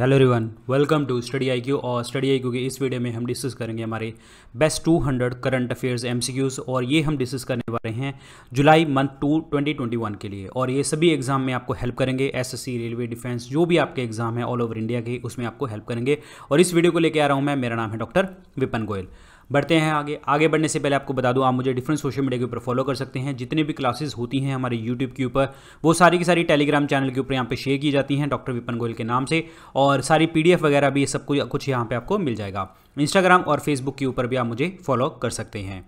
Hello everyone welcome to study I Q और study I Q की इस video में हम डिस्कस करेंगे हमारे बेस्ट 200 करंट अफेयर्स एमसीक्यूज और ये हम डिस्कस करने वाले हैं जुलाई मंथ टू 2021 के लिए और ये सभी एग्जाम में आपको हेल्प करेंगे एसएससी रेलवे डिफेंस जो भी आपके एग्जाम है ऑल ओवर इंडिया के उसमें आपको हेल्प करेंगे और इस वीडियो को लेकर आ रहा हूँ मैं मेरा नाम है डॉक्टर विपन गोयल बढ़ते हैं आगे आगे बढ़ने से पहले आपको बता दूँ आप मुझे डिफरेंट सोशल मीडिया के ऊपर फॉलो कर सकते हैं जितने भी क्लासेस होती हैं हमारे यूट्यूब के ऊपर वो सारी की सारी टेलीग्राम चैनल के ऊपर यहाँ पे शेयर की जाती हैं डॉक्टर विपन गोयल के नाम से और सारी पी वगैरह भी सब कुछ यहाँ पर आपको मिल जाएगा इंस्टाग्राम और फेसबुक के ऊपर भी आप मुझे फॉलो कर सकते हैं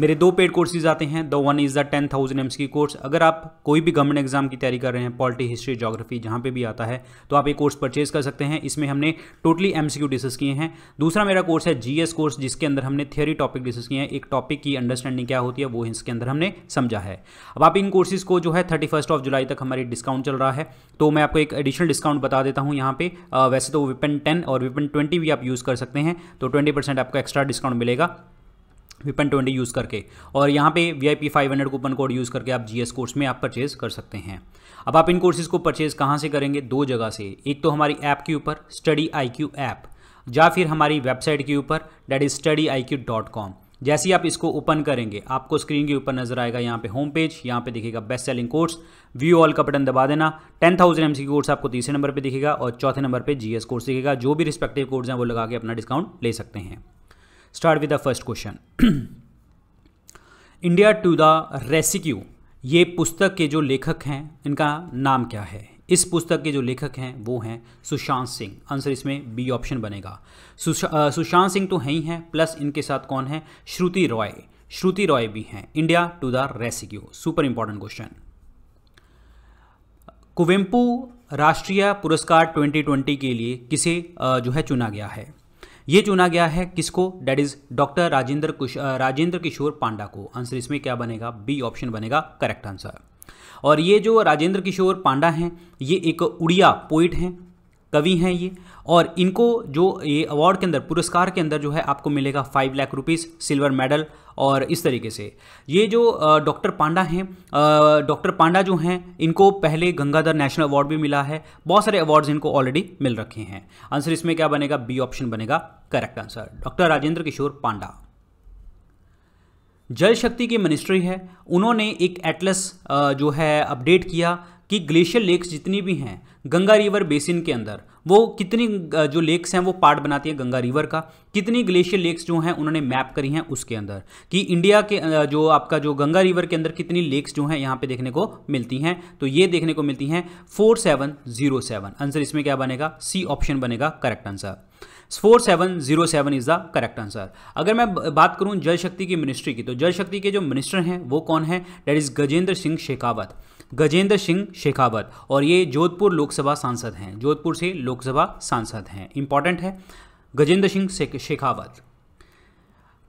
मेरे दो पेड कोर्सेज आते हैं the one is the ten thousand एम्स की कोर्स अगर आप कोई भी गवर्नमेंट एग्जाम की तैयारी कर रहे हैं पॉलिटी हिस्ट्री जोग्राफी जहाँ पे भी आता है तो आप ये कोर्स परचेज कर सकते हैं इसमें हमने टोटली एम सी डिस्कस किए हैं दूसरा मेरा कोर्स है जी एस कोर्स जिसके अंदर हमने थियोरी टॉपिक डिस्कस किए हैं एक टॉपिक की अंडरस्टैंडिंग क्या होती है वो इसके अंदर हमने समझा है अब आप इन कोर्सेज को जो है थर्टी फर्स्ट ऑफ जुलाई तक हमारी डिस्काउंट चल रहा है तो मैं आपको एक एडिशनल डिस्काउंट बता देता हूँ यहाँ पे वैसे तो विपिन टेन और विपिन ट्वेंटी भी आप यूज़ कर सकते हैं तो ट्वेंटी परसेंट आपको एक्स्ट्रा डिस्काउंट मिलेगा विपन ट्वेंटी यूज़ करके और यहाँ पे V I P five hundred coupon code use करके आप जी एस कोर्स में आप परचेज कर सकते हैं अब आप इन कोर्सेज़ को परचेज कहाँ से करेंगे दो जगह से एक तो हमारी ऐप के ऊपर स्टडी आई क्यू ऐप या फिर हमारी वेबसाइट के ऊपर that is study I Q dot com जैसे ही आप इसको ओपन करेंगे आपको स्क्रीन के ऊपर नजर आएगा यहाँ पे होम पेज यहाँ पे दिखेगा best selling course view all का बटन दबा देना टेन थाउजेंड एम कोर्स आपको तीसरे नंबर पे दिखेगा और चौथे नंबर पे जीएस कोर्स दिखेगा जो भी रिस्पेक्टिव कोर्स हैं वो लगा के अपना डिस्काउंट ले सकते हैं start with the first question India to the रेसिक्यू ये पुस्तक के जो लेखक हैं इनका नाम क्या है इस पुस्तक के जो लेखक हैं वो हैं सुशांत सिंह आंसर इसमें बी ऑप्शन बनेगा सुशांत सिंह तो हैं ही हैं प्लस इनके साथ कौन है श्रुति रॉय श्रुति रॉय भी हैं India to the rescue super important question Kuvempu राष्ट्रीय पुरस्कार 2020 के लिए किसे जो है चुना गया है ये चुना गया है किसको that is doctor Rajendra Rajendra Kishore Panda को आंसर इसमें क्या बनेगा बी ऑप्शन बनेगा करेक्ट आंसर और ये जो राजेंद्र किशोर पांडा हैं ये एक उड़िया पोइट हैं कवि हैं ये और इनको जो ये अवार्ड के अंदर पुरस्कार के अंदर जो है आपको मिलेगा five lakh rupees silver medal और इस तरीके से ये जो डॉक्टर पांडा हैं डॉक्टर पांडा जो हैं इनको पहले गंगाधर नेशनल अवार्ड भी मिला है बहुत सारे अवार्ड्स इनको ऑलरेडी मिल रखे हैं आंसर इसमें क्या बनेगा बी ऑप्शन बनेगा correct answer doctor Rajendra Kishore Panda Jal Shakti की मिनिस्ट्री है उन्होंने एक एटलस जो है अपडेट किया कि ग्लेशियर लेक्स जितनी भी हैं गंगा रिवर बेसिन के अंदर वो कितनी जो लेक्स हैं वो पार्ट बनाती है गंगा रिवर का कितनी ग्लेशियर लेक्स जो हैं उन्होंने मैप करी हैं उसके अंदर कि इंडिया के जो आपका जो गंगा रिवर के अंदर कितनी लेक्स जो हैं यहाँ पे देखने को मिलती हैं तो ये देखने को मिलती हैं four seven zero seven answer इसमें क्या बनेगा सी ऑप्शन बनेगा correct answer four seven zero seven is the correct answer अगर मैं बात करूँ जल शक्ति की मिनिस्ट्री की तो जल शक्ति के जो मिनिस्टर हैं वो कौन है डेट इज गजेंद्र सिंह शेखावत गजेंद्र सिंह शेखावत और ये जोधपुर लोकसभा सांसद हैं जोधपुर से लोकसभा सांसद हैं इंपॉर्टेंट है गजेंद्र सिंह शेखावत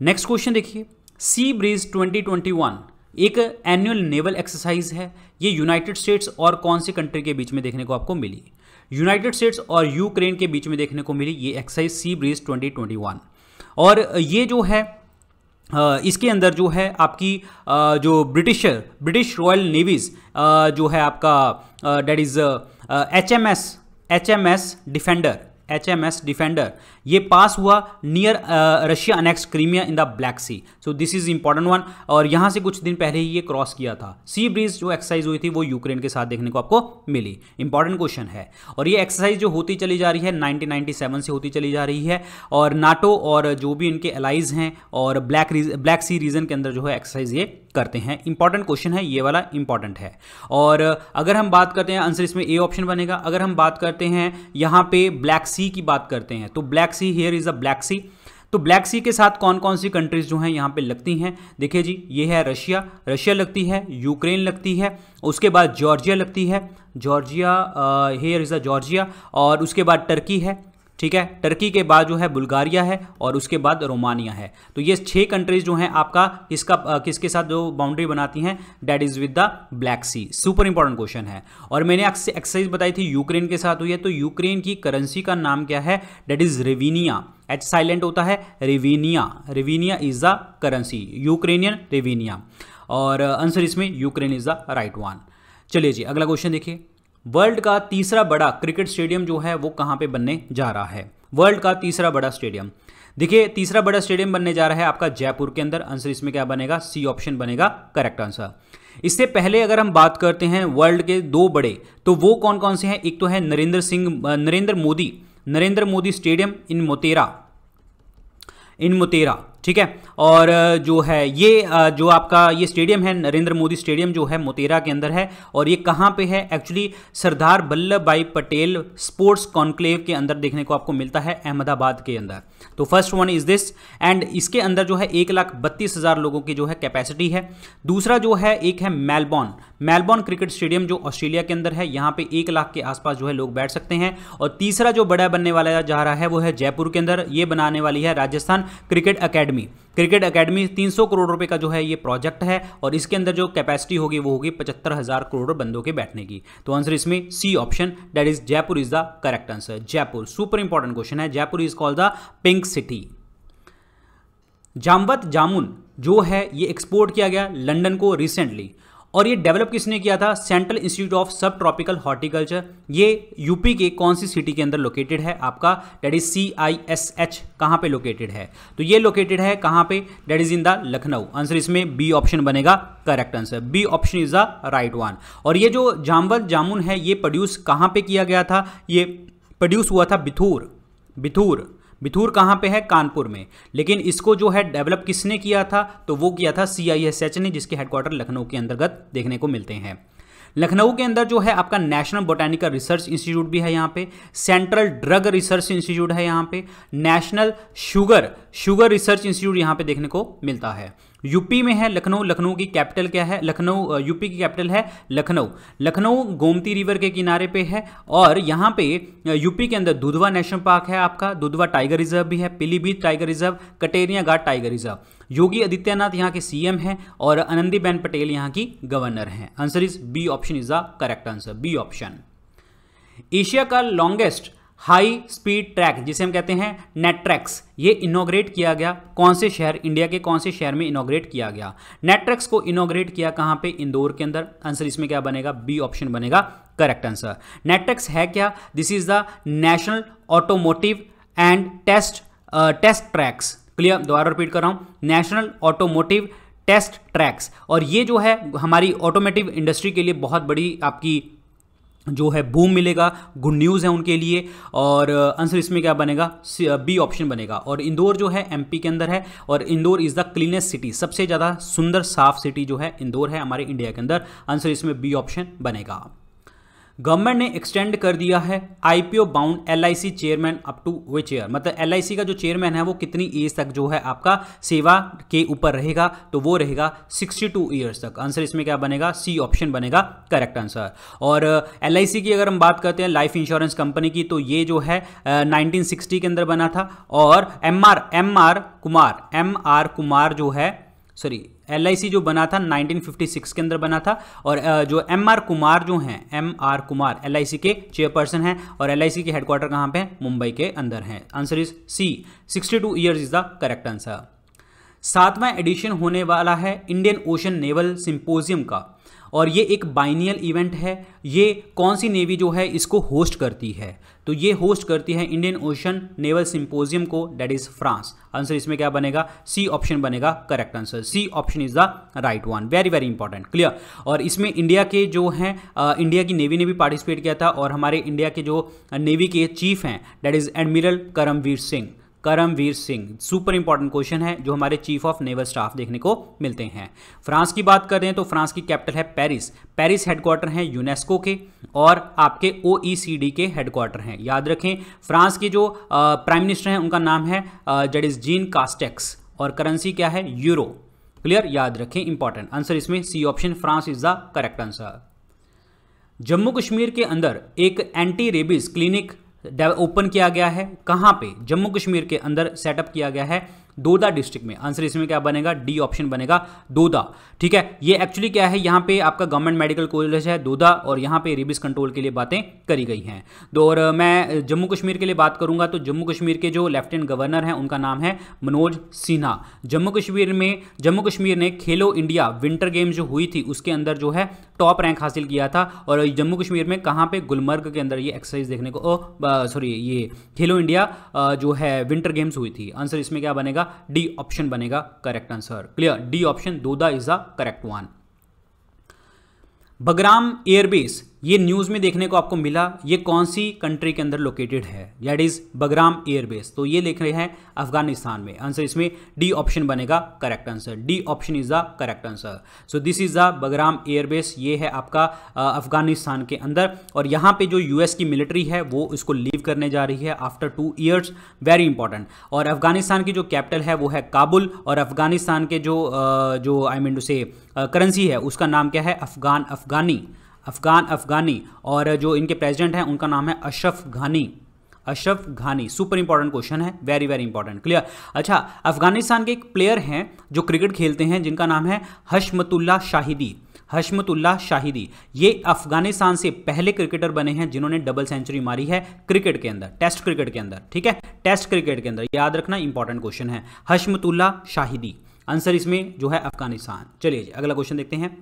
नेक्स्ट क्वेश्चन देखिए सी ब्रिज 2021 एक एनुअल नेवल एक्सरसाइज है ये यूनाइटेड स्टेट्स और कौन से कंट्री के बीच में देखने को आपको मिली यूनाइटेड स्टेट्स और यूक्रेन के बीच में देखने को मिली ये एक्सरसाइज सी ब्रिज 2021 और ये जो है इसके अंदर जो है आपकी जो ब्रिटिश ब्रिटिश रॉयल नेवीज़ जो है आपका that is H M S H M S Defender H M S Defender ये पास हुआ near Russia annex Crimea in the Black Sea so this is important one और यहां से कुछ दिन पहले ही ये क्रॉस किया था सी ब्रिज जो एक्सरसाइज हुई थी वो यूक्रेन के साथ देखने को आपको मिली इंपॉर्टेंट क्वेश्चन है और ये एक्सरसाइज जो होती चली जा रही है 1997 से होती चली जा रही है और नाटो और जो भी इनके एलाइज हैं और ब्लैक ब्लैक सी रीजन के अंदर जो है एक्सरसाइज ये करते हैं इंपॉर्टेंट क्वेश्चन है ये वाला इंपॉर्टेंट है और अगर हम बात करते हैं आंसर इसमें ए ऑप्शन बनेगा अगर हम बात करते हैं यहां पे ब्लैक सी की बात करते हैं तो Black Sea here is a Black Sea तो ब्लैक सी के साथ कौन कौन सी कंट्रीज़ जो हैं यहाँ पे लगती हैं देखिए जी ये है रशिया रशिया लगती है यूक्रेन लगती है उसके बाद जॉर्जिया लगती है Georgia here is a Georgia और उसके बाद टर्की है ठीक है टर्की के बाद जो है बुल्गारिया है और उसके बाद रोमानिया है तो ये छह कंट्रीज जो हैं आपका किसका किसके साथ जो बाउंड्री बनाती हैं that is with the Black Sea super important question है और मैंने एक्सरसाइज बताई थी यूक्रेन के साथ हुई है तो यूक्रेन की करेंसी का नाम क्या है that is hryvnia H silent होता है hryvnia hryvnia is the currency Ukrainian hryvnia और आंसर इसमें Ukraine is the right one चलिए जी अगला क्वेश्चन देखिए वर्ल्ड का तीसरा बड़ा क्रिकेट स्टेडियम जो है वो कहाँ पे बनने जा रहा है वर्ल्ड का तीसरा बड़ा स्टेडियम देखिए तीसरा बड़ा स्टेडियम बनने जा रहा है आपका जयपुर के अंदर आंसर इसमें क्या बनेगा सी ऑप्शन बनेगा करेक्ट आंसर इससे पहले अगर हम बात करते हैं वर्ल्ड के दो बड़े तो वो कौन कौन से हैं एक तो है Narendra Singh Narendra Modi Narendra Modi stadium in Motera in Motera ठीक है और जो है ये जो आपका ये स्टेडियम है नरेंद्र मोदी स्टेडियम जो है मोतेरा के अंदर है और ये कहाँ पे है एक्चुअली सरदार वल्लभ भाई पटेल स्पोर्ट्स कॉन्क्लेव के अंदर देखने को आपको मिलता है अहमदाबाद के अंदर तो first one is this and इसके अंदर जो है एक लाख बत्तीस हज़ार लोगों की जो है कैपेसिटी है दूसरा जो है एक है मेलबॉर्न मेलबॉर्न क्रिकेट स्टेडियम जो ऑस्ट्रेलिया के अंदर है यहाँ पे एक लाख के आसपास जो है लोग बैठ सकते हैं और तीसरा जो बड़ा बनने वाला जा रहा है वो है जयपुर के अंदर ये बनाने वाली है Rajasthan cricket academy academy cricket academy 300 crore रुपए का जो है ये प्रोजेक्ट है और इसके अंदर जो कैपेसिटी होगी वो होगी पचहत्तर हजार करोड़ बंदों के बैठने की तो आंसर इसमें C option that is Jaipur is the correct answer Jaipur super important question है Jaipur is called the pink city Jamwant जामुन जो है ये एक्सपोर्ट किया गया लंडन को रिसेंटली और ये डेवलप किसने किया था Central Institute of Subtropical Horticulture ये यूपी के कौन सी सिटी के अंदर लोकेटेड है आपका that is C I S H कहाँ पे लोकेटेड है तो ये लोकेटेड है कहाँ पे that is in the Lucknow answer इसमें बी ऑप्शन बनेगा correct answer B option is the right one और ये जो जामवल जामुन है ये प्रोड्यूस कहाँ पे किया गया था ये प्रोड्यूस हुआ था बिथूर बिथूर मिथुर कहाँ पे है कानपुर में लेकिन इसको जो है डेवलप किसने किया था तो वो किया था सी ने जिसके हेडक्वार्टर लखनऊ के अंतर्गत देखने को मिलते हैं लखनऊ के अंदर जो है आपका नेशनल बोटानिकल रिसर्च इंस्टीट्यूट भी है यहाँ पे सेंट्रल ड्रग रिसर्च इंस्टीट्यूट है यहाँ पे National Sugar Sugar Research institute यहाँ पे देखने को मिलता है यूपी में है लखनऊ लखनऊ की कैपिटल क्या है लखनऊ यूपी की कैपिटल है लखनऊ लखनऊ गोमती रिवर के किनारे पे है और यहाँ पे यूपी के अंदर दुधवा नेशनल पार्क है आपका दुधवा टाइगर रिजर्व भी है Pilibhit tiger reserve Katarniya Ghat tiger reserve Yogi Adityanath यहाँ के सीएम हैं और आनंदीबेन पटेल यहाँ की गवर्नर हैं answer is B option is the correct answer B option Asia का लॉन्गेस्ट हाई स्पीड ट्रैक जिसे हम कहते हैं नेट ट्रैक्स ये इनोग्रेट किया गया कौन से शहर इंडिया के कौन से शहर में इनोग्रेट किया गया नेट ट्रैक्स को इनोग्रेट किया कहाँ पे इंदौर के अंदर आंसर इसमें क्या बनेगा बी ऑप्शन बनेगा करेक्ट आंसर नेटट्रैक्स है क्या this is the National Automotive and Test Test Tracks clear दोबारा रिपीट कर रहा हूँ नेशनल ऑटोमोटिव टेस्ट ट्रैक्स और ये जो है हमारी ऑटोमेटिव इंडस्ट्री के लिए बहुत बड़ी आपकी जो है बूम मिलेगा गुड न्यूज़ है उनके लिए और आंसर uh, इसमें क्या बनेगा बी ऑप्शन uh, बनेगा और इंदौर जो है एमपी के अंदर है और Indore is the cleanest city सबसे ज़्यादा सुंदर साफ सिटी जो है इंदौर है हमारे इंडिया के अंदर आंसर इसमें बी ऑप्शन बनेगा गवर्नमेंट ने एक्सटेंड कर दिया है IPO bound LIC chairman up to वे चेयर मतलब एलआईसी का जो चेयरमैन है वो कितनी एज तक जो है आपका सेवा के ऊपर रहेगा तो वो रहेगा 62 टू ईयर्स तक आंसर इसमें क्या बनेगा सी ऑप्शन बनेगा करेक्ट आंसर और एल uh, की अगर हम बात करते हैं लाइफ इंश्योरेंस कंपनी की तो ये जो है नाइनटीन uh, के अंदर बना था और M R Kumar M R Kumar जो है सॉरी एल जो बना था 1956 के अंदर बना था और जो एम आर कुमार जो हैं एम आर कुमार एल के चेयरपर्सन हैं और एल के हेडक्वार्टर कहाँ पे हैं मुंबई के अंदर हैं answer is C 62 two years is the correct answer सातवां एडिशन होने वाला है इंडियन ओशन नेवल सिंपोजियम का और ये एक बाइनियल इवेंट है ये कौन सी नेवी जो है इसको होस्ट करती है तो ये होस्ट करती है इंडियन ओशन नेवल सिंपोजियम को डेट इज फ्रांस आंसर इसमें क्या बनेगा सी ऑप्शन बनेगा correct answer C option is the right one very very important clear और इसमें इंडिया के जो हैं इंडिया की नेवी ने भी पार्टिसिपेट किया था और हमारे इंडिया के जो नेवी के चीफ हैं that is admiral Karambir Singh Karambir Singh super important question है जो हमारे चीफ ऑफ नेवल स्टाफ देखने को मिलते हैं फ्रांस की बात करें तो फ्रांस की कैपिटल है पेरिस पेरिस हेडक्वार्टर हैं यूनेस्को के और आपके ओ के हेडक्वार्टर हैं याद रखें फ्रांस के जो प्राइम मिनिस्टर हैं उनका नाम है इज जीन कास्टेक्स और करेंसी क्या है यूरो क्लियर याद रखें इंपॉर्टेंट आंसर इसमें C option France is the correct answer Jammu Kashmir के अंदर एक एंटी रेबीज क्लिनिक ओपन किया गया है कहाँ पे जम्मू कश्मीर के अंदर सेटअप किया गया है दोदा डिस्ट्रिक्ट में आंसर इसमें क्या बनेगा डी ऑप्शन बनेगा दोदा ठीक है ये एक्चुअली क्या है यहाँ पे आपका गवर्नमेंट मेडिकल कॉलेज है दोदा और यहाँ पे रिबिस कंट्रोल के लिए बातें करी गई हैं तो और मैं जम्मू कश्मीर के लिए बात करूंगा तो जम्मू कश्मीर के जो लेफ्टिनेंट गवर्नर हैं उनका नाम है मनोज सिन्हा जम्मू कश्मीर में जम्मू कश्मीर ने खेलो इंडिया विंटर गेम जो हुई थी उसके अंदर जो है टॉप रैंक हासिल किया था और जम्मू कश्मीर में कहाँ पे गुलमर्ग के अंदर ये एक्सरसाइज देखने को सॉरी ये खेलो इंडिया जो है विंटर गेम्स हुई थी आंसर इसमें क्या बनेगा डी ऑप्शन बनेगा correct answer clear D option Doda is the correct one Bagram airbase ये न्यूज़ में देखने को आपको मिला ये कौन सी कंट्री के अंदर लोकेटेड है दैट इज़ बगराम एयरबेस तो ये लिख रहे हैं अफगानिस्तान में आंसर इसमें डी ऑप्शन बनेगा correct answer D option is the correct answer so this is the Bagram airbase ये है आपका अफगानिस्तान के अंदर और यहाँ पे जो यूएस की मिलिट्री है वो इसको लीव करने जा रही है after two years very important और अफगानिस्तान की जो कैपिटल है वो है काबुल और अफगानिस्तान के जो जो I mean to say currency है उसका नाम क्या है अफगान अफगानी अफगान अफगानी और जो इनके प्रेसिडेंट हैं उनका नाम है Ashraf Ghani Ashraf Ghani super important question है वेरी वेरी इंपॉर्टेंट क्लियर अच्छा अफगानिस्तान के एक प्लेयर हैं जो क्रिकेट खेलते हैं जिनका नाम है हशमतुल्ला शाहिदी हशमतुल्ला शाहिदी ये अफगानिस्तान से पहले क्रिकेटर बने हैं जिन्होंने डबल सेंचुरी मारी है क्रिकेट के अंदर टेस्ट क्रिकेट के अंदर ठीक है टेस्ट क्रिकेट के अंदर याद रखना इंपॉर्टेंट क्वेश्चन है हशमतुल्ला शाहिदी आंसर इसमें जो है अफगानिस्तान चलिए अगला क्वेश्चन देखते हैं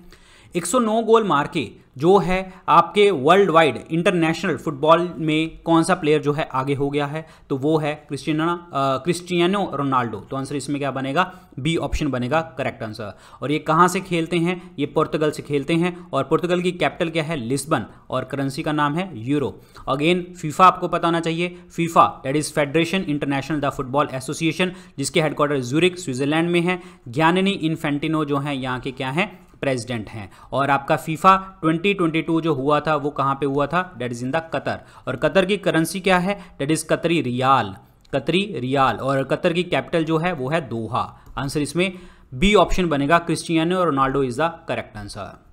109 गोल मार के जो है आपके वर्ल्ड वाइड इंटरनेशनल फुटबॉल में कौन सा प्लेयर जो है आगे हो गया है तो वो है क्रिस्टियाना क्रिस्टियानो रोनाल्डो तो आंसर इसमें क्या बनेगा बी ऑप्शन बनेगा करेक्ट आंसर और ये कहाँ से खेलते हैं ये पुर्तगाल से खेलते हैं और पुर्तगाल की कैपिटल क्या है लिस्बन और करेंसी का नाम है यूरो अगेन फीफा आपको पता होना चाहिए FIFA that is Federation International the Football Association जिसके हेडक्वार्टर जूरिक स्विट्जरलैंड में है ज्ञाननी इन्फेंटिनो जो है यहाँ के क्या हैं प्रेसिडेंट हैं और आपका फीफा 2022 जो हुआ था वो कहाँ पे हुआ था that is in the Qatar और कतर की करेंसी क्या है डेट इज़ कतरी रियाल कतरी रियाल और कतर की कैपिटल जो है वो है दोहा आंसर इसमें बी ऑप्शन बनेगा Cristiano Ronaldo is the correct answer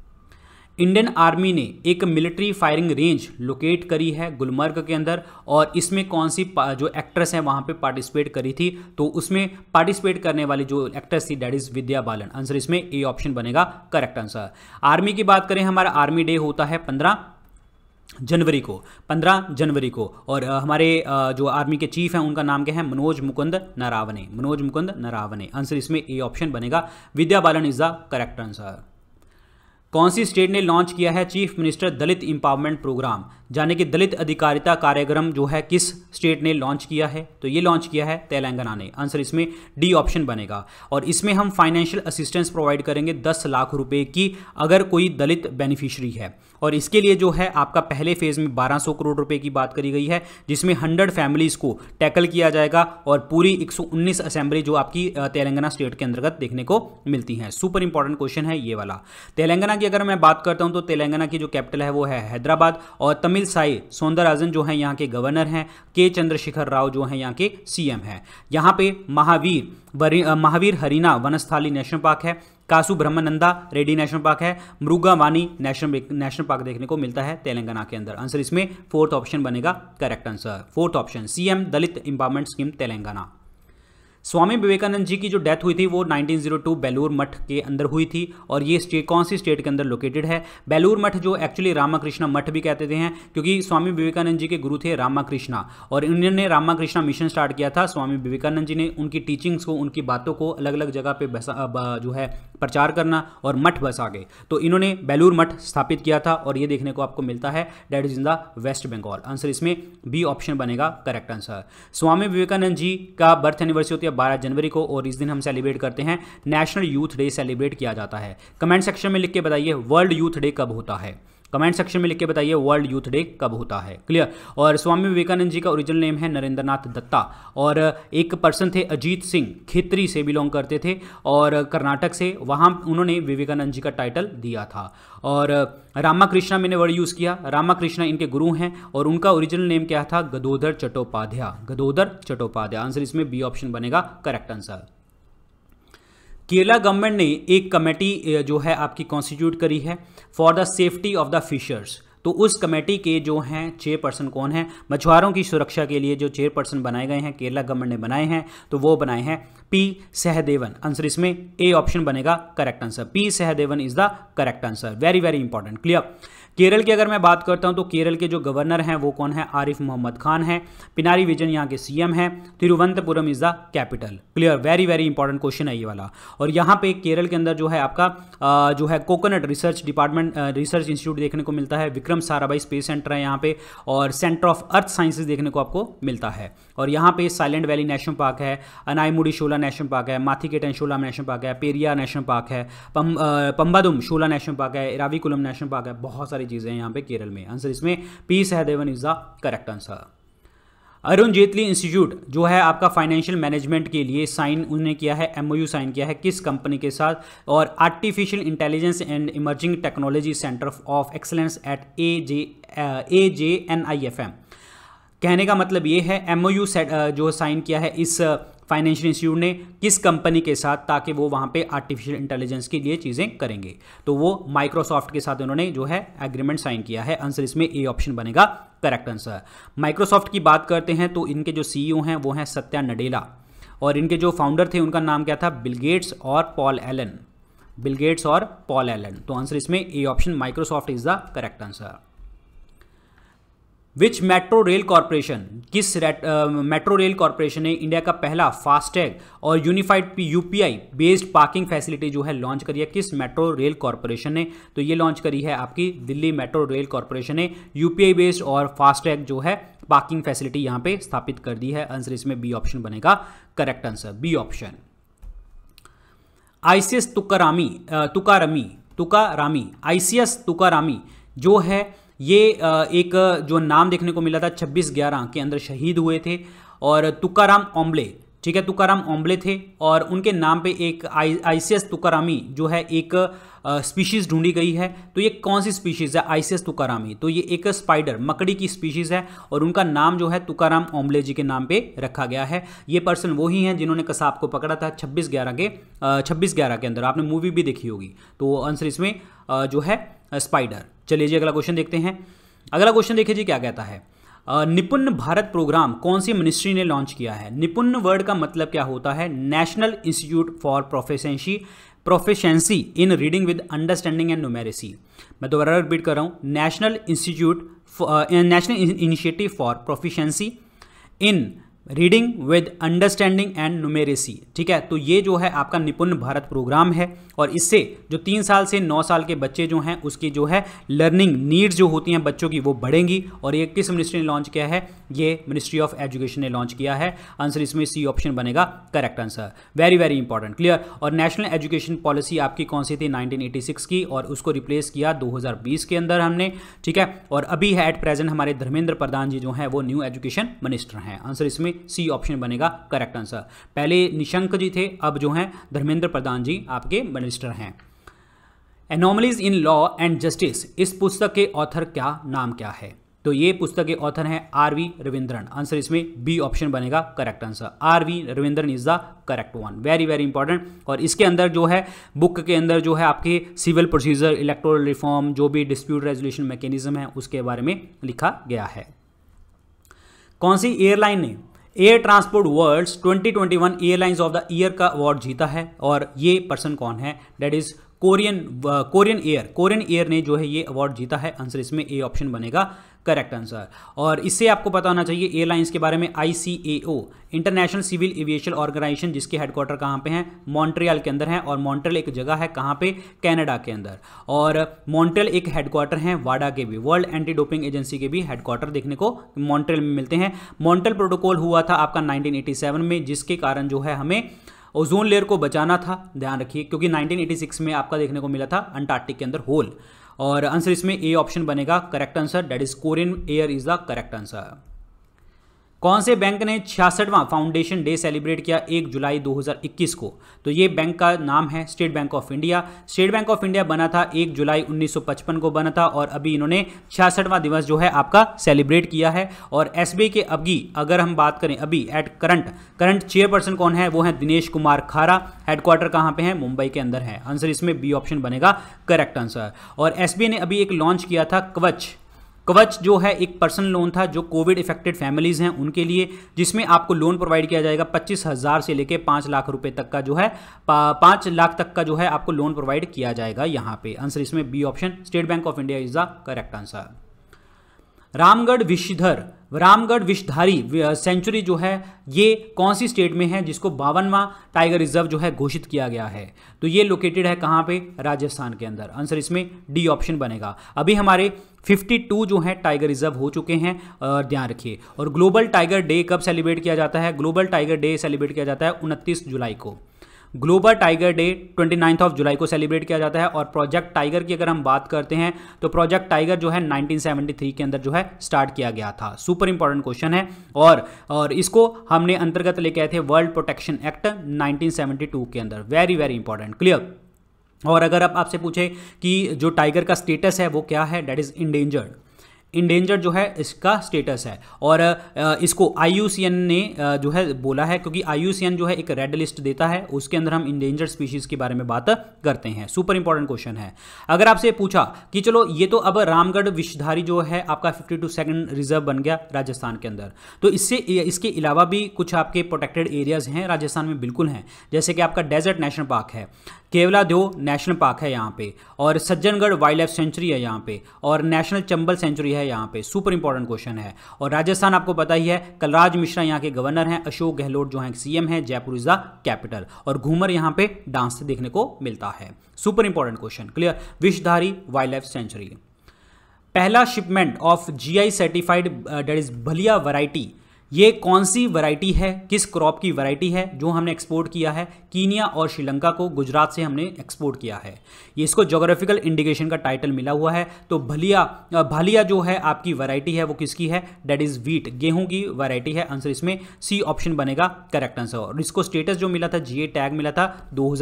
Indian army ने एक मिलिट्री फायरिंग रेंज लोकेट करी है गुलमर्ग के अंदर और इसमें कौन सी जो एक्ट्रेस हैं वहाँ पे पार्टिसिपेट करी थी तो उसमें पार्टिसिपेट करने वाली जो एक्ट्रेस थी that is Vidya Balan answer इसमें ए ऑप्शन बनेगा करेक्ट आंसर आर्मी की बात करें हमारा आर्मी डे होता है पंद्रह जनवरी को 15 जनवरी को और हमारे जो आर्मी के चीफ हैं उनका नाम क्या है मनोज मुकुंद नरावने मनोज मुकुंद नरावने आंसर इसमें ए ऑप्शन बनेगा Vidya Balan is the correct answer कौन सी स्टेट ने लॉन्च किया है chief minister Dalit empowerment programme यानी कि दलित अधिकारिता कार्यक्रम जो है किस स्टेट ने लॉन्च किया है तो ये लॉन्च किया है तेलंगाना ने आंसर इसमें डी ऑप्शन बनेगा और इसमें हम फाइनेंशियल असिस्टेंस प्रोवाइड करेंगे दस लाख रुपए की अगर कोई दलित बेनिफिशरी है और इसके लिए जो है आपका पहले फेज़ में 1200 करोड़ रुपए की बात करी गई है जिसमें 100 फैमिलीज़ को टैकल किया जाएगा और पूरी 119 असेंबली जो आपकी तेलंगाना स्टेट के अंतर्गत देखने को मिलती है सुपर इंपॉर्टेंट क्वेश्चन है ये वाला तेलंगाना की अगर मैं बात करता हूँ तो तेलंगाना की जो कैपिटल है वो है हैदराबाद और तमिल साई सौंदराजन जो है यहाँ के गवर्नर हैं के चंद्रशेखर राव जो है यहाँ के सीएम है यहाँ पे महावीर महावीर हरिना वनस्थाली नेशनल पार्क है कासू ब्रह्मनंदा रेडी नेशनल पार्क है मृगा वानी नेशनल नेशनल पार्क देखने को मिलता है तेलंगाना के अंदर आंसर इसमें फोर्थ ऑप्शन बनेगा correct answer fourth option CM Dalit empowerment scheme Telangana Swami Vivekananda ji की जो डेथ हुई थी वो 1902 बेलूर मठ के अंदर हुई थी और ये स्टेट कौन सी स्टेट के अंदर लोकेटेड है बेलूर मठ जो एक्चुअली रामाकृष्णा मठ भी कहते थे हैं क्योंकि स्वामी विवेकानंद जी के गुरु थे रामाकृष्णा और इन्होंने रामाकृष्णा मिशन स्टार्ट किया था स्वामी विवेकानंद जी ने उनकी टीचिंग्स को उनकी बातों को अलग अलग जगह पर जो है प्रचार करना और मठ बसा गए तो इन्होंने बेलूर मठ स्थापित किया था और ये देखने को आपको मिलता है that is in the West Bengal answer इसमें बी ऑप्शन बनेगा करेक्ट आंसर स्वामी विवेकानंद जी का बर्थ एनिवर्सरी होती है बारह जनवरी को और इस दिन हम सेलिब्रेट करते हैं नेशनल यूथ डे सेलिब्रेट किया जाता है कमेंट सेक्शन में लिख के बताइए वर्ल्ड यूथ डे कब होता है कमेंट सेक्शन में लिख के बताइए वर्ल्ड यूथ डे कब होता है क्लियर और स्वामी विवेकानंद जी का ओरिजिनल नेम है नरेंद्र नाथ दत्ता और एक पर्सन थे अजीत सिंह खेत्री से बिलोंग करते थे और कर्नाटक से वहाँ उन्होंने विवेकानंद जी का टाइटल दिया था और रामाकृष्णा मैंने वर्ड यूज़ किया रामाकृष्णा इनके गुरु हैं और उनका ओरिजिनल नेम क्या था गदोधर चट्टोपाध्याय गदोधर चट्टोपाध्याय आंसर इसमें बी ऑप्शन बनेगा करेक्ट आंसर केरला गवर्नमेंट ने एक कमेटी जो है आपकी कॉन्स्टिट्यूट करी है for the safety of the fishers तो उस कमेटी के जो हैं चेयरपर्सन कौन हैं मछुआरों की सुरक्षा के लिए जो चेयरपर्सन बनाए गए हैं केरला गवर्नमेंट ने बनाए हैं तो वो बनाए हैं पी सहदेवन आंसर इसमें ए ऑप्शन बनेगा correct answer P Sahadevan is the correct answer very very important clear Kerala की अगर मैं बात करता हूं तो केरल के जो गवर्नर हैं वो कौन है आरिफ मोहम्मद खान है पिनारी विजन यहाँ के सीएम है Thiruvananthapuram is the capital clear very very important question है ये वाला और यहाँ पे केरल के अंदर जो है आपका जो है coconut research department research institute देखने को मिलता है विक्रम साराभाई स्पेस सेंटर है यहाँ पे और सेंटर ऑफ अर्थ साइंसेज देखने को आपको मिलता है और यहाँ पे साइलेंट वैली नेशनल पार्क है अनाईमुडी शोला नेशनल पार्क है माथीकेटन शोला नेशनल पार्क है पेरिया नेशनल पार्क है पम, पम्बादुम शोला नेशनल पार्क है इराविकुलम नेशनल पार्क है बहुत सारे सारी चीज़ें हैं यहाँ पे केरल में आंसर इसमें P Sahadevan is the correct answer Arun Jaitley institute जो है आपका फाइनेंशियल मैनेजमेंट के लिए साइन उन्होंने किया है एमओयू साइन किया है किस कंपनी के साथ और artificial intelligence and emerging technology centre of excellence at A J A J N I F M कहने का मतलब ये है एमओयू uh, जो साइन किया है इस uh, फाइनेंशियल इंस्टीट्यूट ने किस कंपनी के साथ ताकि वो वहाँ पे आर्टिफिशियल इंटेलिजेंस के लिए चीज़ें करेंगे तो वो माइक्रोसॉफ्ट के साथ उन्होंने जो है एग्रीमेंट साइन किया है आंसर इसमें ए ऑप्शन बनेगा करेक्ट आंसर माइक्रोसॉफ्ट की बात करते हैं तो इनके जो सीईओ e हैं वो हैं सत्या नडेला और इनके जो फाउंडर थे उनका नाम क्या था बिलगेट्स और पॉल एलन बिलगेट्स और पॉल एलन तो आंसर इसमें A option Microsoft is the correct answer which metro rail corporation किस मेट्रो रेल कॉरपोरेशन ने इंडिया का पहला फास्टैग और unified U P I based parking facility जो है लॉन्च करी है किस मेट्रो रेल कॉरपोरेशन ने तो ये लॉन्च करी है आपकी दिल्ली मेट्रो रेल कॉरपोरेशन ने यू पी आई बेस्ड और फास्टैग जो है पार्किंग फैसिलिटी यहाँ पे स्थापित कर दी है आंसर इसमें बी ऑप्शन बनेगा correct answer B option ICS Tukaram Tukaram Tukaram ICS Tukaram जो है ये एक जो नाम देखने को मिला था छब्बीस ग्यारह के अंदर शहीद हुए थे और तुकाराम ओम्बले ठीक है तुकाराम ओम्बले थे और उनके नाम पे एक आईसीएस तुकारामी जो है एक स्पीशीज़ ढूंढी गई है तो ये कौन सी स्पीशीज़ है आईसीएस तुकारामी तो ये एक स्पाइडर मकड़ी की स्पीशीज़ है और उनका नाम जो है तुकाराम ओम्बले जी के नाम पे रखा गया है ये पर्सन वही हैं जिन्होंने कसाब को पकड़ा था छब्बीस ग्यारह के छब्बीस ग्यारह के अंदर आपने मूवी भी देखी होगी तो आंसर इसमें जो है स्पाइडर चलिए जी अगला क्वेश्चन देखते हैं अगला क्वेश्चन देखिए जी क्या कहता है निपुण भारत प्रोग्राम कौन सी मिनिस्ट्री ने लॉन्च किया है निपुण वर्ड का मतलब क्या होता है national institute for proficiency proficiency in reading with understanding and numeracy मैं दोबारा रिपीट कर रहा हूँ national institute national initiative for proficiency in reading with understanding and numeracy ठीक है तो ये जो है आपका निपुण भारत प्रोग्राम है और इससे जो तीन साल से नौ साल के बच्चे जो हैं उसकी जो है लर्निंग नीड्स जो होती हैं बच्चों की वो बढ़ेंगी और ये किस मिनिस्ट्री ने लॉन्च किया है ये मिनिस्ट्री ऑफ एजुकेशन ने लॉन्च किया है आंसर इसमें सी ऑप्शन बनेगा correct answer very very important clear और नेशनल एजुकेशन पॉलिसी आपकी कौन सी थी नाइनटीन की और उसको रिप्लेस किया दो के अंदर हमने ठीक है और अभी है एट प्रेजेंट हमारे धर्मेंद्र प्रधान जी जो हैं वो न्यू एजुकेशन मिनिस्टर हैं आंसर इसमें में सी ऑप्शन बनेगा करेक्ट आंसर पहले निशंक जी थे अब जो हैं धर्मेंद्र प्रधान जी आपके मिनिस्टर हैं anomalies in law and justice इस पुस्तक के ऑथर क्या नाम क्या है तो ये पुस्तक के ऑथर हैं आर वी रविंद्रन आंसर इसमें बी ऑप्शन बनेगा correct answer R V Ravindran is the correct one very very important और इसके अंदर जो है बुक के अंदर जो है आपके सिविल प्रोसीजर इलेक्टोरल रिफॉर्म जो भी डिस्प्यूट रेजोल्यूशन मैकेनिज्म है उसके बारे में लिखा गया है कौन सी एयरलाइन ने air transport world 2021 airlines of the year का अवार्ड जीता है और ये पर्सन कौन है that is Korean Korean Air Korean Air ने जो है ये अवार्ड जीता है आंसर इसमें ए ऑप्शन बनेगा करेक्ट आंसर और इससे आपको पता होना चाहिए एयरलाइंस के बारे में आई इंटरनेशनल सिविल एविएशन ऑर्गेनाइजेशन जिसके हेडक्वार्टर कहाँ पे हैं मॉन्ट्रियल के अंदर है और मॉन्ट्रियल एक जगह है कहाँ पे कनाडा के अंदर और मॉन्ट्रियल एक हेडक्वार्टर हैं वाडा के भी वर्ल्ड एंटी डोपिंग एजेंसी के भी हेडक्वार्टर देखने को मॉन्ट्रियल में मिलते हैं मॉन्ट्रियल प्रोटोकॉल हुआ था आपका नाइनटीन में जिसके कारण जो है हमें ओजोन लेयर को बचाना था ध्यान रखिए क्योंकि 1986 में आपका देखने को मिला था अंटार्कटिक के अंदर होल और आंसर इसमें ए ऑप्शन बनेगा correct answer that is Korean Air is the correct answer कौन से बैंक ने छियासठवां फाउंडेशन डे सेलिब्रेट किया 1 जुलाई 2021 को तो ये बैंक का नाम है State Bank of India State Bank of India बना था 1 जुलाई 1955 को बना था और अभी इन्होंने छियासठवां दिवस जो है आपका सेलिब्रेट किया है और एस के अभी अगर हम बात करें अभी एट करंट करंट चेयरपर्सन कौन है वो है दिनेश कुमार खारा हेडक्वार्टर कहाँ पे है मुंबई के अंदर है आंसर इसमें बी ऑप्शन बनेगा करेक्ट आंसर और एस ने अभी एक लॉन्च किया था क्वच कवच जो है एक पर्सनल लोन था जो कोविड इफेक्टेड फैमिलीज हैं उनके लिए जिसमें आपको लोन प्रोवाइड किया जाएगा पच्चीस हज़ार से लेकर पाँच लाख रुपए तक का जो है पाँच लाख तक का जो है आपको लोन प्रोवाइड किया जाएगा यहाँ पे आंसर इसमें B option State Bank of India is the correct answer Ramgarh Vishdhar Ramgarh विषधारी century जो है ये कौन सी स्टेट में है जिसको बावनवा टाइगर रिजर्व जो है घोषित किया गया है तो ये लोकेटेड है कहाँ पे राजस्थान के अंदर आंसर इसमें डी ऑप्शन बनेगा अभी हमारे 52 जो हैं टाइगर रिजर्व हो चुके हैं ध्यान रखिए और ग्लोबल टाइगर डे कब सेलिब्रेट किया जाता है ग्लोबल टाइगर डे सेलिब्रेट किया जाता है उनतीस जुलाई को global tiger day 29th of July को सेलिब्रेट किया जाता है और प्रोजेक्ट टाइगर की अगर हम बात करते हैं तो प्रोजेक्ट टाइगर जो है 1973 के अंदर जो है स्टार्ट किया गया था सुपर इंपॉर्टेंट क्वेश्चन है और और इसको हमने अंतर्गत लेके आए थे वर्ल्ड प्रोटेक्शन एक्ट 1972 के अंदर वेरी वेरी इंपॉर्टेंट क्लियर और अगर आप आपसे पूछे कि जो टाइगर का स्टेटस है वो क्या है डैट इज़ इंडेंजर्ड इंडेंजर जो है इसका स्टेटस है और इसको आई ने जो है बोला है क्योंकि आई जो है एक रेड लिस्ट देता है उसके अंदर हम इंडेंजर स्पीशीज़ के बारे में बात करते हैं सुपर इंपॉर्टेंट क्वेश्चन है अगर आपसे पूछा कि चलो ये तो अब रामगढ़ विषधारी जो है आपका फिफ्टी टू सेकेंड रिजर्व बन गया राजस्थान के अंदर तो इससे इसके अलावा भी कुछ आपके प्रोटेक्टेड एरियाज़ हैं राजस्थान में बिल्कुल हैं जैसे कि आपका डेजर्ट नेशनल पार्क है केवला देव नेशनल पार्क है यहाँ पे और सज्जनगढ़ वाइल्ड लाइफ सेंचुरी है यहाँ पे और नेशनल चंबल सेंचुरी है है यहाँ पे सुपर इंपॉर्टेंट क्वेश्चन है और राजस्थान आपको पता ही है कलराज मिश्रा यहाँ के गवर्नर हैं अशोक गहलोत जो हैं सीएम हैं जयपुर इज द कैपिटल और घूमर यहाँ पे डांस देखने को मिलता है super important question clear Vishdhari wildlife लाइफ सेंचुरी पहला shipment of GI certified that is Bhalia variety ये कौन सी वैरायटी है किस क्रॉप की वैरायटी है जो हमने एक्सपोर्ट किया है कीनिया और श्रीलंका को गुजरात से हमने एक्सपोर्ट किया है ये इसको जोग्राफिकल इंडिकेशन का टाइटल मिला हुआ है तो भलिया भलिया जो है आपकी वैरायटी है वो किसकी है डेट इज़ वीट गेहूं की वैरायटी है आंसर इसमें सी ऑप्शन बनेगा करेक्ट आंसर और इसको स्टेटस जो मिला था जीए टैग मिला था दो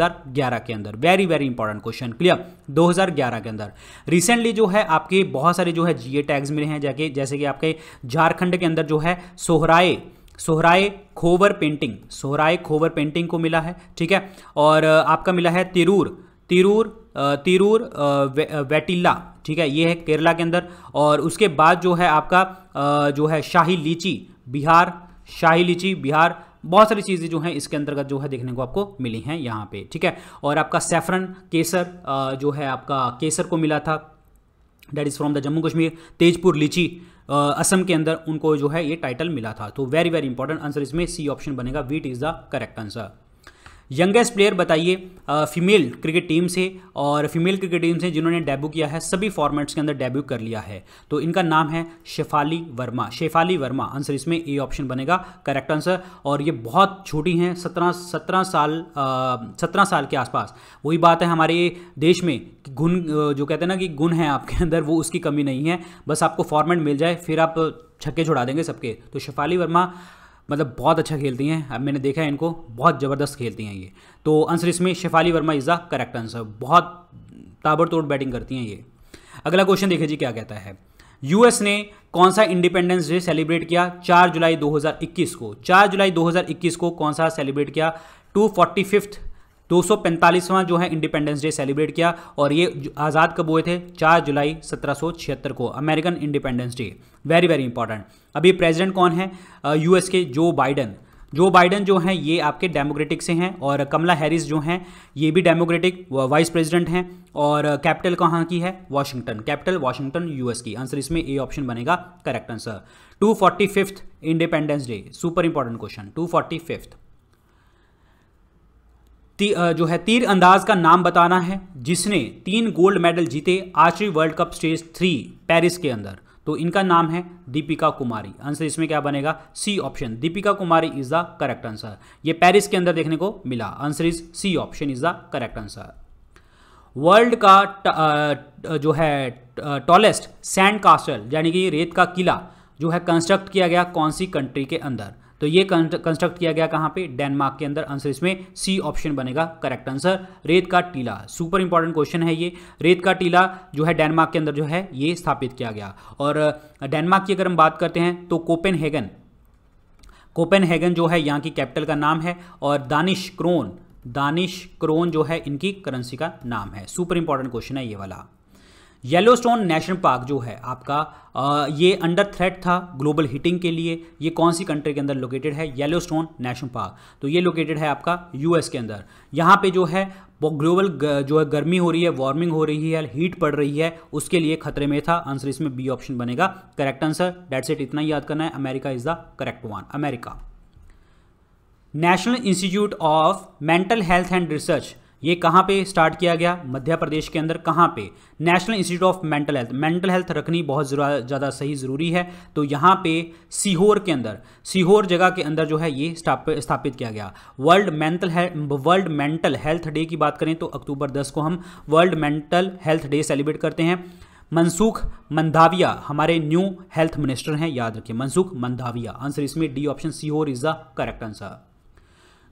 के अंदर very very important question clear दो के अंदर रिसेंटली जो है आपके बहुत सारे जो है जीए टैग्स मिले हैं जैसे कि आपके झारखंड के अंदर जो है सोहरा सोहराय सोहराय खोवर पेंटिंग सोहराय खोवर पेंटिंग को मिला है ठीक है और आपका मिला है तिरूर तिरूर तिरूर वेटिल्ला ठीक है ये है केरला के अंदर और उसके बाद जो है आपका जो है शाही लीची बिहार शाही लीची बिहार बहुत सारी चीज़ें जो हैं इसके अंतर्गत जो है देखने को आपको मिली हैं यहाँ पे ठीक है और आपका सेफरन केसर जो है आपका केसर को मिला था that is from the Jammu Kashmir Tezpur लीची असम के अंदर उनको जो है ये टाइटल मिला था तो वेरी वेरी इंपॉर्टेंट आंसर इसमें सी ऑप्शन बनेगा wheat is the correct answer youngest player बताइए फीमेल क्रिकेट टीम से और फीमेल क्रिकेट टीम से जिन्होंने डेब्यू किया है सभी फॉर्मेट्स के अंदर डेब्यू कर लिया है तो इनका नाम है शेफाली वर्मा शेफाली वर्मा आंसर इसमें ए ऑप्शन बनेगा करेक्ट आंसर और ये बहुत छोटी हैं सत्रह सत्रह साल सत्रह साल के आसपास वही बात है हमारे देश में गुण जो कहते हैं ना कि गुण है आपके अंदर वो उसकी कमी नहीं है बस आपको फॉर्मेट मिल जाए फिर आप छक्के छुड़ा देंगे सबके तो शेफाली वर्मा मतलब बहुत अच्छा खेलती हैं अब मैंने देखा है इनको बहुत ज़बरदस्त खेलती हैं ये तो आंसर इसमें Shafali Verma is the correct answer बहुत ताबड़तोड़ बैटिंग करती हैं ये अगला क्वेश्चन देखिए जी क्या कहता है यूएस ने कौन सा इंडिपेंडेंस डे सेलिब्रेट किया 4 जुलाई 2021 को 4 जुलाई 2021 को कौन सा सेलिब्रेट किया टू फोर्टी फिफ्थ दो जो है इंडिपेंडेंस डे सेलिब्रेट किया और ये आज़ाद कब हुए थे चार जुलाई सत्रह को American independence day very very important अभी प्रेसिडेंट कौन है यूएस के जो बाइडन जो बाइडन जो हैं ये आपके डेमोक्रेटिक से हैं और कमला हैरिस जो हैं ये भी डेमोक्रेटिक वाइस प्रेसिडेंट हैं और कैपिटल कहाँ की है वाशिंगटन कैपिटल वाशिंगटन यूएस की आंसर इसमें ए ऑप्शन बनेगा correct answer two forty fifth independence day super important question two forty fifth जो है तीर अंदाज का नाम बताना है जिसने तीन गोल्ड मेडल जीते archery world cup stage three Paris के अंदर तो इनका नाम है दीपिका कुमारी आंसर इसमें क्या बनेगा C option Deepika Kumari is the correct answer ये पेरिस के अंदर देखने को मिला answer is C option is the correct answer world का त, आ, जो है टॉलेस्ट सैंड कास्टल यानी कि रेत का किला जो है कंस्ट्रक्ट किया गया कौन सी कंट्री के अंदर तो ये कंस्ट्रक्ट किया गया कहाँ पे डेनमार्क के अंदर आंसर इसमें सी ऑप्शन बनेगा करेक्ट आंसर रेत का टीला सुपर इंपॉर्टेंट क्वेश्चन है ये रेत का टीला जो है डेनमार्क के अंदर जो है ये स्थापित किया गया और डेनमार्क की अगर हम बात करते हैं तो कोपेनहेगन कोपेनहेगन जो है यहाँ की कैपिटल का नाम है और दानिश क्रोन दानिश क्रोन जो है इनकी करेंसी का नाम है सुपर इंपॉर्टेंट क्वेश्चन है ये वाला येलोस्टोन नेशनल पार्क जो है आपका आ, ये अंडर थ्रेट था ग्लोबल हीटिंग के लिए ये कौन सी कंट्री के अंदर लोकेटेड है येलोस्टोन नेशनल पार्क तो ये लोकेटेड है आपका यूएस के अंदर यहाँ पे जो है वो ग्लोबल जो है गर्मी हो रही है वार्मिंग हो रही है हीट पड़ रही है उसके लिए खतरे में था आंसर इसमें बी ऑप्शन बनेगा करेक्ट आंसर डेट सेट इतना याद करना है America is the correct one America national institute of mental health and research ये कहाँ पे स्टार्ट किया गया मध्य प्रदेश के अंदर कहाँ पे national institute of mental health mental health रखनी बहुत ज़्यादा सही ज़रूरी है तो यहाँ पे सीहोर के अंदर सीहोर जगह के अंदर जो है ये स्थापित किया गया world mental world mental health day की बात करें तो अक्टूबर दस को हम world mental health day celebrate करते हैं मनसुख मंदाविया हमारे न्यू हेल्थ मिनिस्टर हैं याद रखिए मनसुख मंदाविया आंसर इसमें D option Sehore is the correct answer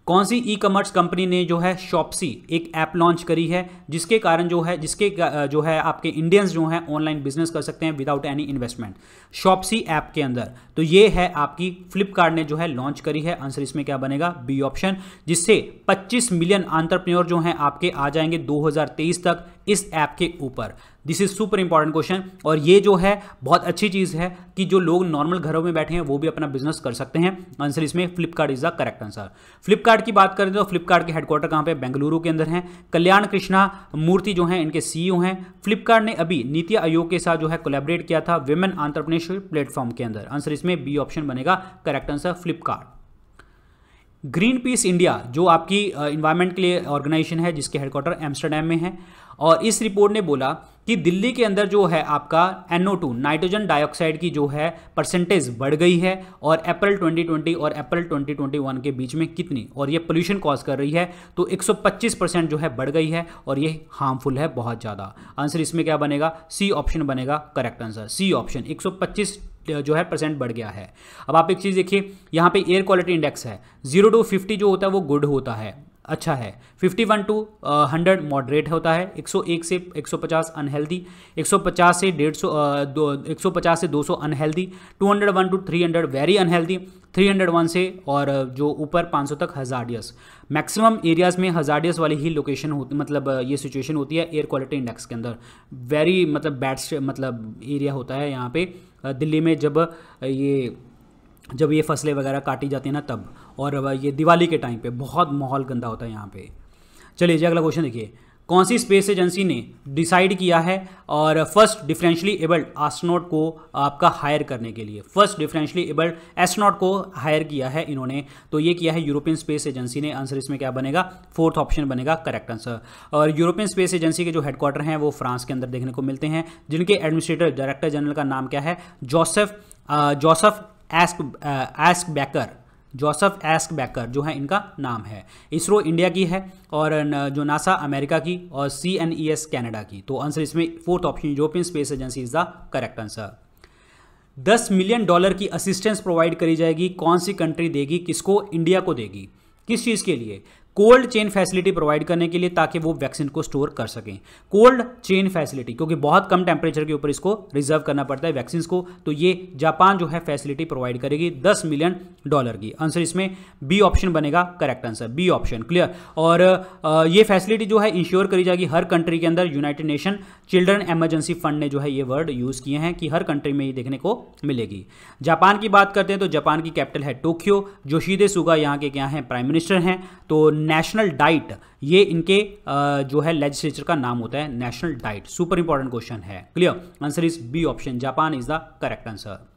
कौन सी ई कॉमर्स कंपनी ने जो है शॉपसी एक ऐप लॉन्च करी है जिसके कारण जो है जिसके जो है आपके इंडियंस जो हैं ऑनलाइन बिजनेस कर सकते हैं without any investment Shopsy app के अंदर तो ये है आपकी फ्लिपकार्ट ने जो है लॉन्च करी है आंसर इसमें क्या बनेगा बी ऑप्शन जिससे 25 मिलियन आंट्रप्रन्योर जो हैं आपके आ जाएंगे 2023 तक इस ऐप के ऊपर this is super important question और ये जो है बहुत अच्छी चीज़ है कि जो लोग नॉर्मल घरों में बैठे हैं वो भी अपना बिजनेस कर सकते हैं आंसर इसमें Flipkart is the correct answer Flipkart की बात करें तो फ्लिपकार्ट के हेडक्वार्टर कहां पे बेंगलुरु के अंदर हैं कल्याण कृष्णा मूर्ति जो है इनके सीईओ e हैं फ्लिपकार्ट ने अभी नीति आयोग के साथ जो है कोलेबरेट किया था वेमेन आंट्रप्रनेरशिप प्लेटफॉर्म के अंदर आंसर इसमें बी ऑप्शन बनेगा correct answer Flipkart Greenpeace India जो आपकी इन्वायरमेंट के लिए ऑर्गेनाइजेशन है जिसके हेडक्वार्टर एम्स्टरडेम में है और इस रिपोर्ट ने बोला कि दिल्ली के अंदर जो है आपका NO2 नाइट्रोजन डाइऑक्साइड की जो है परसेंटेज बढ़ गई है और अप्रैल 2020 और अप्रैल 2021 के बीच में कितनी और ये पोल्यूशन कॉज कर रही है तो 125 परसेंट जो है बढ़ गई है और ये हार्मफुल है बहुत ज़्यादा आंसर इसमें क्या बनेगा सी ऑप्शन बनेगा करेक्ट आंसर सी ऑप्शन एक जो है परसेंट बढ़ गया है अब आप एक चीज़ देखिए यहाँ पे एयर क्वालिटी इंडेक्स है जीरो टू फिफ्टी जो होता है वो गुड होता है अच्छा है 51 टू हंड्रेड मॉडरेट होता है 101 से 150 अनहेल्दी 150 से डेढ़ सौ uh, एक से 200 अनहेल्दी 201 टू 300 वेरी अनहेल्दी 301 से और uh, जो ऊपर 500 तक हजारडियस मैक्सिमम एरियाज में हज़ारडियस वाली ही लोकेशन होती मतलब uh, ये सिचुएशन होती है एयर क्वालिटी इंडेक्स के अंदर वेरी मतलब बैड मतलब एरिया होता है यहाँ पे दिल्ली में जब ये जब ये फसलें वगैरह काटी जाती हैं ना तब और ये दिवाली के टाइम पे बहुत माहौल गंदा होता है यहाँ पे चलिए जी अगला क्वेश्चन देखिए कौन सी स्पेस एजेंसी ने डिसाइड किया है और फर्स्ट डिफरेंशली एबल्ड एस्ट्रोनॉट को आपका हायर करने के लिए फर्स्ट डिफरेंशली एबल्ड एस्ट्रोनॉट को हायर किया है इन्होंने तो ये किया है यूरोपियन स्पेस एजेंसी ने आंसर इसमें क्या बनेगा फोर्थ ऑप्शन बनेगा करेक्ट आंसर और यूरोपियन स्पेस एजेंसी के जो हेडक्वार्टर हैं वो फ्रांस के अंदर देखने को मिलते हैं जिनके एडमिनिस्ट्रेटर डायरेक्टर जनरल का नाम क्या है जोसेफ जोसेफ एस्क Aschbacher Joseph Aschbacher जो है इनका नाम है इसरो इंडिया की है और जो नासा अमेरिका की और C N E e S Canada की तो आंसर इसमें fourth option European space agency is the correct answer दस मिलियन डॉलर की असिस्टेंस प्रोवाइड करी जाएगी कौन सी कंट्री देगी किसको इंडिया को देगी किस चीज़ के लिए कोल्ड चेन फैसिलिटी प्रोवाइड करने के लिए ताकि वो वैक्सीन को स्टोर कर सकें कोल्ड चेन फैसिलिटी क्योंकि बहुत कम टेम्परेचर के ऊपर इसको रिजर्व करना पड़ता है वैक्सीन को तो ये जापान जो है फैसिलिटी प्रोवाइड करेगी दस मिलियन डॉलर की आंसर इसमें बी ऑप्शन बनेगा correct answer B option clear और ये फैसिलिटी जो है इंश्योर करी जाएगी हर कंट्री के अंदर United Nation children emergency fund ने जो है ये वर्ड यूज़ किए हैं कि हर कंट्री में ये देखने को मिलेगी जापान की बात करते हैं तो जापान की कैपिटल है टोक्यो जोशीदे सुगा यहाँ के क्या हैं प्राइम मिनिस्टर हैं तो नेशनल डाइट ये इनके जो है लेजिस्लेचर का नाम होता है national diet super important question है clear answer is B option Japan is the correct answer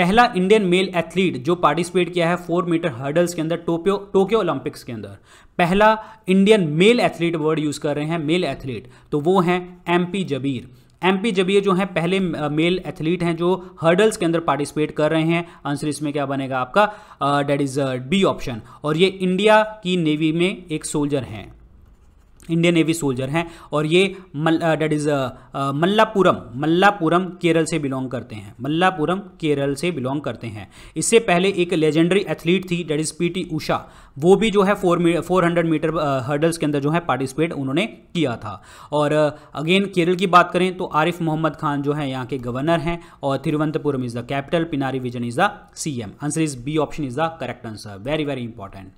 पहला इंडियन मेल एथलीट जो पार्टिसिपेट किया है फोर मीटर हर्डल्स के अंदर टोक्यो टोक्यो ओलंपिक्स के अंदर पहला Indian male athlete word use कर रहे हैं मेल एथलीट तो वो हैं M P Jabir M P Jabir जो हैं पहले मेल एथलीट हैं जो हर्डल्स के अंदर पार्टिसिपेट कर रहे हैं आंसर इसमें क्या बनेगा आपका डेट इज बी ऑप्शन और ये इंडिया की नेवी में एक सोल्जर हैं इंडियन नेवी सोल्जर हैं और ये that is uh, uh, uh, Malappuram Malappuram Kerala से बिलोंग करते हैं मल्लापुरम केरल से बिलोंग करते हैं इससे पहले एक लेजेंडरी एथलीट थी that is P T Usha वो भी जो है four four hundred meter hurdles के अंदर जो है पार्टिसिपेट उन्होंने किया था और अगेन uh, केरल की बात करें तो आरिफ मोहम्मद खान जो है यहाँ के गवर्नर हैं और Thiruvananthapuram is the capital Pinarayi Vijayan is the C M answer is B option is the correct answer very very important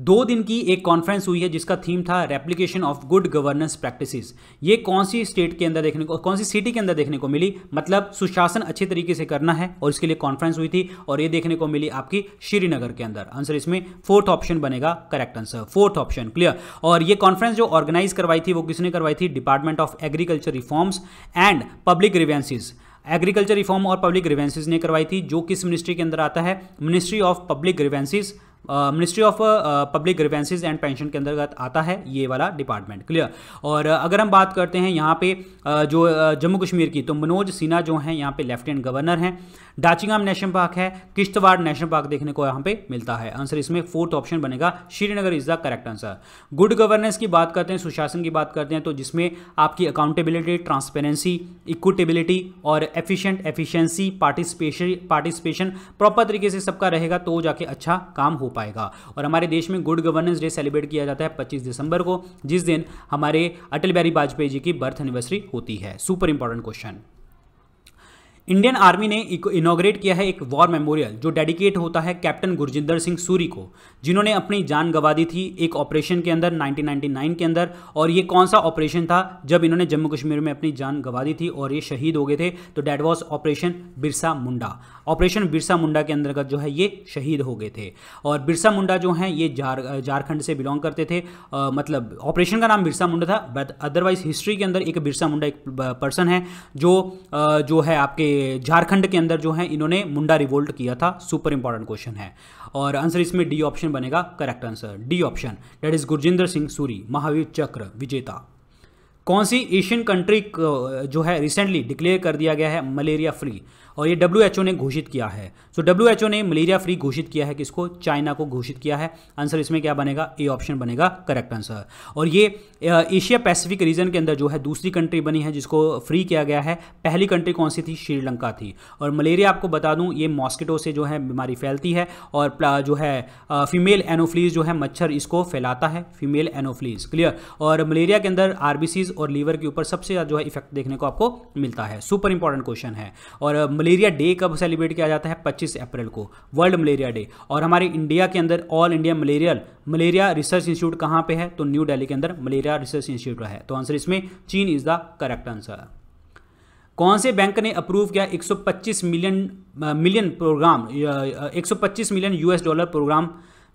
दो दिन की एक कॉन्फ्रेंस हुई है जिसका थीम था replication of good governance practices ये कौन सी स्टेट के अंदर देखने को कौन सी सिटी के अंदर देखने को मिली मतलब सुशासन अच्छे तरीके से करना है और इसके लिए कॉन्फ्रेंस हुई थी और ये देखने को मिली आपकी श्रीनगर के अंदर आंसर इसमें फोर्थ ऑप्शन बनेगा correct answer fourth option clear और ये कॉन्फ्रेंस जो ऑर्गेनाइज करवाई थी वो किसने करवाई थी department of agriculture reforms and public grievances agriculture reform और पब्लिक रिवेंसिस ने करवाई थी जो किस मिनिस्ट्री के अंदर आता है ministry of public grievances ministry of public grievances and pension के अंतर्गत आता है ये वाला डिपार्टमेंट क्लियर और अगर हम बात करते हैं यहाँ पे जो जम्मू कश्मीर की तो मनोज सिन्हा जो हैं यहाँ पे लेफ्टिनेंट गवर्नर हैं डाचिंगाम नेशनल पार्क है किश्तवाड़ नेशनल पार्क देखने को यहाँ पे मिलता है आंसर इसमें फोर्थ ऑप्शन बनेगा Srinagar is the correct answer good governance की बात करते हैं सुशासन की बात करते हैं तो जिसमें आपकी अकाउंटेबिलिटी ट्रांसपेरेंसी इक्विटेबिलिटी और efficient efficiency participation participation proper तरीके से सबका रहेगा तो जाके अच्छा काम हो पाएगा और हमारे देश में गुड गवर्नेंस डे सेलिब्रेट किया जाता है पच्चीस दिसंबर को जिस दिन हमारे अटल बिहारी वाजपेयी जी की बर्थ एनिवर्सरी होती है super important question Indian army ने इनोग्रेट किया है एक वॉर मेमोरियल जो डेडिकेट होता है कैप्टन गुरजिंदर सिंह सूरी को जिन्होंने अपनी जान गंवा दी थी एक ऑपरेशन के अंदर 1999 के अंदर और ये कौन सा ऑपरेशन था जब इन्होंने जम्मू कश्मीर में अपनी जान गंवा दी थी और ये शहीद हो गए थे तो that was operation Birsa Munda operation Birsa Munda के अंतर्गत जो है ये शहीद हो गए थे और बिरसा मुंडा जो है ये झार झारखंड से बिलोंग करते थे आ, मतलब ऑपरेशन का नाम बिरसा मुंडा था बट अदरवाइज हिस्ट्री के अंदर एक बिरसा मुंडा एक पर्सन है जो जो है आपके झारखंड के अंदर जो है इन्होंने मुंडा रिवोल्ट किया था सुपर इंपॉर्टेंट क्वेश्चन है और आंसर इसमें डी ऑप्शन बनेगा correct answer D option that is Gurjinder Singh Suri Mahavir Chakra विजेता कौन सी एशियन कंट्री जो है रिसेंटली डिक्लेयर कर दिया गया है मलेरिया फ्री और ये डब्ल्यू ने घोषित किया है सो डब्ल्यू ने मलेरिया फ्री घोषित किया है किसको चाइना को घोषित किया है आंसर इसमें क्या बनेगा ए ऑप्शन बनेगा करेक्ट आंसर और ये एशिया पैसिफिक रीजन के अंदर जो है दूसरी कंट्री बनी है जिसको फ्री किया गया है पहली कंट्री कौन सी थी श्रीलंका थी और मलेरिया आपको बता दूं ये मॉस्किटो से जो है बीमारी फैलती है और जो है फीमेल एनोफ्लीज जो है मच्छर इसको फैलाता है फीमेल एनोफ्लीज क्लियर और मलेरिया के अंदर आरबीसीज और लीवर के ऊपर सबसे ज़्यादा जो है इफेक्ट देखने को आपको मिलता है सुपर इंपॉर्टेंट क्वेश्चन है और मलेरिया डे कब सेलिब्रेट किया जाता है 25 अप्रैल को वर्ल्ड मलेरिया डे और हमारे इंडिया के अंदर all India malarial malaria research institute कहाँ पे है तो न्यू दिल्ली के अंदर मलेरिया रिसर्च इंस्टीट्यूट है तो आंसर इसमें चीन इज द करेक्ट आंसर कौन से बैंक ने अप्रूव किया 125 million million program 125 million US dollar program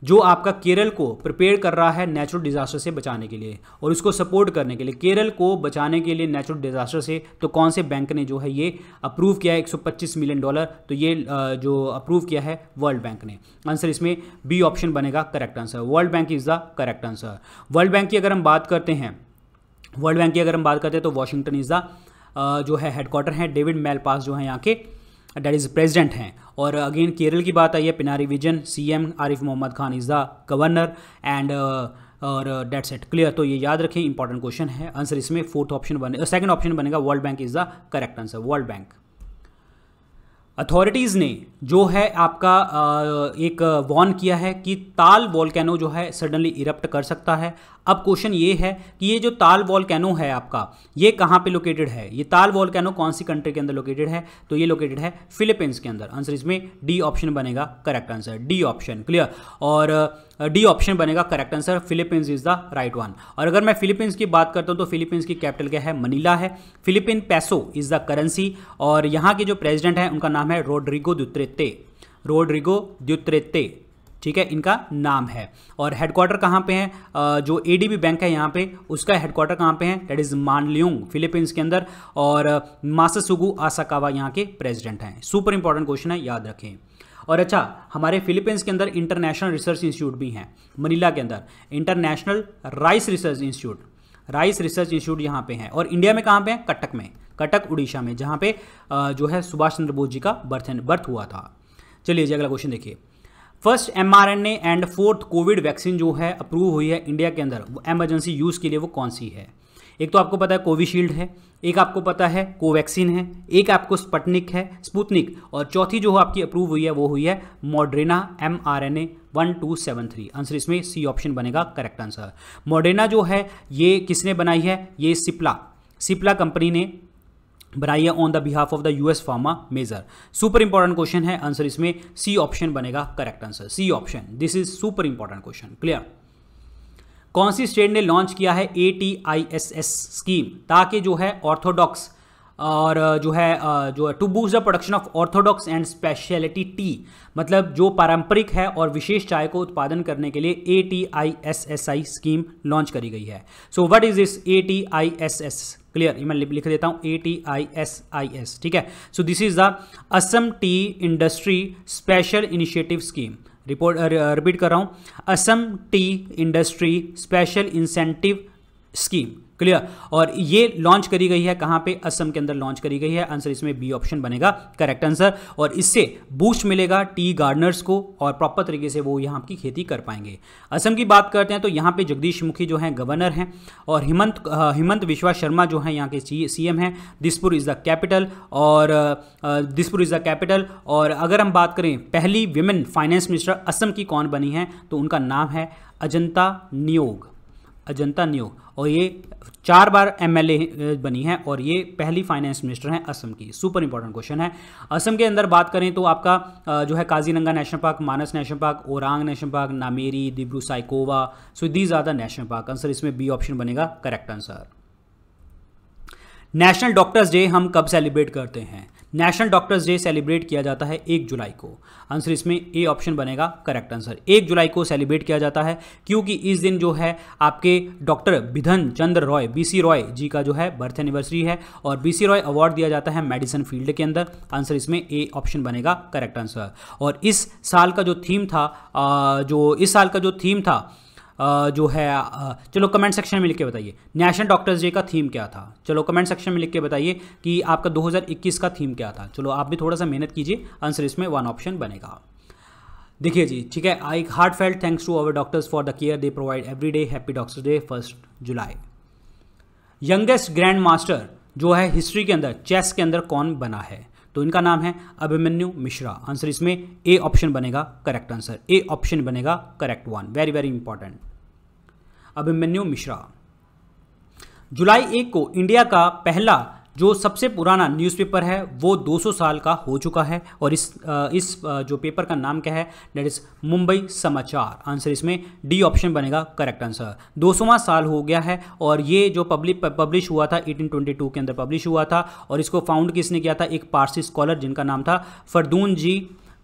जो आपका केरल को प्रिपेयर कर रहा है नेचुरल डिजास्टर से बचाने के लिए और इसको सपोर्ट करने के लिए केरल को बचाने के लिए नेचुरल डिजास्टर से तो कौन से बैंक ने जो है ये अप्रूव किया है 125 मिलियन डॉलर तो ये जो अप्रूव किया है वर्ल्ड बैंक ने आंसर इसमें बी ऑप्शन बनेगा correct answer world bank is the correct answer world bank की अगर हम बात करते हैं वर्ल्ड बैंक की अगर हम बात करते हैं तो वॉशिंगटन इज़ द जो है हेडक्वार्टर है डेविड मेल पास जो है यहाँ के डेट इज़ प्रेजिडेंट हैं और अगेन केरल की बात आई है Pinarayi Vijayan C M Arif Mohammad Khan is the governor and और डेट सेट क्लियर तो ये याद रखें इंपॉर्टेंट क्वेश्चन है आंसर इसमें फोर्थ ऑप्शन बने सेकंड uh, ऑप्शन बनेगा world bank is the correct answer world bank authorities ने जो है आपका एक वॉर्न किया है कि ताल वॉलकैनो जो है सडनली इरप्ट कर सकता है अब क्वेश्चन ये है कि ये जो ताल वॉलकैनो है आपका ये कहाँ पे लोकेटेड है ये ताल वॉलकैनो कौन सी कंट्री के अंदर लोकेटेड है तो ये लोकेटेड है फिलीपींस के अंदर आंसर इसमें डी ऑप्शन बनेगा correct answer D option clear और डी ऑप्शन बनेगा correct answer Philippines is the right one और अगर मैं फिलीपींस की बात करता हूँ तो फिलीपींस की कैपिटल क्या है मनीला है फिलीपीन पैसो इज द करेंसी और यहाँ के जो प्रेजिडेंट है उनका नाम है रोड्रिगो दुत्रे द्युत्रेते रोड्रिगो द्युत्रेते ठीक है इनका नाम है और हेडक्वार्टर कहाँ पे है जो एडीबी बैंक है यहाँ पे उसका हेडक्वार्टर कहाँ पे है डेट इज़ मानलियोंग फिलीपींस के अंदर और मासासुगु आसाकावा यहाँ के प्रेसिडेंट हैं सुपर इंपॉर्टेंट क्वेश्चन है याद रखें और अच्छा हमारे फिलीपींस के अंदर इंटरनेशनल रिसर्च इंस्टीट्यूट भी हैं मनीला के अंदर international rice research institute rice research institute यहाँ पे हैं और इंडिया में कहाँ पे हैं कटक में कटक उड़ीसा में जहाँ पे जो है सुभाष चंद्र बोस जी का बर्थ एंड बर्थ हुआ था चलिए जी अगला क्वेश्चन देखिए first M R N A and fourth covid vaccine जो है अप्रूव हुई है इंडिया के अंदर एमरजेंसी यूज़ के लिए वो कौन सी है एक तो आपको पता है कोविशील्ड है एक आपको पता है कोवैक्सीन है एक आपको स्पटनिक है स्पुतनिक और चौथी जो आपकी अप्रूव हुई है वो हुई है Moderna M R N A one two seven three answer इसमें सी ऑप्शन बनेगा करेक्ट आंसर मॉड्रेना जो है ये किसने बनाई है ये सिप्ला सिप्ला कंपनी ने बनाइए on the behalf of the US pharma major super important question है आंसर इसमें सी ऑप्शन बनेगा correct answer C option this is super important question clear कौन सी स्टेट ने लॉन्च किया है A T I S S scheme ताकि जो है ऑर्थोडॉक्स और जो है जो है to boost the production of orthodox and speciality tea मतलब जो पारंपरिक है और विशेष चाय को उत्पादन करने के लिए A T I S S I scheme launch करी गई है so what is this A T I S S clear मैं लिख देता हूँ A T I S I S ठीक है so this is the Assam tea industry special initiative scheme report repeat कर रहा हूँ Assam tea industry special incentive scheme clear और ये लॉन्च करी गई है कहाँ पे असम के अंदर लॉन्च करी गई है आंसर इसमें बी ऑप्शन बनेगा करेक्ट आंसर और इससे बूस्ट मिलेगा टी गार्डनर्स को और प्रॉपर तरीके से वो यहाँ की खेती कर पाएंगे असम की बात करते हैं तो यहाँ पे जगदीश मुखी जो है गवर्नर हैं और हिमंत हिमंत विश्वा शर्मा जो है यहाँ के सी एम हैं दिसपुर इज़ द कैपिटल और दिसपुर इज़ द कैपिटल और अगर हम बात करें पहली विमेन फाइनेंस मिनिस्टर असम की कौन बनी है तो उनका नाम है अजंता नियोग अजंता नियोग और ये चार बार एमएलए बनी हैं और ये पहली फाइनेंस मिनिस्टर हैं असम की सुपर इंपॉर्टेंट क्वेश्चन है असम के अंदर बात करें तो आपका जो है Kaziranga national park Manas national park Orang national park Nameri Dibru Saikhowa so these national park answer इसमें बी ऑप्शन बनेगा correct answer national doctors day हम कब सेलिब्रेट करते हैं नेशनल डॉक्टर्स डे सेलिब्रेट किया जाता है एक जुलाई को आंसर इसमें ए ऑप्शन बनेगा करेक्ट आंसर एक जुलाई को सेलिब्रेट किया जाता है क्योंकि इस दिन जो है आपके doctor Bidhan Chandra Roy B C Roy ji जो है बर्थ एनिवर्सरी है और बीसी रॉय अवार्ड दिया जाता है मेडिसिन फील्ड के अंदर आंसर इसमें ए ऑप्शन बनेगा करेक्ट आंसर और इस साल का जो थीम था जो इस साल का जो थीम था जो है चलो कमेंट सेक्शन में लिख के बताइए नेशनल डॉक्टर्स डे का थीम क्या था चलो कमेंट सेक्शन में लिख के बताइए कि आपका 2021 का थीम क्या था चलो आप भी थोड़ा सा मेहनत कीजिए आंसर इसमें वन ऑप्शन बनेगा देखिए जी ठीक है I heartfelt thanks to our doctors for the care they provide every day happy doctors day first July youngest grandmaster जो है हिस्ट्री के अंदर चेस के अंदर कौन बना है तो इनका नाम है अभिमन्यु मिश्रा आंसर इसमें ए ऑप्शन बनेगा करेक्ट आंसर ए ऑप्शन बनेगा correct one very very important Abhimanyu Mishra जुलाई एक को इंडिया का पहला जो सबसे पुराना न्यूज़पेपर है वो 200 साल का हो चुका है और इस इस जो पेपर का नाम क्या है that is Mumbai Samachar answer इसमें डी ऑप्शन बनेगा करेक्ट आंसर 200वां साल हो गया है और ये जो पब्लिक पब्लिश हुआ था 1822 के अंदर पब्लिश हुआ था और इसको फाउंड किसने किया था एक पारसी स्कॉलर जिनका नाम था फरदून जी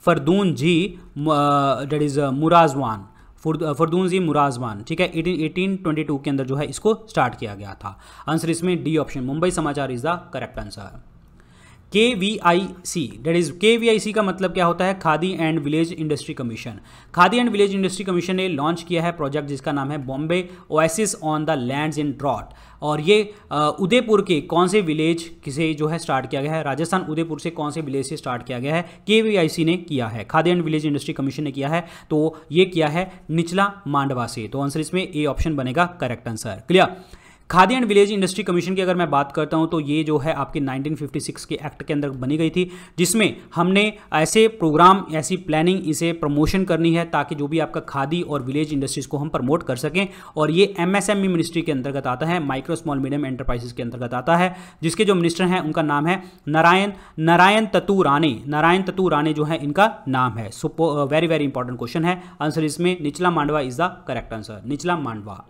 फरदून जी डेट इज़ मुराजवान फरदूनजी मुराजमान ठीक है एटीन ट्वेंटी टू के अंदर जो है इसको स्टार्ट किया गया था आंसर इसमें D option Mumbai Samachar is the correct answer K V I C that is K V I C का मतलब क्या होता है Khadi and village industry commission Khadi and village industry commission ने लॉन्च किया है प्रोजेक्ट जिसका नाम है Bombay oasis on the lands in drought और ये उदयपुर के कौन से विलेज किसे जो है स्टार्ट किया गया है राजस्थान उदयपुर से कौन से विलेज से स्टार्ट किया गया है के ने किया है खाद्य एंड विलेज इंडस्ट्री कमीशन ने किया है तो ये किया है निचला मांडवा से तो आंसर इसमें ए ऑप्शन बनेगा correct answer clear Khadi and village industry commission की अगर मैं बात करता हूँ तो ये जो है आपके 1956 के एक्ट के अंदर बनी गई थी जिसमें हमने ऐसे प्रोग्राम ऐसी प्लानिंग इसे प्रमोशन करनी है ताकि जो भी आपका खादी और विलेज इंडस्ट्रीज़ को हम प्रमोट कर सकें और ये एमएसएमई e मिनिस्ट्री के अंतर्गत आता है माइक्रो स्मॉल मीडियम एंटरप्राइजेस के अंतर्गत आता है जिसके जो मिनिस्टर हैं उनका नाम है नारायण नारायण ततू राणे नारायण ततू राणे जो है इनका नाम है so very very important question है आंसर इसमें Nichla Mandwa is the correct answer Nichla Mandwa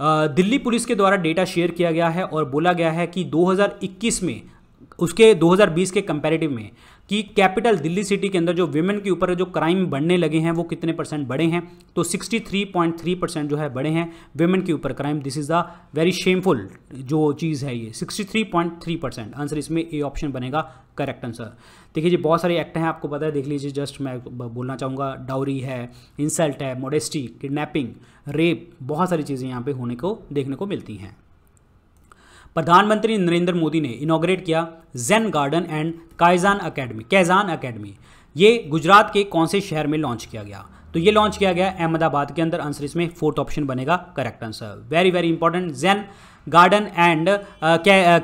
Delhi police के द्वारा डेटा शेयर किया गया है और बोला गया है कि 2021 में उसके 2020 के कंपैरेटिव में कि कैपिटल दिल्ली सिटी के अंदर जो वेमेन के ऊपर जो क्राइम बढ़ने लगे हैं वो कितने परसेंट बढ़े हैं तो 63.3 परसेंट जो है बढ़े हैं वेमेन के ऊपर crime this is the very shameful जो चीज़ है ये 63.3 परसेंट आंसर इसमें ए ऑप्शन बनेगा करेक्ट आंसर देखिए जी बहुत सारे एक्ट हैं आपको पता है देख लीजिए जस्ट मैं बोलना चाहूँगा डाउरी है इंसल्ट है मोडेस्टी किडनैपिंग रेप बहुत सारी चीज़ें यहाँ पर होने को देखने को मिलती हैं प्रधानमंत्री नरेंद्र मोदी ने इनाग्रेट किया Jain garden and Kaizen academy Kaizen academy ये गुजरात के कौन से शहर में लॉन्च किया गया तो ये लॉन्च किया गया अहमदाबाद के अंदर आंसर इसमें फोर्थ ऑप्शन बनेगा correct answer very very important Jain garden and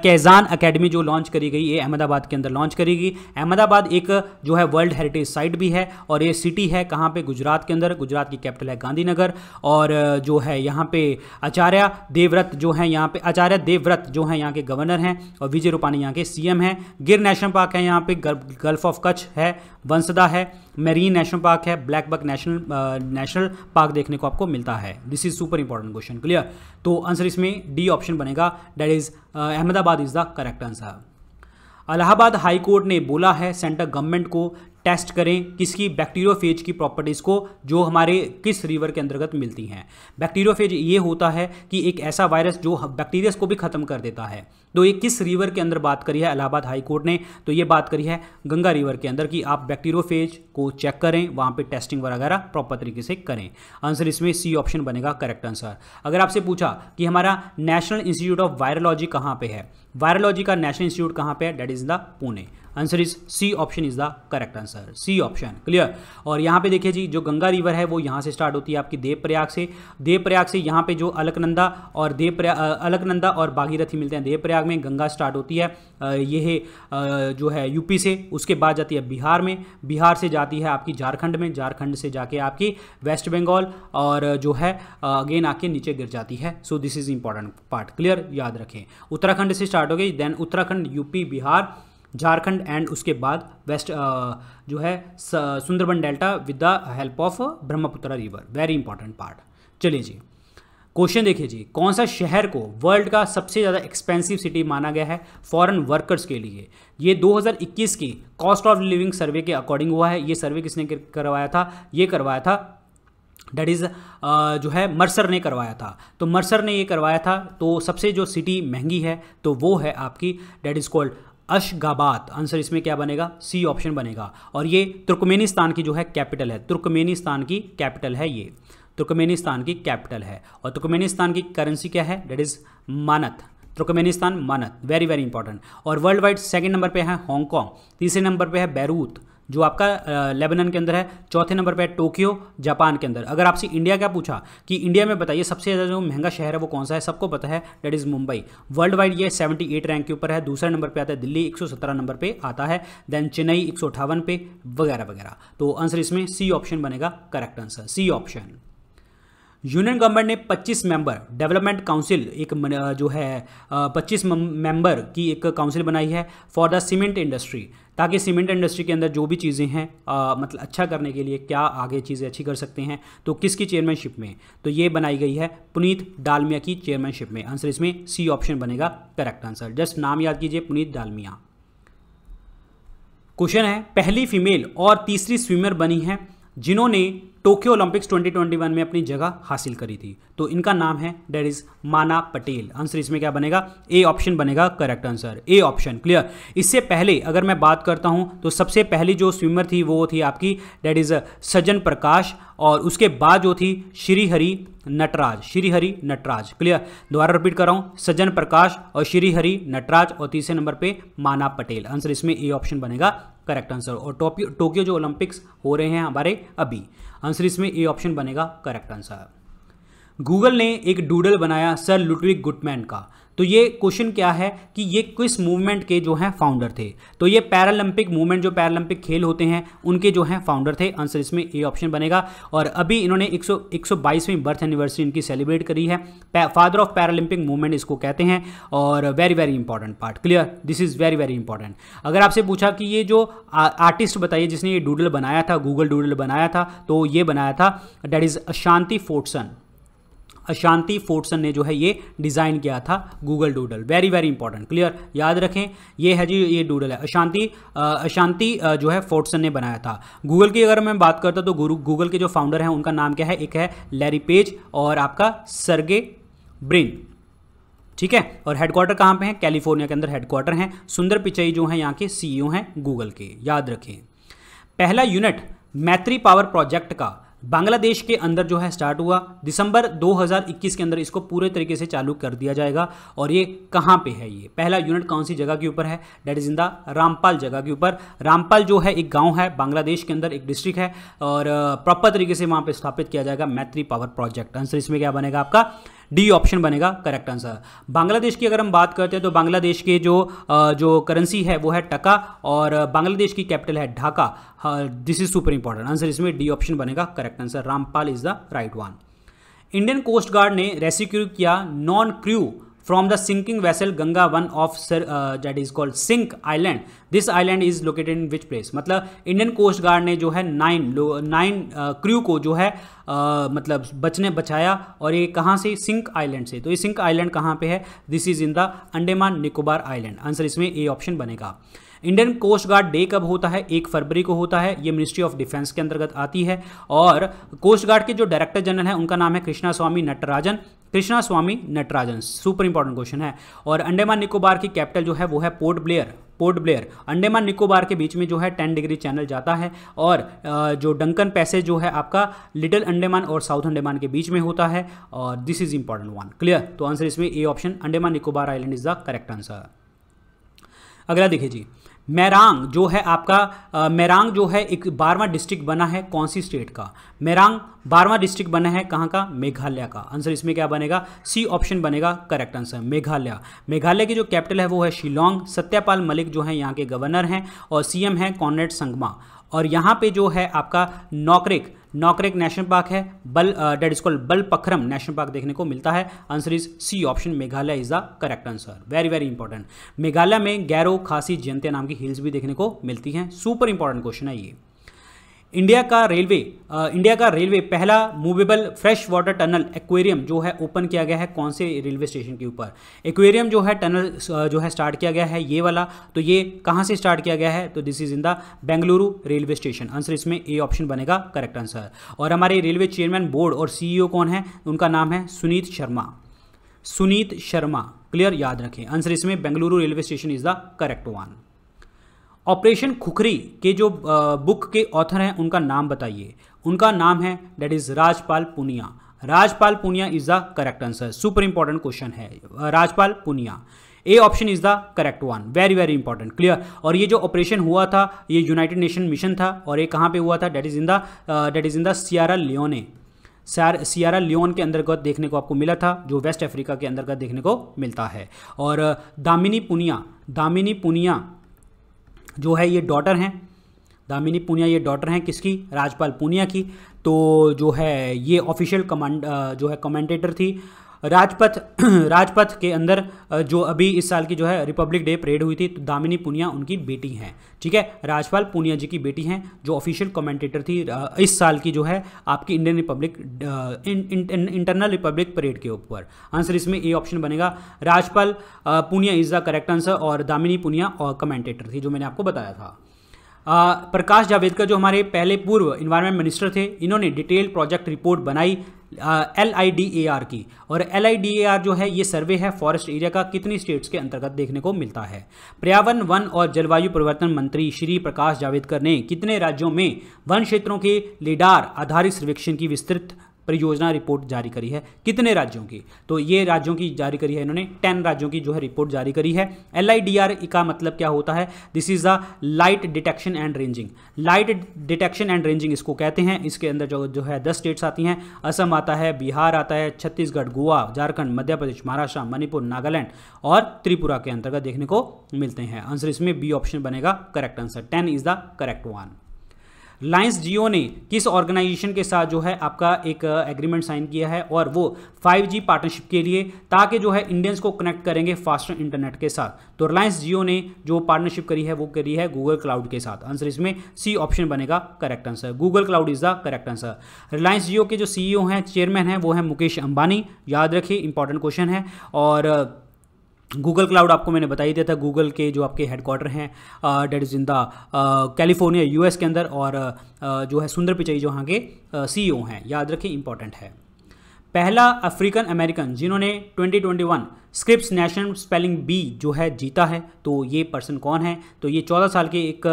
Kaizen academy जो लॉन्च करी गई ये अहमदाबाद के अंदर लॉन्च करी गई अहमदाबाद एक जो है वर्ल्ड हेरिटेज साइट भी है और ये सिटी है कहाँ पे गुजरात के अंदर गुजरात की कैपिटल है गांधीनगर और uh, जो है यहाँ पे आचार्य देवव्रत जो है यहाँ पे आचार्य देवव्रत जो है यहाँ के गवर्नर हैं और विजय रूपानी यहाँ के सी हैं गिर नेशनल पार्क है यहाँ पे गल्फ ऑफ कच्छ है वंसदा है मेरीन नेशनल पार्क है black buck national national park देखने को आपको मिलता है this is super important question clear तो आंसर इसमें डी ऑप्शन बनेगा that is Ahmedabad is the correct answer Allahabad high court ने बोला है सेंट्रल गवर्नमेंट को टेस्ट करें किसकी बैक्टीरियोफेज की प्रॉपर्टीज़ को जो हमारे किस रिवर के अंतर्गत मिलती हैं बैक्टीरियोफेज ये होता है कि एक ऐसा वायरस जो बैक्टीरियस को भी ख़त्म कर देता है तो ये किस रिवर के अंदर बात करी है इलाहाबाद हाई कोर्ट ने तो ये बात करी है गंगा रिवर के अंदर कि आप बैक्टीरियोफेज को चेक करें वहाँ पर टेस्टिंग वगैरह प्रॉपर तरीके से करें आंसर इसमें सी ऑप्शन बनेगा करेक्ट आंसर अगर आपसे पूछा कि हमारा नेशनल इंस्टीट्यूट ऑफ वायरोलॉजी कहाँ पर है वायरोलॉजी का नेशनल इंस्टीट्यूट कहाँ पर है that is the Pune answer is C option is the correct answer C option clear और यहाँ पे देखिए जी जो गंगा रिवर है वो यहाँ से स्टार्ट होती है आपकी देव प्रयाग से देव प्रयाग से यहाँ पे जो अलकनंदा और देव अलकनंदा और बागीरथी मिलते हैं देव प्रयाग में गंगा स्टार्ट होती है ये है जो है यूपी से उसके बाद जाती है बिहार में बिहार से जाती है आपकी झारखंड में झारखंड से जाके आपकी वेस्ट बंगाल और जो है अगेन आके नीचे गिर जाती है so this is important part clear याद रखें उत्तराखंड से स्टार्ट हो गई then Uttarakhand UP Bihar Jharkhand and उसके बाद वेस्ट जो है Sundarban delta with the help of Brahmaputra river very important part चलिए जी क्वेश्चन देखिए जी कौन सा शहर को वर्ल्ड का सबसे ज़्यादा एक्सपेंसिव सिटी माना गया है फॉरेन वर्कर्स के लिए ये 2021 की कॉस्ट ऑफ लिविंग सर्वे के अकॉर्डिंग हुआ है ये सर्वे किसने करवाया था ये करवाया था डेट इज़ जो है मर्सर ने करवाया था तो मर्सर ने ये करवाया था तो सबसे जो सिटी महंगी है तो वो है आपकी that is called Ashgabat answer इसमें क्या बनेगा सी ऑप्शन बनेगा और ये तुर्कमेनिस्तान की जो है कैपिटल है तुर्कमेनिस्तान की कैपिटल है ये तुर्कमेनिस्तान की कैपिटल है और तुर्कमेनिस्तान की करेंसी क्या है that is manat Turkmenistan manat very very important और वर्ल्ड वाइड सेकेंड नंबर पर है हांगकॉन्ग तीसरे नंबर पर है बैरूत जो आपका लेबनान के अंदर है चौथे नंबर पर टोक्यो जापान के अंदर अगर आपसे इंडिया का पूछा कि इंडिया में बताइए सबसे ज़्यादा जो महंगा शहर है वो कौन सा है सबको पता है that is Mumbai world wide ये सेवेंटी एट रैंक के ऊपर है दूसरे नंबर पर आता है दिल्ली एक नंबर पर आता है देन चेन्नई एक पे वगैरह वगैरह तो आंसर इसमें सी ऑप्शन बनेगा correct answer C option union government ने 25 मेंबर डेवलपमेंट काउंसिल एक जो है 25 मेंबर की एक काउंसिल बनाई है फॉर द सीमेंट इंडस्ट्री ताकि सीमेंट इंडस्ट्री के अंदर जो भी चीज़ें हैं मतलब अच्छा करने के लिए क्या आगे चीज़ें अच्छी कर सकते हैं तो किसकी चेयरमैनशिप में तो ये बनाई गई है पुनीत डालमिया की चेयरमैनशिप में आंसर इसमें सी ऑप्शन बनेगा करेक्ट आंसर जस्ट नाम याद कीजिए पुनीत डालमिया क्वेश्चन है पहली फीमेल और तीसरी स्विमर बनी है जिन्होंने टोक्यो ओलंपिक्स 2021 में अपनी जगह हासिल करी थी तो इनका नाम है डेट इज माना पटेल आंसर इसमें क्या बनेगा ए ऑप्शन बनेगा correct answer A option clear इससे पहले अगर मैं बात करता हूँ तो सबसे पहली जो स्विमर थी वो थी आपकी डेट इज सज्जन प्रकाश और उसके बाद जो थी श्रीहरि नटराज श्रीहरि नटराज क्लियर दोबारा रिपीट कर रहा हूँ सज्जन प्रकाश और श्रीहरि नटराज और तीसरे नंबर पे माना पटेल आंसर इसमें ए ऑप्शन बनेगा करेक्ट आंसर और टोक्यो जो ओलंपिक्स हो रहे हैं हमारे अभी आंसर इसमें ए ऑप्शन बनेगा करेक्ट आंसर गूगल ने एक डूडल बनाया सर लुटविक गुटमैन का तो ये क्वेश्चन क्या है कि ये किस मूवमेंट के जो हैं फाउंडर थे तो ये पैरालंपिक मूवमेंट जो पैरालंपिक खेल होते हैं उनके जो हैं फाउंडर थे आंसर इसमें ए ऑप्शन बनेगा और अभी इन्होंने एक सौ बर्थ एनिवर्सरी इनकी सेलिब्रेट करी है फादर ऑफ पैरालंपिक मूवमेंट इसको कहते हैं और very very important part clear this is very very important अगर आपसे पूछा कि ये जो आर्टिस्ट बताइए जिसने ये डूडल बनाया था गूगल डूडल बनाया था तो ये बनाया था डेट इज़ अशांति फोर्टसन अशांति फोर्टसन ने जो है ये डिज़ाइन किया था Google doodle very very important clear याद रखें ये है जी ये डूडल है अशांति अशांति जो है फोर्टसन ने बनाया था गूगल की अगर मैं बात करता तो गुरु गूगल के जो फाउंडर हैं उनका नाम क्या है एक है लैरी पेज और आपका सरगे ब्रिन ठीक है और हेडक्वार्टर कहाँ पे हैं कैलिफोर्निया के अंदर हेडक्वार्टर हैं सुंदर पिचई जो हैं यहाँ के सीईओ e हैं गूगल के याद रखें पहला यूनिट मैत्री पावर प्रोजेक्ट का बांग्लादेश के अंदर जो है स्टार्ट हुआ दिसंबर 2021 के अंदर इसको पूरे तरीके से चालू कर दिया जाएगा और ये कहाँ पे है ये पहला यूनिट कौन सी जगह के ऊपर है that is in the Rampal जगह के ऊपर रामपाल जो है एक गांव है बांग्लादेश के अंदर एक डिस्ट्रिक्ट है और प्रॉपर तरीके से वहाँ पर स्थापित किया जाएगा मैत्री पावर प्रोजेक्ट आंसर इसमें क्या बनेगा आपका डी ऑप्शन बनेगा करेक्ट आंसर बांग्लादेश की अगर हम बात करते हैं तो बांग्लादेश के जो जो करेंसी है वो है टका और बांग्लादेश की कैपिटल है Dhaka this is super important answer इसमें डी ऑप्शन बनेगा correct answer Rampal is the right one Indian coast guard ने रेस्क्यू किया non crew from the sinking vessel Ganga one of uh, that is called Sink Island. This island is located in which place? मतलब Indian coast guard ने जो है nine nine crew को जो है uh, मतलब बचने बचाया और ये कहाँ से सिंक आइलैंड से तो ये सिंक आइलैंड कहाँ पे है this is in the Andaman Nicobar island answer इसमें ए ऑप्शन बनेगा इंडियन कोस्ट गार्ड डे कब होता है एक फरवरी को होता है ये मिनिस्ट्री ऑफ डिफेंस के अंतर्गत आती है और कोस्ट गार्ड के जो डायरेक्टर जनरल हैं उनका नाम है Krishna Swami Natarajan Krishna Swami Natarajan super important question है और अंडेमान निकोबार की कैपिटल जो है वो है पोर्ट ब्लेयर पोर्ट ब्लेयर अंडेमान निकोबार के बीच में जो है टेन डिग्री चैनल जाता है और जो डंकन पैसेज जो है आपका लिटिल अंडेमान और साउथ अंडेमान के बीच में होता है और this is important one clear तो आंसर इसमें A option Andaman Nicobar island is the correct answer अगला देखिए जी मैरांग जो है आपका मैरांग जो है एक बारवा डिस्ट्रिक्ट बना है कौन सी स्टेट का मैरांग बारवा डिस्ट्रिक्ट बना है कहाँ का मेघालय का आंसर इसमें क्या बनेगा सी ऑप्शन बनेगा करेक्ट आंसर मेघालय मेघालय की जो कैपिटल है वो है शिलोंग सत्यापाल मलिक जो है यहाँ के गवर्नर हैं और सीएम है कॉन्रेड संगमा और यहाँ पे जो है आपका नौकरिक नौकरेक नेशनल पार्क है बल डेट इज कॉल्ड बल पखरम नेशनल पार्क देखने को मिलता है answer is C option Meghalaya is the correct answer very very important Meghalaya में गैरो खासी जयंतिया नाम की हिल्स भी देखने को मिलती हैं सुपर इंपॉर्टेंट क्वेश्चन है ये इंडिया का रेलवे इंडिया का रेलवे पहला movable fresh water tunnel aquarium जो है ओपन किया गया है कौन से रेलवे स्टेशन के ऊपर एक्वेरियम जो है टनल जो है स्टार्ट किया गया है ये वाला तो ये कहाँ से स्टार्ट किया गया है तो this is in the Bengaluru railway station answer इसमें ए ऑप्शन बनेगा करेक्ट आंसर और हमारे रेलवे चेयरमैन बोर्ड और सी e कौन है उनका नाम है सुनीत शर्मा सुनीत शर्मा क्लियर याद रखें आंसर इसमें Bengaluru railway station is the correct one operation Khukri के जो बुक के ऑथर हैं उनका नाम बताइए उनका नाम है that is Rajpal Punia Rajpal Punia is the correct answer super important question है Rajpal Punia A option is the correct one very very important clear और ये जो ऑपरेशन हुआ था ये यूनाइटेड नेशन मिशन था और ये कहाँ पे हुआ था that is in the that is in the Sierra Leone Sierra Leone के अंतर्गत देखने को आपको मिला था जो वेस्ट अफ्रीका के अंतर्गत देखने को मिलता है और दामिनी पुनिया दामिनी पुनिया जो है ये डॉटर हैं दामिनी पूनिया ये डॉटर हैं किसकी राजपाल पूनिया की तो जो है ये ऑफिशियल कमांड जो है कमेंटेटर थी राजपथ राजपथ के अंदर जो अभी इस साल की जो है रिपब्लिक डे परेड हुई थी तो दामिनी पुनिया उनकी बेटी हैं ठीक है राजपाल पुनिया जी की बेटी हैं जो ऑफिशियल कमेंटेटर थी इस साल की जो है आपकी इंडियन रिपब्लिक इं, इं, इं, इंटरनल रिपब्लिक परेड के ऊपर आंसर इसमें ए ऑप्शन बनेगा Rajpal Punia is the correct answer और दामिनी पुनिया और कमेंटेटर थी जो मैंने आपको बताया था प्रकाश जावेदकर जो हमारे पहले पूर्व इन्वायरमेंट मिनिस्टर थे इन्होंने डिटेल प्रोजेक्ट रिपोर्ट बनाई L I D A R की और L I D A R जो है ये सर्वे है फॉरेस्ट एरिया का कितनी स्टेट्स के अंतर्गत देखने को मिलता है पर्यावरण वन और जलवायु परिवर्तन मंत्री श्री प्रकाश जावेदकर ने कितने राज्यों में वन क्षेत्रों के लिडार आधारित सर्वेक्षण की विस्तृत परियोजना रिपोर्ट जारी करी है कितने राज्यों की तो ये राज्यों की जारी करी है इन्होंने टेन राज्यों की जो है रिपोर्ट जारी करी है एल e का मतलब क्या होता है this is the light detection and ranging light detection and ranging इसको कहते हैं इसके अंदर जो जो है दस स्टेट्स आती हैं असम आता है बिहार आता है छत्तीसगढ़ गोवा झारखंड मध्य प्रदेश महाराष्ट्र मणिपुर नागालैंड और त्रिपुरा के अंतर्गत देखने को मिलते हैं आंसर इसमें बी ऑप्शन बनेगा correct answer ten is the correct one Reliance Jio ने किस ऑर्गेनाइजेशन के साथ जो है आपका एक एग्रीमेंट साइन किया है और वो 5G पार्टनरशिप के लिए ताकि जो है इंडियंस को कनेक्ट करेंगे फास्टर इंटरनेट के साथ तो रिलायंस जियो ने जो पार्टनरशिप करी है वो करी है गूगल क्लाउड के साथ आंसर इसमें सी ऑप्शन बनेगा correct answer Google Cloud is the correct answer Reliance Jio के जो सीईओ e हैं चेयरमैन हैं वो हैं मुकेश अंबानी याद रखिए इंपॉर्टेंट क्वेश्चन है और गूगल क्लाउड आपको मैंने बताई दिया था गूगल के जो आपके हेडक्वार्टर हैं that is in the California यू के अंदर और uh, जो है सुंदर पिचाई जो वहाँ के सी uh, e हैं याद रखें इंपॉर्टेंट है पहला अफ्रीकन अमेरिकन जिन्होंने 2021 स्क्रिप्स नेशनल स्पेलिंग बी जो है जीता है तो ये पर्सन कौन है तो ये 14 साल के एक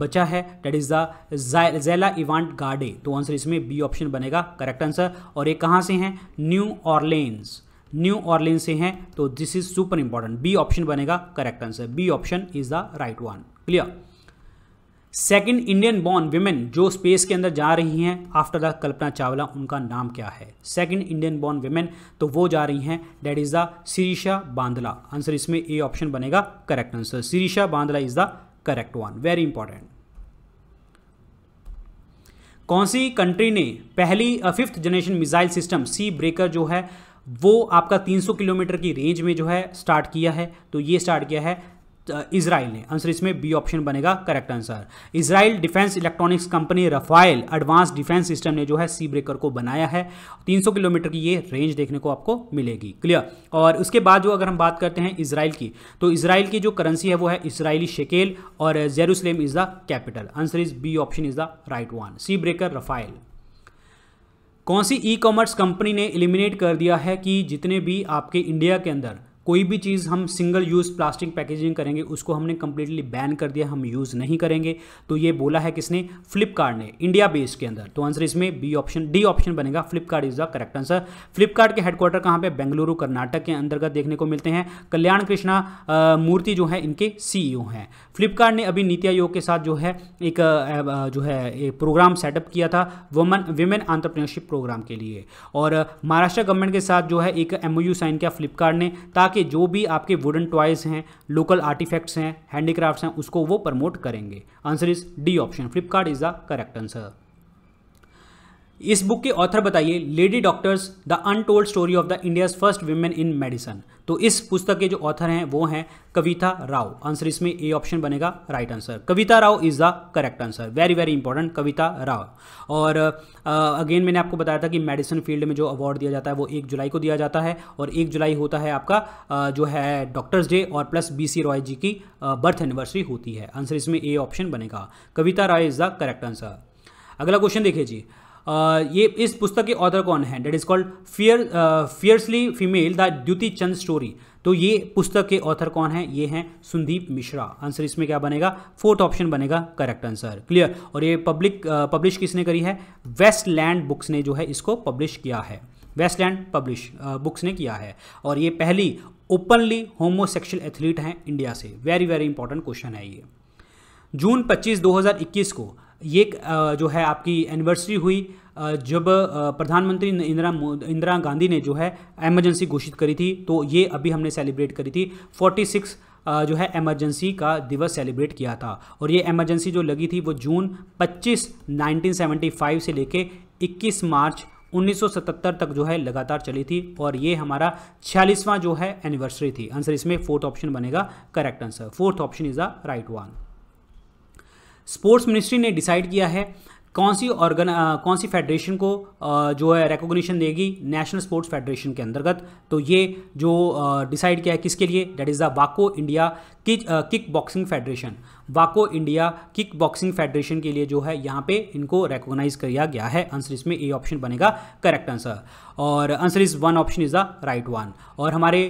बच्चा है डेट इज़ द जेला इवांट गार्डे तो आंसर इसमें बी ऑप्शन बनेगा करेक्ट आंसर और ये कहाँ से हैं न्यू ऑर्लेंस न्यू ऑर्लिन से हैं तो this is super important B option बनेगा correct answer B option is the right one clear second Indian born women जो स्पेस के अंदर जा रही हैं आफ्टर द कल्पना चावला उनका नाम क्या है सेकेंड इंडियन बॉर्न वीमेन तो वो जा रही हैं that is the Sirisha Bandla answer इसमें ए ऑप्शन बनेगा correct answer Sirisha Bandla is the correct one very important कौन सी कंट्री ने पहली fifth generation missile system Sea Breaker जो है वो आपका 300 किलोमीटर की रेंज में जो है स्टार्ट किया है तो ये स्टार्ट किया है इसराइल ने आंसर इसमें बी ऑप्शन बनेगा correct answer Israel defence electronics company Rafael advance defence system ने जो है सी ब्रेकर को बनाया है 300 किलोमीटर की ये रेंज देखने को आपको मिलेगी क्लियर और उसके बाद जो अगर हम बात करते हैं इसराइल की तो इसराइल की जो करेंसी है वो है इसराइली शेकेल और Jerusalem is the capital answer is B option is the right one Sea Breaker Rafael कौन सी ई कॉमर्स कंपनी ने एलिमिनेट कर दिया है कि जितने भी आपके इंडिया के अंदर कोई भी चीज़ हम सिंगल यूज़ प्लास्टिक पैकेजिंग करेंगे उसको हमने कम्प्लीटली बैन कर दिया हम यूज़ नहीं करेंगे तो ये बोला है किसने फ्लिपकार्ट ने इंडिया बेस के अंदर तो आंसर इसमें बी ऑप्शन डी ऑप्शन बनेगा Flipkart is the correct answer Flipkart के हेडक्वार्टर कहाँ पे बेंगलुरु कर्नाटक के अंतर्गत देखने को मिलते हैं कल्याण कृष्णा मूर्ति जो है इनके सी e हैं फ्लिपकार्ट ने अभी नीति आयोग के साथ जो है एक जो है एक प्रोग्राम सेटअप किया था वुमन विमेन आंट्रप्रनरशिप प्रोग्राम के लिए और महाराष्ट्र गवर्नमेंट के साथ जो है एक एमओयू साइन किया फ्लिपकार्ट ने ताकि के जो भी आपके वुडन टॉयज़ हैं लोकल आर्टिफैक्ट्स हैं हैंडीक्राफ्ट्स हैं उसको वो प्रमोट करेंगे answer is D option Flipkart is the correct answer इस बुक के ऑथर बताइए lady doctors the untold story of the India's first women in medicine तो इस पुस्तक के जो ऑथर हैं वो हैं कविता राव आंसर इसमें ए ऑप्शन बनेगा right answer Kavita Rao is the correct answer very very important Kavita Rao और अगेन मैंने आपको बताया था कि मेडिसिन फील्ड में जो अवार्ड दिया जाता है वो एक जुलाई को दिया जाता है और एक जुलाई होता है आपका जो है डॉक्टर्स डे और plus B C Roy ji की बर्थ एनिवर्सरी होती है आंसर इसमें ए ऑप्शन बनेगा Kavita Rai is the correct answer अगला क्वेश्चन देखिए जी ये इस पुस्तक के ऑथर कौन है that is called fear fiercely female the Dutee Chand story तो ये पुस्तक के ऑथर कौन है ये हैं सुंदीप मिश्रा आंसर इसमें क्या बनेगा फोर्थ ऑप्शन बनेगा करेक्ट आंसर क्लियर और ये पब्लिक पब्लिश किसने करी है वेस्टलैंड बुक्स ने जो है इसको पब्लिश किया है वेस्टलैंड पब्लिश बुक्स ने किया है और ये पहली ओपनली होमोसेक्सुअल एथलीट हैं इंडिया से वेरी वेरी इंपॉर्टेंट क्वेश्चन है ये जून 25 2021 को ये जो है आपकी एनिवर्सरी हुई जब प्रधानमंत्री इंदिरा इंदिरा गांधी ने जो है एमरजेंसी घोषित करी थी तो ये अभी हमने सेलिब्रेट करी थी 46 जो है एमरजेंसी का दिवस सेलिब्रेट किया था और ये एमरजेंसी जो लगी थी वो जून 25 1975 से लेके 21 मार्च 1977 तक जो है लगातार चली थी और ये हमारा छियालीसवां जो है एनिवर्सरी थी आंसर इसमें फोर्थ ऑप्शन बनेगा correct answer fourth option is the right one sports ministry ने डिसाइड किया है कौन सी ऑर्गन कौन सी फेडरेशन को आ, जो है रिकोगनीशन देगी नेशनल स्पोर्ट्स फेडरेशन के अंतर्गत तो ये जो डिसाइड किया है किसके लिए date is the वाको India kick kick boxing federation वाको India kick boxing federation के लिए जो है यहाँ पे इनको रिकोगनाइज़ किया गया है आंसर इसमें ए ऑप्शन बनेगा करेक्ट आंसर और answer is one option is the right one और हमारे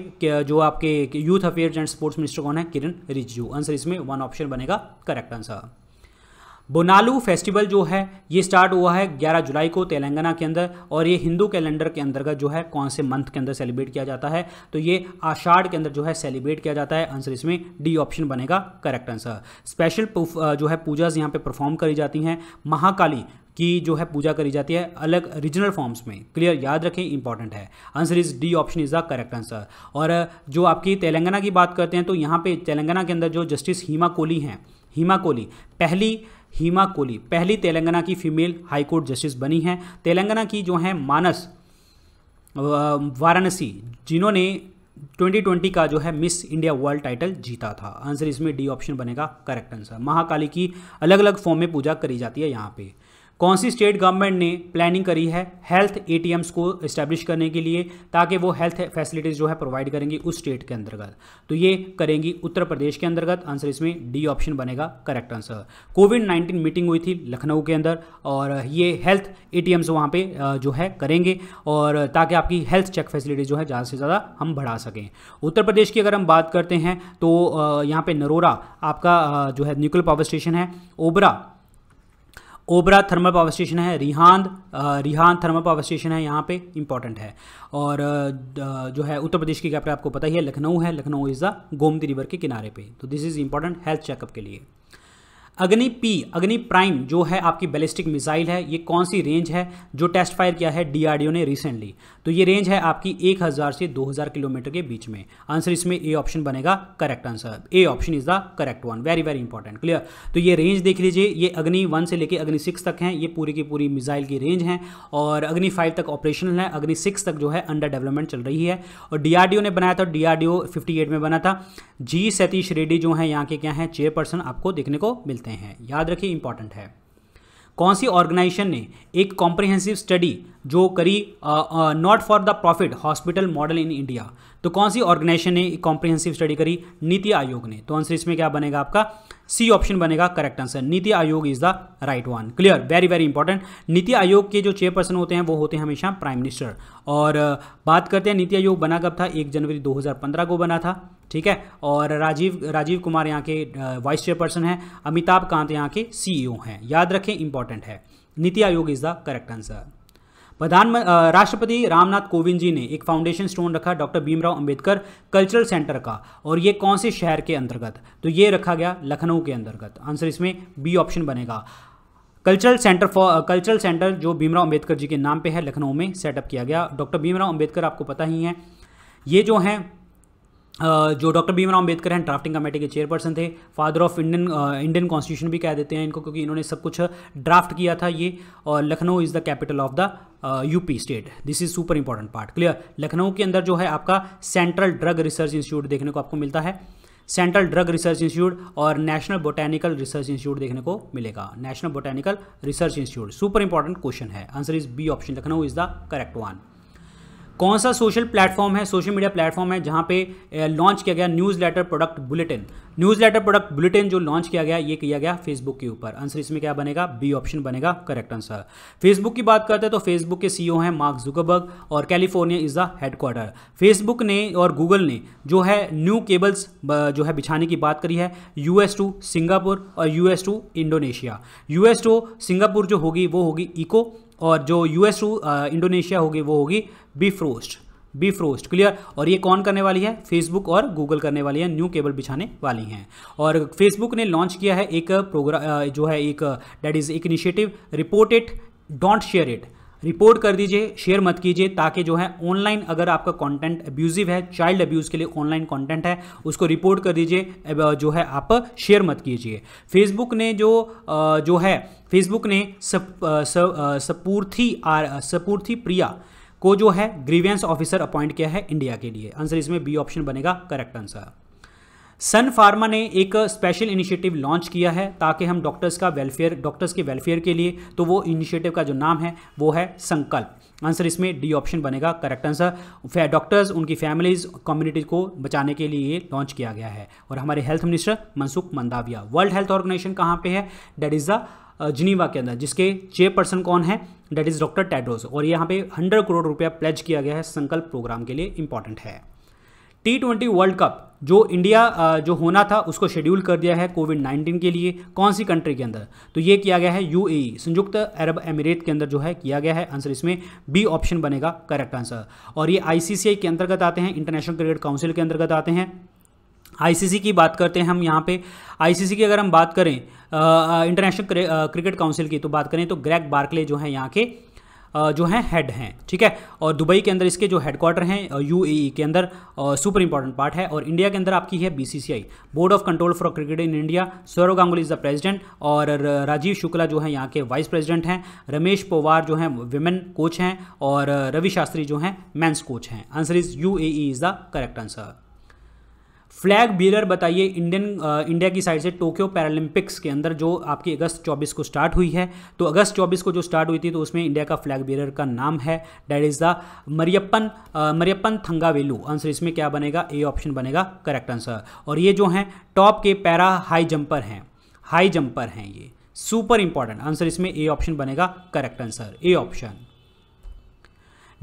जो आपके youth affairs and sports minister कौन है किरण रिजिजू आंसर इसमें वन ऑप्शन बनेगा करेक्ट आंसर बोनालू फेस्टिवल जो है ये स्टार्ट हुआ है 11 जुलाई को तेलंगाना के अंदर और ये हिंदू कैलेंडर के अंतर्गत जो है कौन से मंथ के अंदर सेलिब्रेट किया जाता है तो ये आषाढ़ के अंदर जो है सेलिब्रेट किया जाता है आंसर इसमें डी ऑप्शन बनेगा करेक्ट आंसर स्पेशल जो है पूजाज यहाँ पे परफॉर्म करी जाती हैं महाकाली की जो है पूजा करी जाती है अलग रीजनल फॉर्म्स में क्लियर याद रखें इंपॉर्टेंट है answer is D option is the correct answer और जो आपकी तेलंगाना की बात करते हैं तो यहाँ पे तेलंगाना के अंदर जो जस्टिस हीमा कोहली हैं हीमा कोहली पहली हीमा कोली पहली तेलंगाना की फीमेल हाईकोर्ट जस्टिस बनी हैं तेलंगाना की जो हैं मानस वाराणसी जिन्होंने 2020 का जो है मिस इंडिया वर्ल्ड टाइटल जीता था आंसर इसमें डी ऑप्शन बनेगा करेक्ट आंसर महाकाली की अलग अलग फॉर्म में पूजा करी जाती है यहाँ पे कौन सी स्टेट गवर्नमेंट ने प्लानिंग करी है हेल्थ ए को इस्टेब्लिश करने के लिए ताकि वो हेल्थ फैसिलिटीज़ जो है प्रोवाइड करेंगी उस स्टेट के अंतर्गत तो ये करेंगी उत्तर प्रदेश के अंतर्गत आंसर इसमें डी ऑप्शन बनेगा correct answer COVID nineteen meeting हुई थी लखनऊ के अंदर और ये हेल्थ ए टी वहाँ पर जो है करेंगे और ताकि आपकी हेल्थ चेक फैसिलिटीज जो है ज़्यादा से ज़्यादा हम बढ़ा सकें उत्तर प्रदेश की अगर हम बात करते हैं तो यहाँ पर नरोरा आपका जो है न्यूक्लियर पावर स्टेशन है Obra Obra thermal power station है Rihand Rihand thermal power station है यहाँ पे इंपॉर्टेंट है और जो है उत्तर प्रदेश की कैपिटल आपको पता ही है लखनऊ है Lucknow is the Gomti river के किनारे पे तो this is important health checkup के लिए अग्नि पी अग्नि प्राइम जो है आपकी बैलिस्टिक मिसाइल है ये कौन सी रेंज है जो टेस्ट फायर किया है डीआरडीओ ने रिसेंटली तो ये रेंज है आपकी 1000 से 2000 किलोमीटर के बीच में आंसर इसमें ए ऑप्शन बनेगा correct answer A option is the correct one very very important clear तो ये रेंज देख लीजिए ये अग्नि वन से लेकर अग्नि सिक्स तक हैं ये पूरी की पूरी मिसाइल की रेंज है और अग्नि फाइव तक ऑपरेशनल है अग्नि सिक्स तक जो है अंडर डेवलपमेंट चल रही है और डीआरडीओ ने बनाया था डीआरडीओ फिफ्टी में बना था जी सतीश रेड्डी जो है यहाँ के क्या हैं चेयरपर्सन आपको देखने को मिलते हैं याद रखिए इंपॉर्टेंट है कौन सी ऑर्गेनाइजेशन ने एक कॉम्प्रिहेंसिव स्टडी जो करी not for the profit hospital model in India तो कौन सी ऑर्गेनाइजेशन ने कॉम्प्रिहेंसिव स्टडी करी नीति आयोग ने तो आंसर इसमें क्या बनेगा आपका सी ऑप्शन बनेगा correct answer NITI Aayog is the right one clear very very important NITI Aayog के जो चेयरपर्सन होते हैं वो होते हैं हमेशा प्राइम मिनिस्टर और बात करते हैं नीति आयोग बना कब था एक जनवरी 2015 को बना था ठीक है और राजीव राजीव कुमार यहाँ के वाइस चेयरपर्सन हैं अमिताभ कांत यहाँ के सीईओ e हैं याद रखें इंपॉर्टेंट है NITI Aayog is the correct answer प्रधान राष्ट्रपति रामनाथ कोविंद जी ने एक फाउंडेशन स्टोन रखा doctor Bhimrao Ambedkar cultural centre का और ये कौन से शहर के अंतर्गत तो ये रखा गया लखनऊ के अंतर्गत आंसर इसमें बी ऑप्शन बनेगा cultural centre for cultural centre जो भीमराव अंबेडकर जी के नाम पे है लखनऊ में सेटअप किया गया डॉक्टर भीमराव अंबेडकर आपको पता ही है ये जो हैं जो डॉक्टर भीमराव अंबेडकर हैं ड्राफ्टिंग कमेटी के चेयरपर्सन थे father of Indian Indian constitution भी कह देते हैं इनको क्योंकि इन्होंने सब कुछ ड्राफ्ट किया था ये और Lucknow is the capital of the UP state this is super important part clear Lucknow के अंदर जो है आपका सेंट्रल ड्रग रिसर्च इंस्टीट्यूट देखने को आपको मिलता है सेंट्रल ड्रग रिसर्च इंस्टीट्यूट और नेशनल बोटैनिकल रिसर्च इंस्टीट्यूट देखने को मिलेगा national botanical research institute super important question है answer is B option Lucknow is the correct one कौन सा सोशल प्लेटफॉर्म है सोशल मीडिया प्लेटफॉर्म है जहाँ पे लॉन्च किया गया news letter product bulletin news letter product bulletin जो लॉन्च किया गया ये किया गया फेसबुक के ऊपर आंसर इसमें क्या बनेगा बी ऑप्शन बनेगा करेक्ट आंसर फेसबुक की बात करते हैं तो फेसबुक के सीईओ e हैं मार्क जुकबर्ग और California is the headquarter Facebook ने और गूगल ने जो है न्यू केबल्स जो है बिछाने की बात करी है यूएस टू सिंगापुर और US to Indonesia US to Singapore जो होगी वो होगी इको और जो यूएस टू इंडोनेशिया होगी वो होगी Bifrost Bifrost clear और ये कौन करने वाली है फेसबुक और गूगल करने वाली है न्यू केबल बिछाने वाली हैं और फेसबुक ने लॉन्च किया है एक प्रोग्राम जो है एक डेट इज़ एक initiative report it don't share it report कर दीजिए शेयर मत कीजिए ताकि जो है ऑनलाइन अगर आपका कंटेंट अब्यूजिव है चाइल्ड अब्यूज़ के लिए ऑनलाइन कंटेंट है उसको रिपोर्ट कर दीजिए जो है आप शेयर मत कीजिए फेसबुक ने जो जो है फेसबुक ने सपूर्थी आर सपूर्थी प्रिया को जो है ग्रीवियंस ऑफिसर अपॉइंट किया है इंडिया के लिए आंसर इसमें बी ऑप्शन बनेगा करेक्ट आंसर सन फार्मा ने एक स्पेशल इनिशिएटिव लॉन्च किया है ताकि हम डॉक्टर्स का वेलफेयर डॉक्टर्स के वेलफेयर के लिए तो वो इनिशिएटिव का जो नाम है वो है संकल्प आंसर इसमें डी ऑप्शन बनेगा करेक्ट आंसर डॉक्टर्स उनकी फैमिलीज कम्युनिटी को बचाने के लिए ये लॉन्च किया गया है और हमारे health minister Mansukh Mandaviya world health organisation कहाँ पर है डेट इज़ द जिनीवा के अंदर जिसके चेयरपर्सन कौन है डेट इज़ डॉक्टर टेड्रोस और यहाँ पे हंड्रेड करोड़ रुपया प्लेज किया गया है संकल्प प्रोग्राम के लिए इंपॉर्टेंट है टी ट्वेंटी वर्ल्ड कप जो इंडिया जो होना था उसको शेड्यूल कर दिया है कोविड नाइन्टीन के लिए कौन सी कंट्री के अंदर तो ये किया गया है यूएई e, संयुक्त अरब अमीरात के अंदर जो है किया गया है आंसर इसमें बी ऑप्शन बनेगा करेक्ट आंसर और ये आईसीसीआई के अंतर्गत आते हैं इंटरनेशनल क्रिकेट काउंसिल के अंतर्गत आते हैं आईसीसी की बात करते हैं हम यहाँ पे आईसीसी की अगर हम बात करें इंटरनेशनल क्रिकेट काउंसिल की तो बात करें तो ग्रैग बार्कले जो हैं यहाँ के जो हैं हेड हैं ठीक है और दुबई के अंदर इसके जो हेडक्वार्टर हैं यू e के अंदर सुपर इंपॉर्टेंट पार्ट है और इंडिया के अंदर आपकी है BCCI board of control for cricket in India Sourav Ganguly is the president और राजीव शुक्ला जो है यहाँ के वाइस प्रेसिडेंट हैं रमेश पोवार जो हैं विमेन कोच हैं और रवि शास्त्री जो हैं मैंस कोच हैं answer is U is the correct answer flag bearer बताइए इंडियन इंडिया की साइड से टोक्यो पैरालंपिक्स के अंदर जो आपकी अगस्त 24 को स्टार्ट हुई है तो अगस्त 24 को जो स्टार्ट हुई थी तो उसमें इंडिया का फ्लैग बीरर का नाम है that is the Mariyappan Mariyappan Thangavelu answer इसमें क्या बनेगा ए ऑप्शन बनेगा करेक्ट आंसर और ये जो हैं टॉप के पैरा हाई जंपर हैं हाई जंपर हैं ये सुपर इंपॉर्टेंट आंसर इसमें ए ऑप्शन बनेगा correct answer A option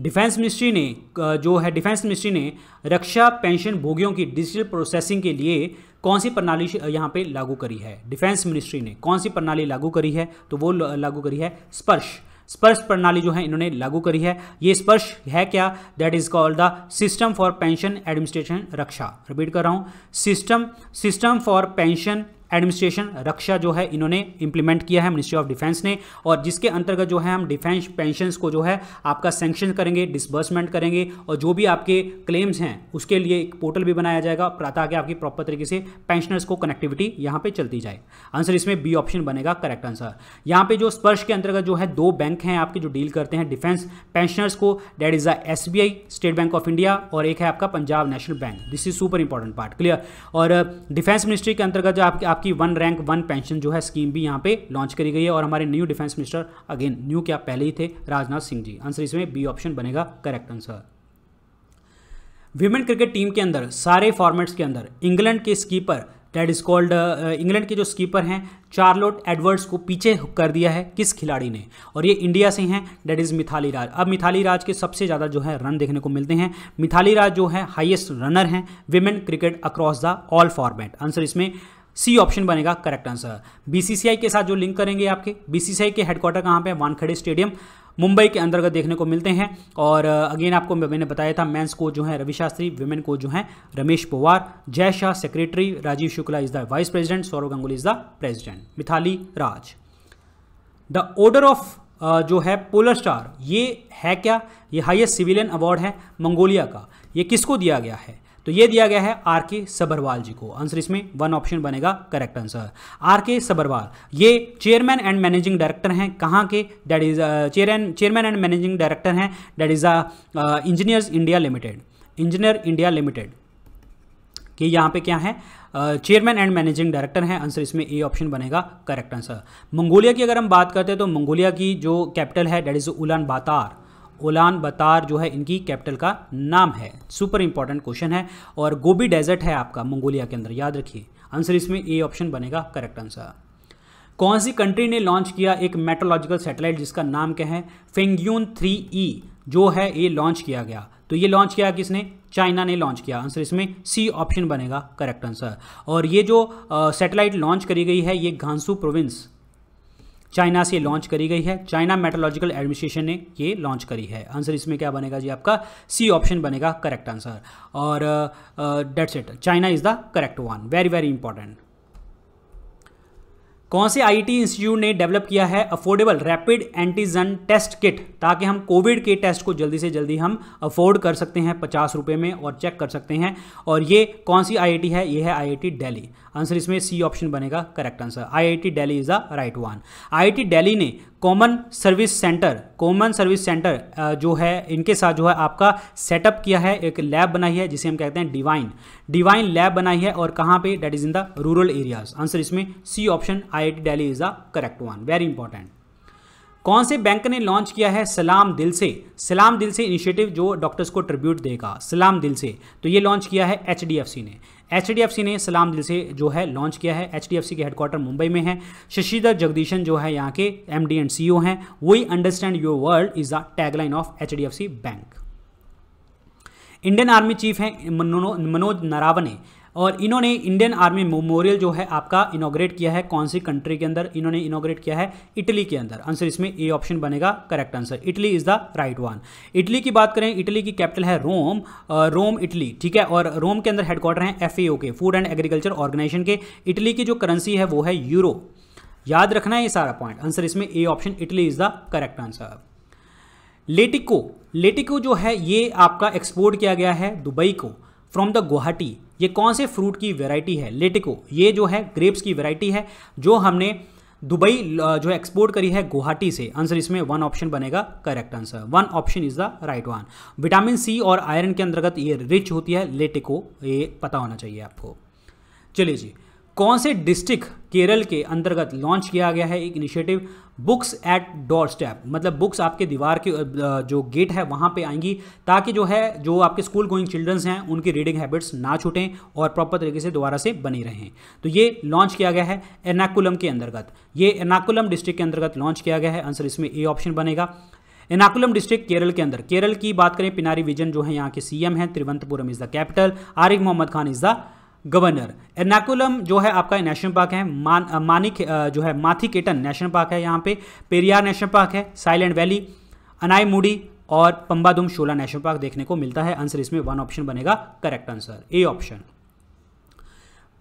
defence ministry ने जो है डिफेंस मिनिस्ट्री ने रक्षा पेंशन भोगियों की डिजिटल प्रोसेसिंग के लिए कौन सी प्रणाली यहाँ पे लागू करी है डिफेंस मिनिस्ट्री ने कौन सी प्रणाली लागू करी है तो वो लागू करी है स्पर्श स्पर्श प्रणाली जो है इन्होंने लागू करी है ये स्पर्श है क्या that is called the system for pension administration Raksha repeat कर रहा हूँ system system for pension administration Raksha जो है इन्होंने इंप्लीमेंट किया है मिनिस्ट्री ऑफ डिफेंस ने और जिसके अंतर्गत जो है हम डिफेंस पेंशन को जो है आपका सेंक्शन करेंगे डिसबर्समेंट करेंगे और जो भी आपके क्लेम्स हैं उसके लिए एक पोर्टल भी बनाया जाएगा ताकि आपकी प्रॉपर तरीके से पेंशनर्स को कनेक्टिविटी यहाँ पे चलती जाए आंसर इसमें बी ऑप्शन बनेगा करेक्ट आंसर यहाँ पे जो स्पर्श के अंतर्गत जो है दो बैंक हैं आपके जो डील करते हैं डिफेंस पेंशनर्स को that is the S State Bank of India और एक है आपका Punjab National Bank this is super important part clear और डिफेंस मिनिस्ट्री के अंतर्गत जो आपके आपकी वन रैंक वन पेंशन जो है स्कीम भी यहाँ पे लॉन्च करी गई है और हमारे new defence minister again new क्या पहले ही थे राजनाथ सिंह जी आंसर इसमें बी ऑप्शन बनेगा correct answer women cricket team के अंदर सारे फॉर्मेट्स के अंदर इंग्लैंड के skipper that is called England के जो स्कीपर हैं चार्लोट एडवर्ड्स को पीछे कर दिया है किस खिलाड़ी ने और ये इंडिया से हैं डेट इज़ मिथाली राज अब मिथाली राज के सबसे ज़्यादा जो है रन देखने को मिलते हैं मिथाली राज जो है हाईएस्ट रनर हैं women cricket across the all format answer इसमें सी ऑप्शन बनेगा करेक्ट आंसर बीसीसीआई के साथ जो लिंक करेंगे आपके बीसीसीआई के हेडक्वार्टर कहाँ पे वानखेड़े स्टेडियम मुंबई के अंतर्गत देखने को मिलते हैं और अगेन आपको मैंने बताया था मेंस कोच जो है रवि शास्त्री वुमेन कोच जो है Ramesh Pawar Jay Shah secretary Rajeev Shukla is the vice president Sourav Ganguly is the president Mithali Raj the order of जो है पोलर स्टार ये है क्या ये हाइएस्ट सिविलियन अवार्ड है मंगोलिया का ये किसको दिया गया है तो ये दिया गया है आर के सबरवाल जी को आंसर इसमें वन ऑप्शन बनेगा correct answer R K Sabharwal ये चेयरमैन एंड मैनेजिंग डायरेक्टर हैं कहाँ के that is chairman chairman and managing director हैं that is a engineers India limited engineer India limited कि यहाँ पे क्या है चेयरमैन एंड मैनेजिंग डायरेक्टर हैं आंसर इसमें ए ऑप्शन बनेगा करेक्ट आंसर मंगोलिया की अगर हम बात करते हैं तो मंगोलिया की जो कैपिटल है that is Ulan Bator Ulan Bator जो है इनकी कैपिटल का नाम है सुपर इंपॉर्टेंट क्वेश्चन है और गोबी डेजर्ट है आपका मंगोलिया के अंदर याद रखिए आंसर इसमें ए ऑप्शन बनेगा करेक्ट आंसर कौन सी कंट्री ने लॉन्च किया एक मेट्रोलॉजिकल सैटेलाइट जिसका नाम क्या है फेंग्यून थ्री ई जो है ये लॉन्च किया गया तो ये लॉन्च किया किसने चाइना ने लॉन्च किया आंसर इसमें सी ऑप्शन बनेगा करेक्ट आंसर और ये जो सैटेलाइट लॉन्च करी गई है ये घांसू प्रोविंस चाइना से लॉन्च करी गई है चाइना मेटोलॉजिकल एडमिनिस्ट्रेशन ने ये लॉन्च करी है आंसर इसमें क्या बनेगा जी आपका सी ऑप्शन बनेगा करेक्ट आंसर और that's it China is the correct one very very important कौन से आईटी इंस्टीट्यूट ने डेवलप किया है affordable rapid antigen test kit ताकि हम कोविड के टेस्ट को जल्दी से जल्दी हम अफोर्ड कर सकते हैं पचास रुपये में और चेक कर सकते हैं और ये कौन सी आईआईटी है ये है आईआईटी दिल्ली आंसर इसमें सी ऑप्शन बनेगा correct answer IIT Delhi is the right one IIT Delhi ने common service centre common service centre जो है इनके साथ जो है आपका सेटअप किया है एक लैब बनाई है जिसे हम कहते हैं डिवाइन डिवाइन लैब बनाई है और कहाँ पे that is in the rural areas answer इसमें C option IIT Delhi is the correct one very important कौन से बैंक ने लॉन्च किया है सलाम दिल से सलाम दिल से इनिशिएटिव जो डॉक्टर्स को ट्रिब्यूट देगा सलाम दिल से तो ये लॉन्च किया है एच ने एच ने सलाम दिल से जो है लॉन्च किया है एच डी के हेडक्वार्टर मुंबई में है शशिधर जगदीशन जो है यहाँ के एम डी एंड सी हैं वही understand your world is the tagline of H bank Indian army chief हैं मनोज नरावने और इन्होंने इंडियन आर्मी मेमोरियल जो है आपका इनोग्रेट किया है कौन सी कंट्री के अंदर इन्होंने इनोग्रेट किया है इटली के अंदर आंसर इसमें ए ऑप्शन बनेगा correct answer Italy is the right one Italy की बात करें इटली की कैपिटल है रोम रोम इटली ठीक है और रोम के अंदर हेडक्वार्टर हैं एफ के फूड एंड एग्रीकल्चर ऑर्गेनाइजेशन के इटली की जो करेंसी है वो है यूरो याद रखना है ये सारा पॉइंट आंसर इसमें A option Italy is the correct answer लेटिको लेटिको जो है ये आपका एक्सपोर्ट किया गया है दुबई को फ्रॉम द गुवाहाटी ये कौन से फ्रूट की वेराइटी है लेटिको ये जो है ग्रेप्स की वेराइटी है जो हमने दुबई जो एक्सपोर्ट करी है गुवाहाटी से आंसर इसमें वन ऑप्शन बनेगा correct answer one option is the right one vitamin C और आयरन के अंतर्गत ये रिच होती है लेटिको ये पता होना चाहिए आपको चलिए जी कौन से डिस्ट्रिक्ट केरल के अंतर्गत लॉन्च किया गया है एक initiative books at doorstep मतलब बुक्स आपके दीवार के जो गेट है वहाँ पे आएंगी ताकि जो है जो आपके स्कूल गोइंग चिल्ड्रंस हैं उनकी रीडिंग हैबिट्स ना छूटें और प्रॉपर तरीके से दोबारा से बनी रहें तो ये लॉन्च किया गया है एर्नाकुलम के अंतर्गत ये एर्नाकुलम डिस्ट्रिक्ट के अंतर्गत लॉन्च किया गया है आंसर इसमें ए ऑप्शन बनेगा एनाकुलम डिस्ट्रिक्ट केरल के अंदर केरल की बात करें पिनारी विजन जो है यहाँ के सीएम हैं Thiruvananthapuram is the capital Arif Mohammad Khan is the governor Ernakulam जो है आपका नेशनल पार्क है मान मानिक जो है माथिकेटन नेशनल पार्क है यहाँ पे पेरियार नेशनल पार्क है साइलेंट वैली मुडी और पंबादुम शोला नेशनल पार्क देखने को मिलता है आंसर इसमें वन ऑप्शन बनेगा correct answer A option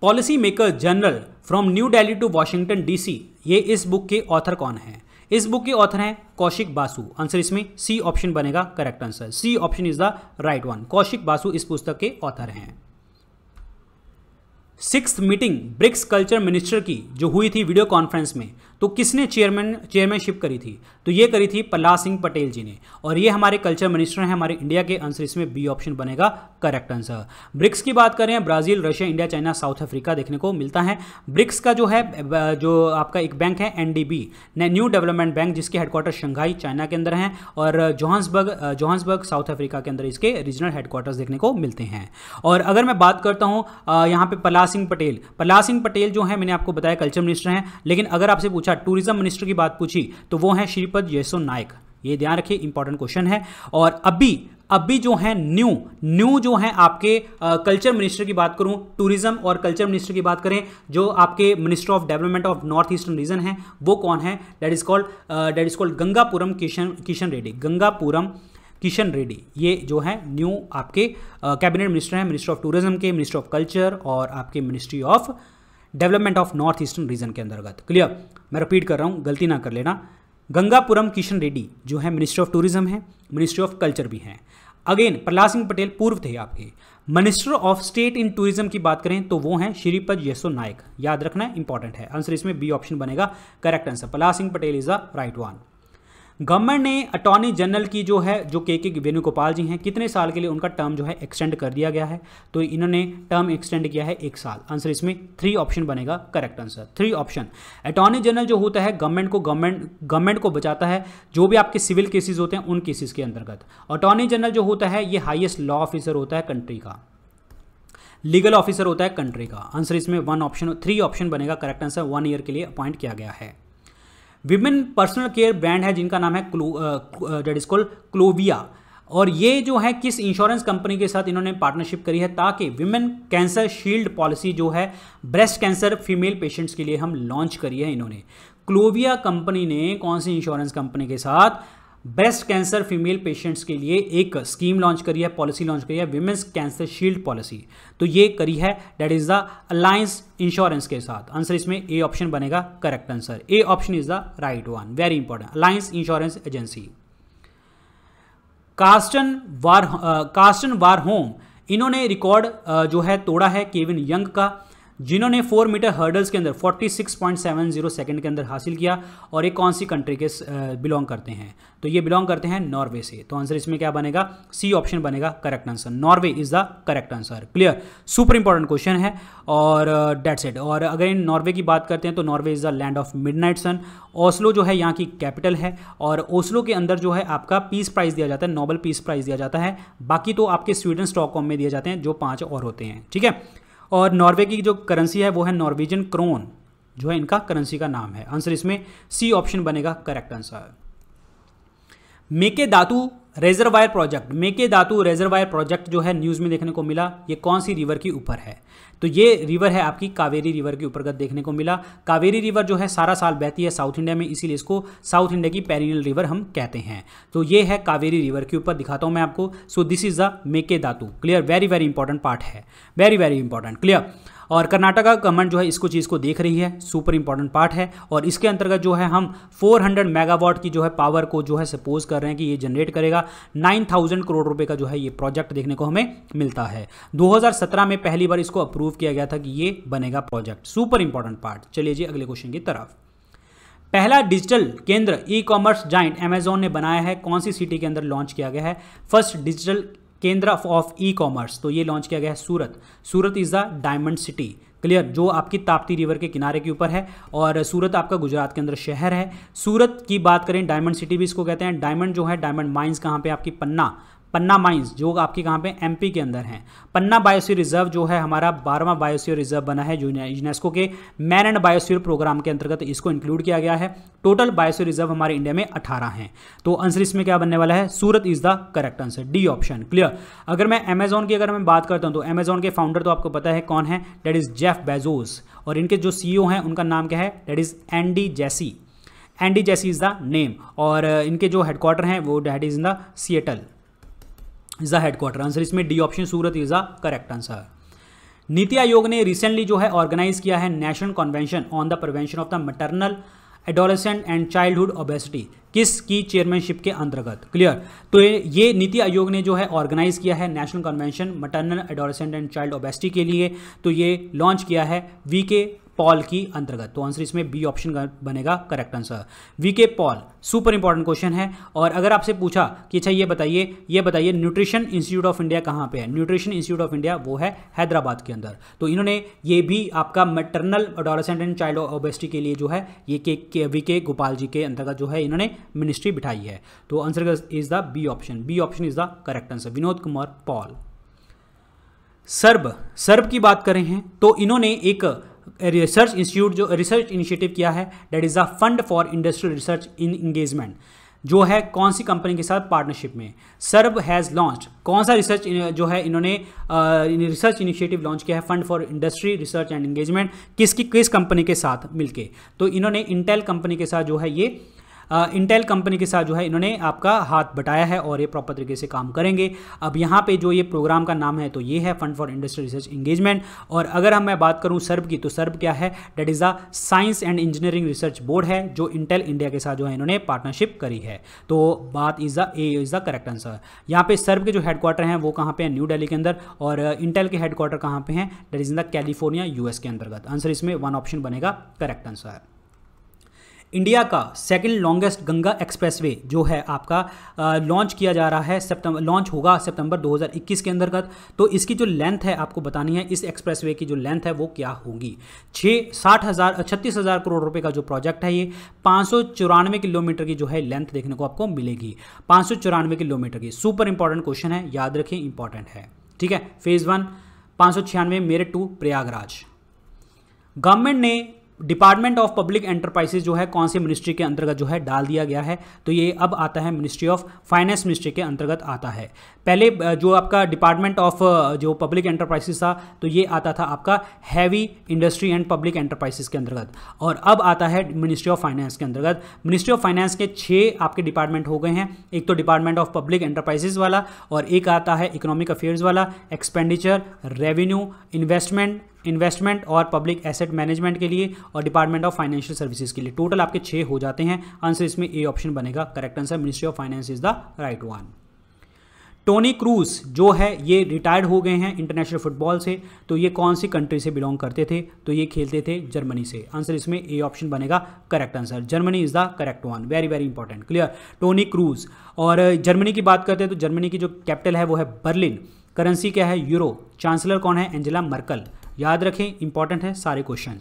policy maker journal from new Delhi to Washington DC ये इस बुक के ऑथर कौन है इस बुक के ऑथर हैं कौशिक बासु आंसर इसमें सी ऑप्शन बनेगा correct answer C option is the right one Kaushik Basu इस पुस्तक के ऑथर हैं six meeting BRICS culture minister की जो हुई थी वीडियो कॉन्फ्रेंस में तो किसने चेयरमैन चेयरमैनशिप करी थी तो ये करी थी प्रहलाद सिंह पटेल जी ने और ये हमारे कल्चर मिनिस्टर हैं हमारे इंडिया के आंसर इसमें बी ऑप्शन बनेगा करेक्ट आंसर ब्रिक्स की बात करें Brazil Russia India China South Africa देखने को मिलता है ब्रिक्स का जो है जो आपका एक बैंक है एन न्यू डेवलपमेंट बैंक जिसके हेडक्वार्टर शंघाई चाइना के अंदर हैं और जोहान्सबर्ग जोहान्सबर्ग साउथ अफ्रीका के अंदर इसके रीजनल हेडक्वार्टर्स देखने को मिलते हैं और अगर मैं बात करता हूँ यहाँ पर प्रहलाद सिंह पटेल प्रहलाद सिंह पटेल जो है मैंने आपको बताया कल्चर मिनिस्टर हैं लेकिन अगर आपसे पूछा पूछा टूरिज्म मिनिस्टर की बात पूछी तो वो है श्रीपद येसो नायक ये ध्यान रखिए इंपॉर्टेंट क्वेश्चन है और अभी अभी जो है न्यू न्यू जो है आपके कल्चर मिनिस्टर की बात करूं टूरिज्म और कल्चर मिनिस्टर की बात करें जो आपके minister of development of north eastern region है वो कौन है that is called that is called Gangapuram Kishan Kishan Reddy Gangapuram Kishan Reddy ये जो है न्यू आपके कैबिनेट मिनिस्टर हैं मिनिस्टर ऑफ टूरिज्म के मिनिस्टर ऑफ कल्चर और आपके ministry of development of north eastern region के अंतर्गत क्लियर मैं रिपीट कर रहा हूँ गलती ना कर लेना गंगापुरम किशन रेड्डी जो है मिनिस्ट्री ऑफ टूरिज्म है मिनिस्ट्री ऑफ कल्चर भी हैं अगेन प्रहलाद सिंह पटेल पूर्व थे आपके minister of state in tourism की बात करें तो वो हैं श्रीपद येसो नायक याद रखना इंपॉर्टेंट है आंसर इसमें बी ऑप्शन बनेगा correct answer Prahlad Singh Patel is the right one government ने अटॉर्नी जनरल की जो है जो के के वेणुगोपाल जी हैं कितने साल के लिए उनका टर्म जो है एक्सटेंड कर दिया गया है तो इन्होंने टर्म एक्सटेंड किया है एक साल आंसर इसमें थ्री ऑप्शन बनेगा correct answer three option attorney general जो होता है गवर्नमेंट को गवर्नमेंट गवर्नमेंट को बचाता है जो भी आपके सिविल केसेज होते हैं उन केसेज के अंतर्गत अटॉर्नी जनरल जो होता है ये हाइएस्ट लॉ ऑफिसर होता है कंट्री का लीगल ऑफिसर होता है कंट्री का आंसर इसमें वन ऑप्शन थ्री ऑप्शन बनेगा करेक्ट आंसर वन ईयर के लिए अपॉइंट किया गया है विमेन पर्सनल केयर ब्रांड है जिनका नाम है डेट इज कॉल्ड क्लोविया और ये जो है किस इंश्योरेंस कंपनी के साथ इन्होंने पार्टनरशिप करी है ताकि विमेन कैंसर शील्ड पॉलिसी जो है ब्रेस्ट कैंसर फीमेल पेशेंट्स के लिए हम लॉन्च करी है इन्होंने क्लोविया कंपनी ने कौन सी इंश्योरेंस कंपनी के साथ ब्रेस्ट कैंसर फीमेल पेशेंट्स के लिए एक स्कीम लॉन्च करी है पॉलिसी लॉन्च करी है विमेंस कैंसर शील्ड पॉलिसी तो ये करी है that is the Allianz insurance के साथ आंसर इसमें ए ऑप्शन बनेगा correct answer A option is the right one very important Allianz insurance agency Karsten Warholm Karsten Warholm इन्होंने रिकॉर्ड uh, जो है तोड़ा है केविन यंग का जिन्होंने 4 मीटर हर्डल्स के अंदर 46.70 सेकंड के अंदर हासिल किया और ये कौन सी कंट्री के बिलोंग uh, करते हैं तो ये बिलोंग करते हैं नॉर्वे से तो आंसर इसमें क्या बनेगा सी ऑप्शन बनेगा correct answer Norway is the correct answer clear super important question है और डेट uh, सेट और अगर इन नॉर्वे की बात करते हैं तो Norway is the land of mid sun Oslo जो है यहाँ की कैपिटल है और ओस्लो के अंदर जो है आपका पीस प्राइज दिया जाता है नोबल पीस प्राइज दिया जाता है बाकी तो आपके स्वीडन स्टॉक में दिए जाते हैं जो पाँच और होते हैं ठीक है और नॉर्वे की जो करेंसी है वो है नॉर्वेजियन क्रोन जो है इनका करेंसी का नाम है आंसर इसमें सी ऑप्शन बनेगा correct answer Mekedatu reservoir project Mekedatu reservoir project जो है न्यूज़ में देखने को मिला ये कौन सी रिवर के ऊपर है तो ये रिवर है आपकी कावेरी रिवर के उपरगत देखने को मिला कावेरी रिवर जो है सारा साल बहती है साउथ इंडिया में इसीलिए इसको साउथ इंडिया की पेरिनल रिवर हम कहते हैं तो ये है कावेरी रिवर के ऊपर दिखाता हूँ मैं आपको so this is the Mekedatu clear very very important part है वेरी वेरी इंपॉर्टेंट क्लियर और कर्नाटका गवर्नमेंट जो है इसको चीज़ को देख रही है सुपर इंपॉर्टेंट पार्ट है और इसके अंतर्गत जो है हम 400 मेगावाट की जो है पावर को जो है सपोज कर रहे हैं कि ये जनरेट करेगा 9000 करोड़ रुपए का जो है ये प्रोजेक्ट देखने को हमें मिलता है 2017 में पहली बार इसको अप्रूव किया गया था कि ये बनेगा प्रोजेक्ट सुपर इंपॉर्टेंट पार्ट चलिए जी अगले क्वेश्चन की तरफ पहला डिजिटल केंद्र ई कॉमर्स जाइंट अमेजोन ने बनाया है कौन सी सिटी के अंदर लॉन्च किया गया है फर्स्ट डिजिटल केंद्र ऑफ ई कॉमर्स तो ये लॉन्च किया गया है Surat Surat is the diamond city clear जो आपकी ताप्ती रिवर के किनारे के ऊपर है और सूरत आपका गुजरात के अंदर शहर है सूरत की बात करें डायमंड सिटी भी इसको कहते हैं डायमंड जो है डायमंड माइंस कहाँ पे आपकी पन्ना पन्ना माइंस जो आपके कहाँ पे एमपी के अंदर हैं पन्ना बायोस्फीयर रिजर्व जो है हमारा बारहवां बायोस्फीयर रिजर्व बना है यूनेस्को के मैन एंड बायोस्फीयर प्रोग्राम के अंतर्गत इसको इंक्लूड किया गया है टोटल बायोस्फीयर रिजर्व हमारे इंडिया में अठारह हैं तो आंसर इसमें क्या बनने वाला है Surat is the correct answer D option clear अगर मैं अमेजोन की अगर मैं बात करता हूँ तो अमेजोन के फाउंडर तो आपको पता है कौन है डेट इज़ जेफ बेजोस और इनके जो सी e हैं उनका नाम क्या है that is Andy Jassy Andy Jassy is the name और इनके जो हेडक्वार्टर हैं वो that is in the Seattle is the headquarter answer इसमें D option Surat is the correct answer NITI Aayog ने रिसेंटली जो है ऑर्गेनाइज किया है national convention on the prevention of the maternal adolescent and childhood obesity किस की चेयरमैनशिप के अंतर्गत क्लियर तो ये नीति आयोग ने जो है ऑर्गेनाइज किया है national convention maternal adolescent and child obesity के लिए तो ये लॉन्च किया है वी के पॉल की अंतर्गत तो आंसर इसमें बी ऑप्शन बनेगा correct answer V K Paul super important question है और अगर आपसे पूछा कि अच्छा ये बताइए ये बताइए न्यूट्रिशन इंस्टीट्यूट ऑफ इंडिया कहाँ पे है न्यूट्रिशन इंस्टीट्यूट ऑफ इंडिया वो है हैदराबाद के अंदर तो इन्होंने ये भी आपका maternal adolescent and child obesity के लिए जो है ये के, के वी के गोपाल जी के अंतर्गत जो है इन्होंने मिनिस्ट्री बिठाई है तो आंसर is the B option B option is the correct answer Vinod Kumar Paul SERB SERB की बात करें हैं तो इन्होंने एक रिसर्च इंस्टीट्यूट जो रिसर्च इनिशिएटिव किया है that is a fund for industrial research in engagement जो है कौन सी कंपनी के साथ पार्टनरशिप में सर्ब हैज़ लॉन्च कौन सा रिसर्च जो है इन्होंने रिसर्च इनिशिएटिव लॉन्च किया है fund for industry research and engagement किसकी किस कंपनी के साथ मिलके तो इन्होंने इंटेल कंपनी के साथ जो है ये इंटेल कंपनी के साथ जो है इन्होंने आपका हाथ बटाया है और ये प्रॉपर तरीके से काम करेंगे अब यहाँ पे जो ये प्रोग्राम का नाम है तो ये है fund for industry research engagement और अगर हम मैं बात करूँ सर्ब की तो सर्ब क्या है that is the science and engineering research board है जो इंटेल इंडिया के साथ जो है इन्होंने पार्टनरशिप करी है तो बात is the A is the correct answer यहाँ पे सर्ब के जो हेडक्वार्टर हैं वो कहाँ पे हैं न्यू डेली के अंदर और इंटेल के हेडक्वार्टर कहाँ पे हैं that is in the California US के अंतर्गत आंसर इसमें वन ऑप्शन बनेगा करेक्ट आंसर इंडिया का सेकंड लॉन्गेस्ट गंगा एक्सप्रेसवे जो है आपका लॉन्च किया जा रहा है सितंबर लॉन्च होगा सितंबर 2021 के अंतर्गत तो इसकी जो लेंथ है आपको बतानी है इस एक्सप्रेसवे की जो लेंथ है वो क्या होगी छः साठ हज़ार छत्तीस हज़ार करोड़ रुपए का जो प्रोजेक्ट है ये पाँच किलोमीटर की जो है लेंथ देखने को आपको मिलेगी पाँच किलोमीटर की सुपर इंपॉर्टेंट क्वेश्चन है याद रखें इंपॉर्टेंट है ठीक है फेज़ वन पाँच सौ छियानवे मेरठ टू प्रयागराज गवर्नमेंट ने डिपार्टमेंट ऑफ पब्लिक एंटरप्राइजेज जो है कौन से मिनिस्ट्री के अंतर्गत जो है डाल दिया गया है तो ये अब आता है मिनिस्ट्री ऑफ फाइनेंस मिनिस्ट्री के अंतर्गत आता है पहले जो आपका डिपार्टमेंट ऑफ जो पब्लिक एंटरप्राइजेस था तो ये आता था आपका heavy industry and public enterprises के अंतर्गत और अब आता है मिनिस्ट्री ऑफ फाइनेंस के अंतर्गत मिनिस्ट्री ऑफ फाइनेंस के छः आपके डिपार्टमेंट हो गए हैं एक तो डिपार्टमेंट ऑफ पब्लिक एंटरप्राइजेज वाला और एक आता है इकोनॉमिक अफेयर्स वाला एक्सपेंडिचर रेवेन्यू इन्वेस्टमेंट इन्वेस्टमेंट और पब्लिक एसेट मैनेजमेंट के लिए और डिपार्टमेंट ऑफ फाइनेंशियल सर्विसेज के लिए टोटल आपके छः हो जाते हैं आंसर इसमें ए ऑप्शन बनेगा correct answer ministry of finance is the right one Toni Kroos जो है ये रिटायर्ड हो गए हैं इंटरनेशनल फुटबॉल से तो ये कौन सी कंट्री से बिलोंग करते थे तो ये खेलते थे जर्मनी से आंसर इसमें ए ऑप्शन बनेगा correct answer Germany is the correct one very very important clear Toni Kroos और जर्मनी uh, की बात करते हैं तो जर्मनी की जो कैपिटल है वो है बर्लिन करेंसी क्या है यूरो चांसलर कौन है एंजेला मर्कल याद रखें इंपॉर्टेंट है सारे क्वेश्चन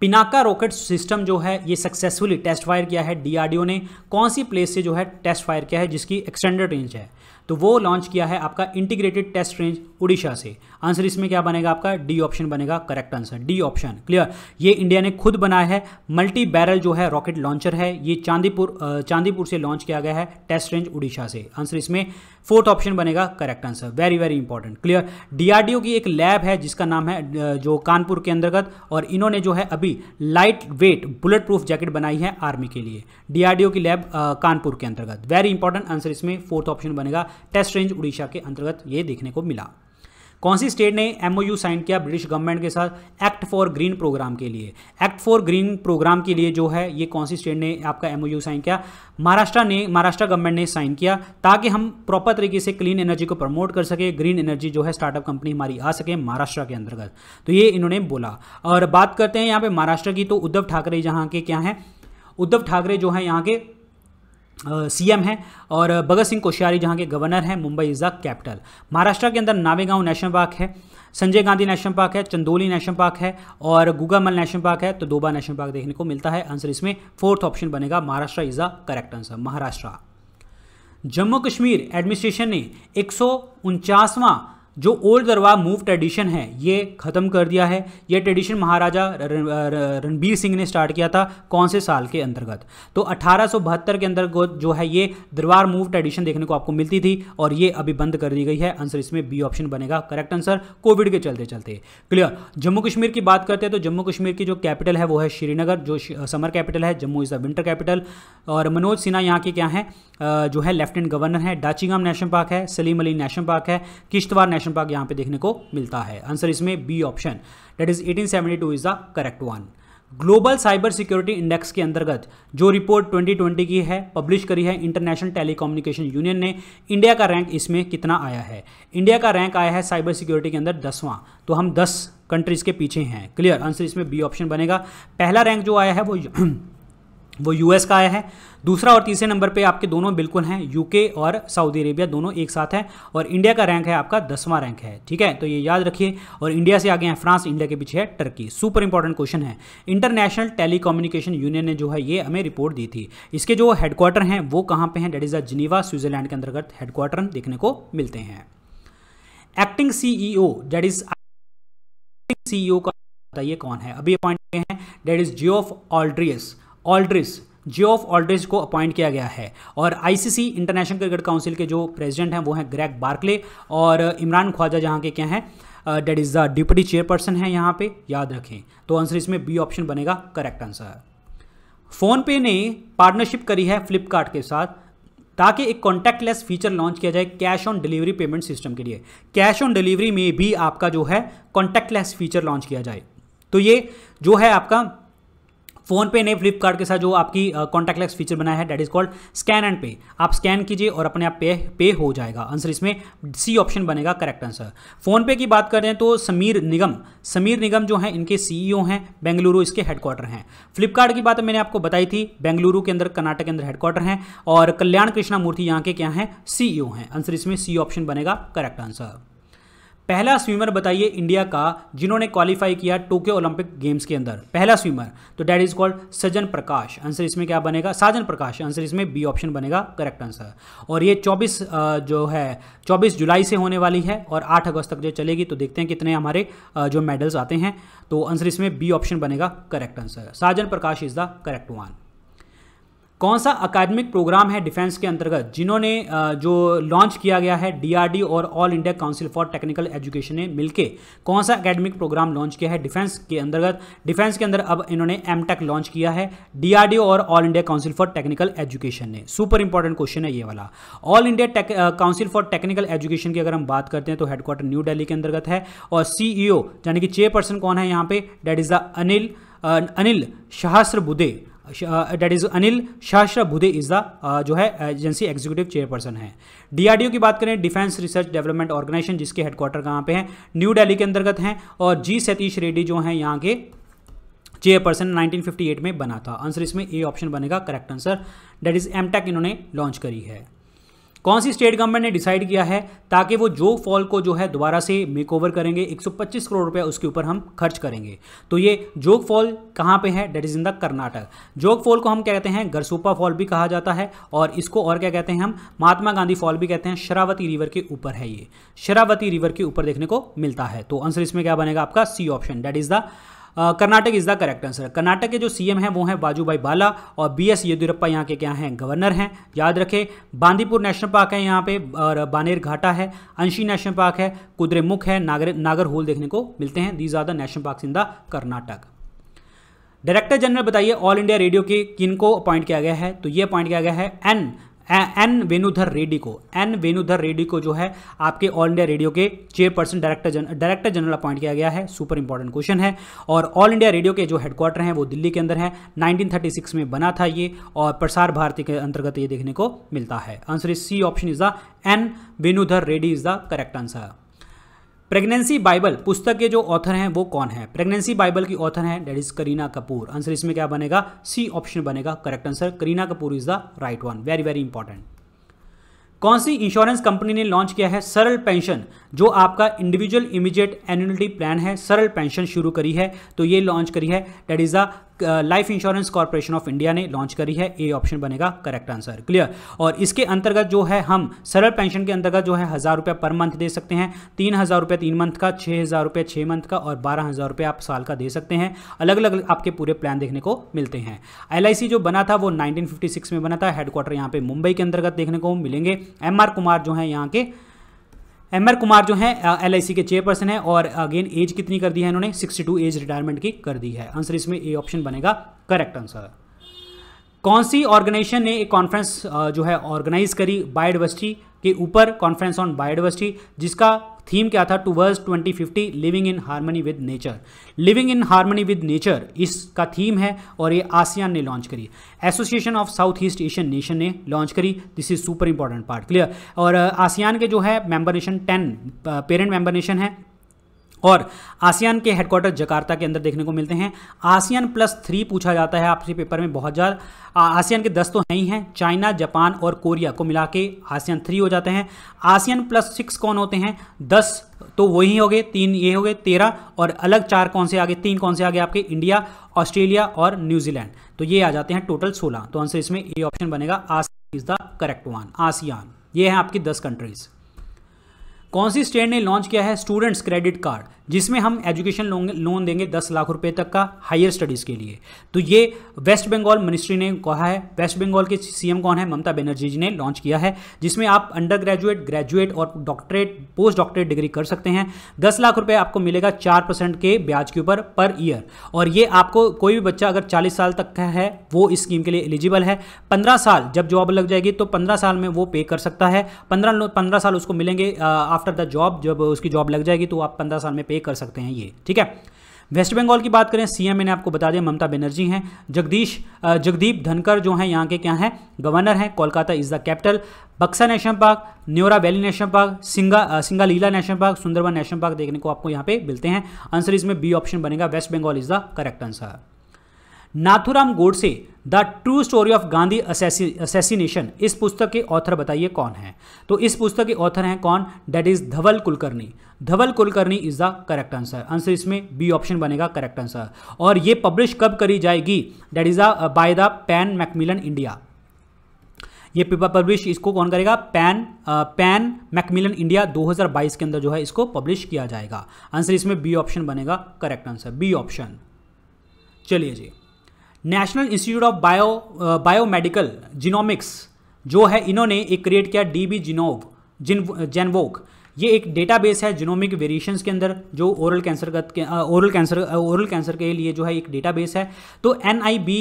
पिनाका रॉकेट सिस्टम जो है ये सक्सेसफुली टेस्ट फायर किया है डीआरडीओ ने कौन सी प्लेस से जो है टेस्ट फायर किया है जिसकी एक्सटेंडेड रेंज है तो वो लॉन्च किया है आपका इंटीग्रेटेड टेस्ट रेंज उड़ीसा से आंसर इसमें क्या बनेगा आपका डी ऑप्शन बनेगा correct answer D option clear ये इंडिया ने खुद बनाया है मल्टी बैरल जो है रॉकेट लॉन्चर है ये चांदीपुर चांदीपुर से लॉन्च किया गया है टेस्ट रेंज उड़ीसा से आंसर इसमें फोर्थ ऑप्शन बनेगा correct answer very very important clear DRDO की एक लैब है जिसका नाम है जो कानपुर के अंतर्गत और इन्होंने जो है अभी lightweight bulletproof jacket बनाई है आर्मी के लिए डीआरडीओ की लैब कानपुर के अंतर्गत वेरी इंपॉर्टेंट आंसर इसमें फोर्थ ऑप्शन बनेगा टेस्ट रेंज उड़ीसा के अंतर्गत ये देखने को मिला कौन सी स्टेट ने एमओयू साइन किया ब्रिटिश गवर्नमेंट के साथ एक्ट फॉर ग्रीन प्रोग्राम के लिए एक्ट फॉर ग्रीन प्रोग्राम के लिए जो है ये कौन सी स्टेट ने आपका एमओयू साइन किया महाराष्ट्र ने महाराष्ट्र गवर्नमेंट ने साइन किया ताकि हम प्रॉपर तरीके से क्लीन एनर्जी को प्रमोट कर सके ग्रीन एनर्जी जो है स्टार्टअप कंपनी हमारी आ सके महाराष्ट्र के अंतर्गत तो ये इन्होंने बोला और बात करते हैं यहाँ पे महाराष्ट्र की तो उद्धव ठाकरे जहाँ के क्या हैं उद्धव ठाकरे जो है यहाँ के सीएम है और भगत सिंह कोश्यारी जहाँ के गवर्नर हैं Mumbai is the capital Maharashtra के अंदर नावेगांव नेशनल पार्क है संजय गांधी नेशनल पार्क है चंदोली नेशनल पार्क है और गुगामल नेशनल पार्क है तो दोबा नेशनल पार्क देखने को मिलता है आंसर इसमें फोर्थ ऑप्शन बनेगा Maharashtra is the correct answer Maharashtra Jammu Kashmir administration ने एक जो ओल्ड दरबार मूव ट्रेडिशन है ये ख़त्म कर दिया है ये ट्रेडिशन महाराजा रणबीर सिंह ने स्टार्ट किया था कौन से साल के अंतर्गत तो अठारह के अंतर्गत जो है ये दरबार मूव ट्रेडिशन देखने को आपको मिलती थी और ये अभी बंद कर दी गई है आंसर इसमें बी ऑप्शन बनेगा करेक्ट आंसर कोविड के चलते चलते क्लियर जम्मू कश्मीर की बात करते हैं तो जम्मू कश्मीर की जो कैपिटल है वो है श्रीनगर जो समर कैपिटल है Jammu is the winter capital और मनोज सिन्हा यहाँ के क्या है जो है लेफ्टिनेंट गवर्नर है डाचीगाम नेशनल पार्क है सलीम अली नेशनल पार्क है किश्तवाड़ नेशनल क्वेश्चन पार्क यहाँ पे देखने को मिलता है आंसर इसमें B option that is 1872 is the correct one global cyber security index के अंतर्गत जो रिपोर्ट 2020 की है पब्लिश करी है इंटरनेशनल टेलीकम्युनिकेशन यूनियन ने इंडिया का रैंक इसमें कितना आया है इंडिया का रैंक आया है साइबर सिक्योरिटी के अंदर दसवां तो हम दस कंट्रीज के पीछे हैं क्लियर आंसर इसमें बी ऑप्शन बनेगा पहला रैंक जो आया है वो वो यूएस का आया है दूसरा और तीसरे नंबर पर आपके दोनों बिल्कुल हैं यूके और सऊदी अरेबिया दोनों एक साथ हैं और इंडिया का रैंक है आपका दसवां रैंक है ठीक है तो ये याद रखिए और इंडिया से आगे हैं फ्रांस इंडिया के पीछे है टर्की सुपर इंपॉर्टेंट क्वेश्चन है इंटरनेशनल टेलीकम्युनिकेशन यूनियन ने जो है ये हमें रिपोर्ट दी थी इसके जो हेडक्वार्टर हैं वो कहाँ पे हैं that is a Geneva Switzerland के अंतर्गत हेडक्वार्टर देखने को मिलते हैं acting CEO that is CEO का बताइए कौन है अभी अपॉइंट हैं that is Geoff Aldrius Aldris Geoff Aldridge को अपॉइंट किया गया है और आईसीसी इंटरनेशनल क्रिकेट काउंसिल के जो प्रेसिडेंट हैं वो हैं ग्रैग बार्कले और इमरान ख्वाजा जहाँ के क्या हैं that is the deputy chairperson है यहाँ पे याद रखें तो आंसर इसमें बी ऑप्शन बनेगा करेक्ट आंसर फ़ोनपे ने पार्टनरशिप करी है फ्लिपकार्ट के साथ ताकि एक कॉन्टैक्ट फीचर लॉन्च किया जाए cash on delivery payment system के लिए कैश ऑन डिलीवरी में भी आपका जो है कॉन्टैक्ट फीचर लॉन्च किया जाए तो ये जो है आपका फोनपे ने फ्लिपकार्ट के साथ जो आपकी लेस फीचर बनाया है that is called scan and pay आप स्कैन कीजिए और अपने आप पे पे हो जाएगा आंसर इसमें सी ऑप्शन बनेगा करेक्ट आंसर फोनपे की बात करें तो समीर निगम समीर निगम जो है इनके सीईओ e हैं बेंगलुरु इसके हेडक्वार्टर हैं फ्लिपकार्ट की बात मैंने आपको बताई थी बेंगलुरु के अंदर कर्नाटक के अंदर हेडक्वार्टर हैं और कल्याण कृष्णा मूर्ति यहाँ के क्या हैं सीईओ e हैं आंसर इसमें सी ऑप्शन बनेगा करेक्ट आंसर पहला स्विमर बताइए इंडिया का जिन्होंने क्वालिफाई किया टोक्यो ओलंपिक गेम्स के अंदर पहला स्विमर तो that is called Sajan Prakash answer इसमें क्या बनेगा साजन प्रकाश आंसर इसमें बी ऑप्शन बनेगा करेक्ट आंसर और ये 24 जो है 24 जुलाई से होने वाली है और 8 अगस्त तक जो चलेगी तो देखते हैं कितने हमारे जो मेडल्स आते हैं तो आंसर इसमें बी ऑप्शन बनेगा correct answer Sajan Prakash is the correct one कौन सा अकादमिक प्रोग्राम है डिफेंस के अंतर्गत जिन्होंने जो लॉन्च किया गया है डीआरडी और all India council for technical education ने मिलकर कौन सा अकेडमिक प्रोग्राम लॉन्च किया है डिफेंस के अंतर्गत डिफेंस के अंदर अब इन्होंने एम लॉन्च किया है डीआरडी और all India council for technical education ने सुपर इंपॉर्टेंट क्वेश्चन है ये वाला all India council for technical education की अगर हम बात करते हैं तो हेडक्वार्टर न्यू डेली के अंतर्गत है और सीईओ e यानी कि चेयरपर्सन कौन है यहाँ पे that is the Anil Anil Bude that is Anil Shastra Budhe is the जो है एजेंसी एग्जीक्यूटिव चेयरपर्सन है डीआरडीओ की बात करें डिफेंस रिसर्च डेवलपमेंट ऑर्गेनाइजेशन जिसके हेडक्वार्टर कहाँ पे हैं न्यू दिल्ली के अंतर्गत हैं और जी सतीश रेड्डी जो हैं यहाँ के चेयरपर्सन 1958 में बना था आंसर इसमें ए ऑप्शन बनेगा correct answer that is MTech इन्होंने लॉन्च करी है कौन सी स्टेट गवर्नमेंट ने डिसाइड किया है ताकि वो जो फॉल को जो है दोबारा से मेक ओवर करेंगे 125 करोड़ रुपया उसके ऊपर हम खर्च करेंगे तो ये जोग फॉल कहाँ पे है that is in the Karnataka Jog fall को हम क्या कहते हैं गरसोपा फॉल भी कहा जाता है और इसको और क्या कहते हैं हम महात्मा गांधी फॉल भी कहते हैं शरावती रिवर के ऊपर है ये शरावती रिवर के ऊपर देखने को मिलता है तो आंसर इसमें क्या बनेगा आपका C option that is the Karnataka is the correct answer Karnataka के जो सीएम हैं वो हैं बाजूभाई बाला और बी एस येदियुरप्पा यहाँ के क्या हैं गवर्नर हैं याद रखें बांदीपुर नेशनल पार्क है यहाँ पे और बानेर घाटा है अंशी नेशनल पार्क है कुद्रेमुख है नागर नागर होल देखने को मिलते हैं these are the national park in the Karnataka director general बताइए ऑल इंडिया रेडियो के किन को अपॉइंट किया गया है तो ये अपॉइंट किया गया है एन एन वेणुधर रेड्डी को एन वेणुधर रेड्डी को जो है आपके ऑल इंडिया रेडियो के chairperson director gen director general appoint किया गया है सुपर इंपॉर्टेंट क्वेश्चन है और ऑल इंडिया रेडियो के जो हेडक्वार्टर हैं वो दिल्ली के अंदर है 1936 में बना था ये और प्रसार भारती के अंतर्गत ये देखने को मिलता है answer is C option is the N Venudhar Reddy is the correct answer pregnancy bible पुस्तक के जो ऑथर हैं वो कौन है प्रेगनेंसी बाइबल की ऑथर है that is Kareena Kapoor answer इसमें क्या बनेगा सी ऑप्शन बनेगा correct answer Kareena Kapoor is the right one very very important कौन सी इंश्योरेंस कंपनी ने लॉन्च किया है सरल पेंशन जो आपका इंडिविजुअल इमीडिएट एनुअलिटी प्लान है सरल पेंशन शुरू करी है तो ये लॉन्च करी है that is the life insurance corporation of India ने लॉन्च करी है ए ऑप्शन बनेगा करेक्ट आंसर क्लियर और इसके अंतर्गत जो है हम सरल पेंशन के अंतर्गत जो है हज़ार रुपये पर मंथ दे सकते हैं तीन हज़ार रुपये तीन मंथ का छः हज़ार रुपये छः मंथ का और बारह हज़ार रुपये आप साल का दे सकते हैं अलग अलग आपके पूरे प्लान देखने को मिलते हैं एल जो बना था वो नाइनटीन में बना था हेडक्वार्टर यहाँ पे मुंबई के अंतर्गत देखने को मिलेंगे एम कुमार जो है यहाँ के एम आर कुमार जो हैं एल आई सी के चेयरपर्सन है और अगेन एज कितनी कर दी है इन्होंने 62 एज रिटायरमेंट की कर दी है आंसर इसमें ए ऑप्शन बनेगा करेक्ट आंसर कौन सी ऑर्गेनाइजेशन ने एक कॉन्फ्रेंस जो है ऑर्गेनाइज करी बायोडाइवर्सिटी के ऊपर कॉन्फ्रेंस ऑन बायोडाइवर्सिटी जिसका थीम क्या था towards 2050 living in harmony with nature living in harmony with nature इसका थीम है और ये आसियान ने लॉन्च करी association of south east Asian nation ने लॉन्च करी this is super important part clear और आसियान uh, के जो है member nation ten parent member nation है और आसियान के हेडक्वार्टर जकार्ता के अंदर देखने को मिलते हैं आसियान प्लस थ्री पूछा जाता है आपसे पेपर में बहुत ज़्यादा आसियान के दस तो हैं ही हैं चाइना जापान और कोरिया को मिला के आसियान थ्री हो जाते हैं आसियान प्लस सिक्स कौन होते हैं दस तो वही हो गए तीन ये हो गए तेरह और अलग चार कौन से आगे तीन कौन से आगे आपके इंडिया ऑस्ट्रेलिया और न्यूजीलैंड तो ये आ जाते हैं टोटल सोलह तो आंसर इसमें ए ऑप्शन बनेगा ASEAN is the correct one ASEAN ये हैं आपकी दस कंट्रीज़ कौन सी स्टेट ने लॉन्च किया है स्टूडेंट्स क्रेडिट कार्ड जिसमें हम एजुकेशन लोन देंगे दस लाख रुपए तक का हायर स्टडीज़ के लिए तो ये वेस्ट बंगाल मिनिस्ट्री ने कहा है वेस्ट बंगाल के सीएम कौन है ममता बनर्जी जी ने लॉन्च किया है जिसमें आप अंडर ग्रेजुएट ग्रेजुएट और डॉक्टरेट पोस्ट डॉक्टरेट डिग्री कर सकते हैं दस लाख रुपये आपको मिलेगा चार परसेंट के ब्याज के ऊपर पर ईयर और ये आपको कोई भी बच्चा अगर चालीस साल तक का है वो इस स्कीम के लिए एलिजिबल है पंद्रह साल जब जॉब लग जाएगी तो पंद्रह साल में वो पे कर सकता है पंद्रह पंद्रह साल उसको मिलेंगे आफ्टर द जॉब जब उसकी जॉब लग जाएगी तो आप पंद्रह साल में पे कर सकते हैं ये ठीक है वेस्ट बंगाल की बात करें सीएम मैंने आपको बता दिया ममता बनर्जी हैं जगदीश जगदीप धनकर जो हैं यहाँ के क्या हैं गवर्नर हैं Kolkata is the capital Buxa national park Neora valley national park Singa Singalila national park Sundarban national park देखने को आपको यहाँ पे मिलते हैं आंसर इसमें बी ऑप्शन बनेगा West Bengal is the correct answer Nathuram Godse the true story of Gandhi assassination इस पुस्तक के ऑथर बताइए कौन है तो इस पुस्तक के ऑथर हैं कौन that is Dhaval Kulkarni Dhaval Kulkarni is the correct answer answer इसमें बी ऑप्शन बनेगा करेक्ट आंसर और ये पब्लिश कब करी जाएगी that is the by the Pan Macmillan India ये पेपर पब्लिश इसको कौन करेगा Pan ah, Pan Macmillan India 2022 के अंदर जो है इसको पब्लिश किया जाएगा आंसर इसमें बी ऑप्शन बनेगा करेक्ट आंसर बी ऑप्शन चलिए जी national institute of bio biomedical genomics जो है इन्होंने एक क्रिएट किया डी बी जिनोव जिन जेनवोक ये एक डेटाबेस है जिनोमिक वेरिएशंस के अंदर जो ओरल कैंसर का ओरल कैंसर ओरल कैंसर के लिए जो है एक डेटाबेस है तो N I B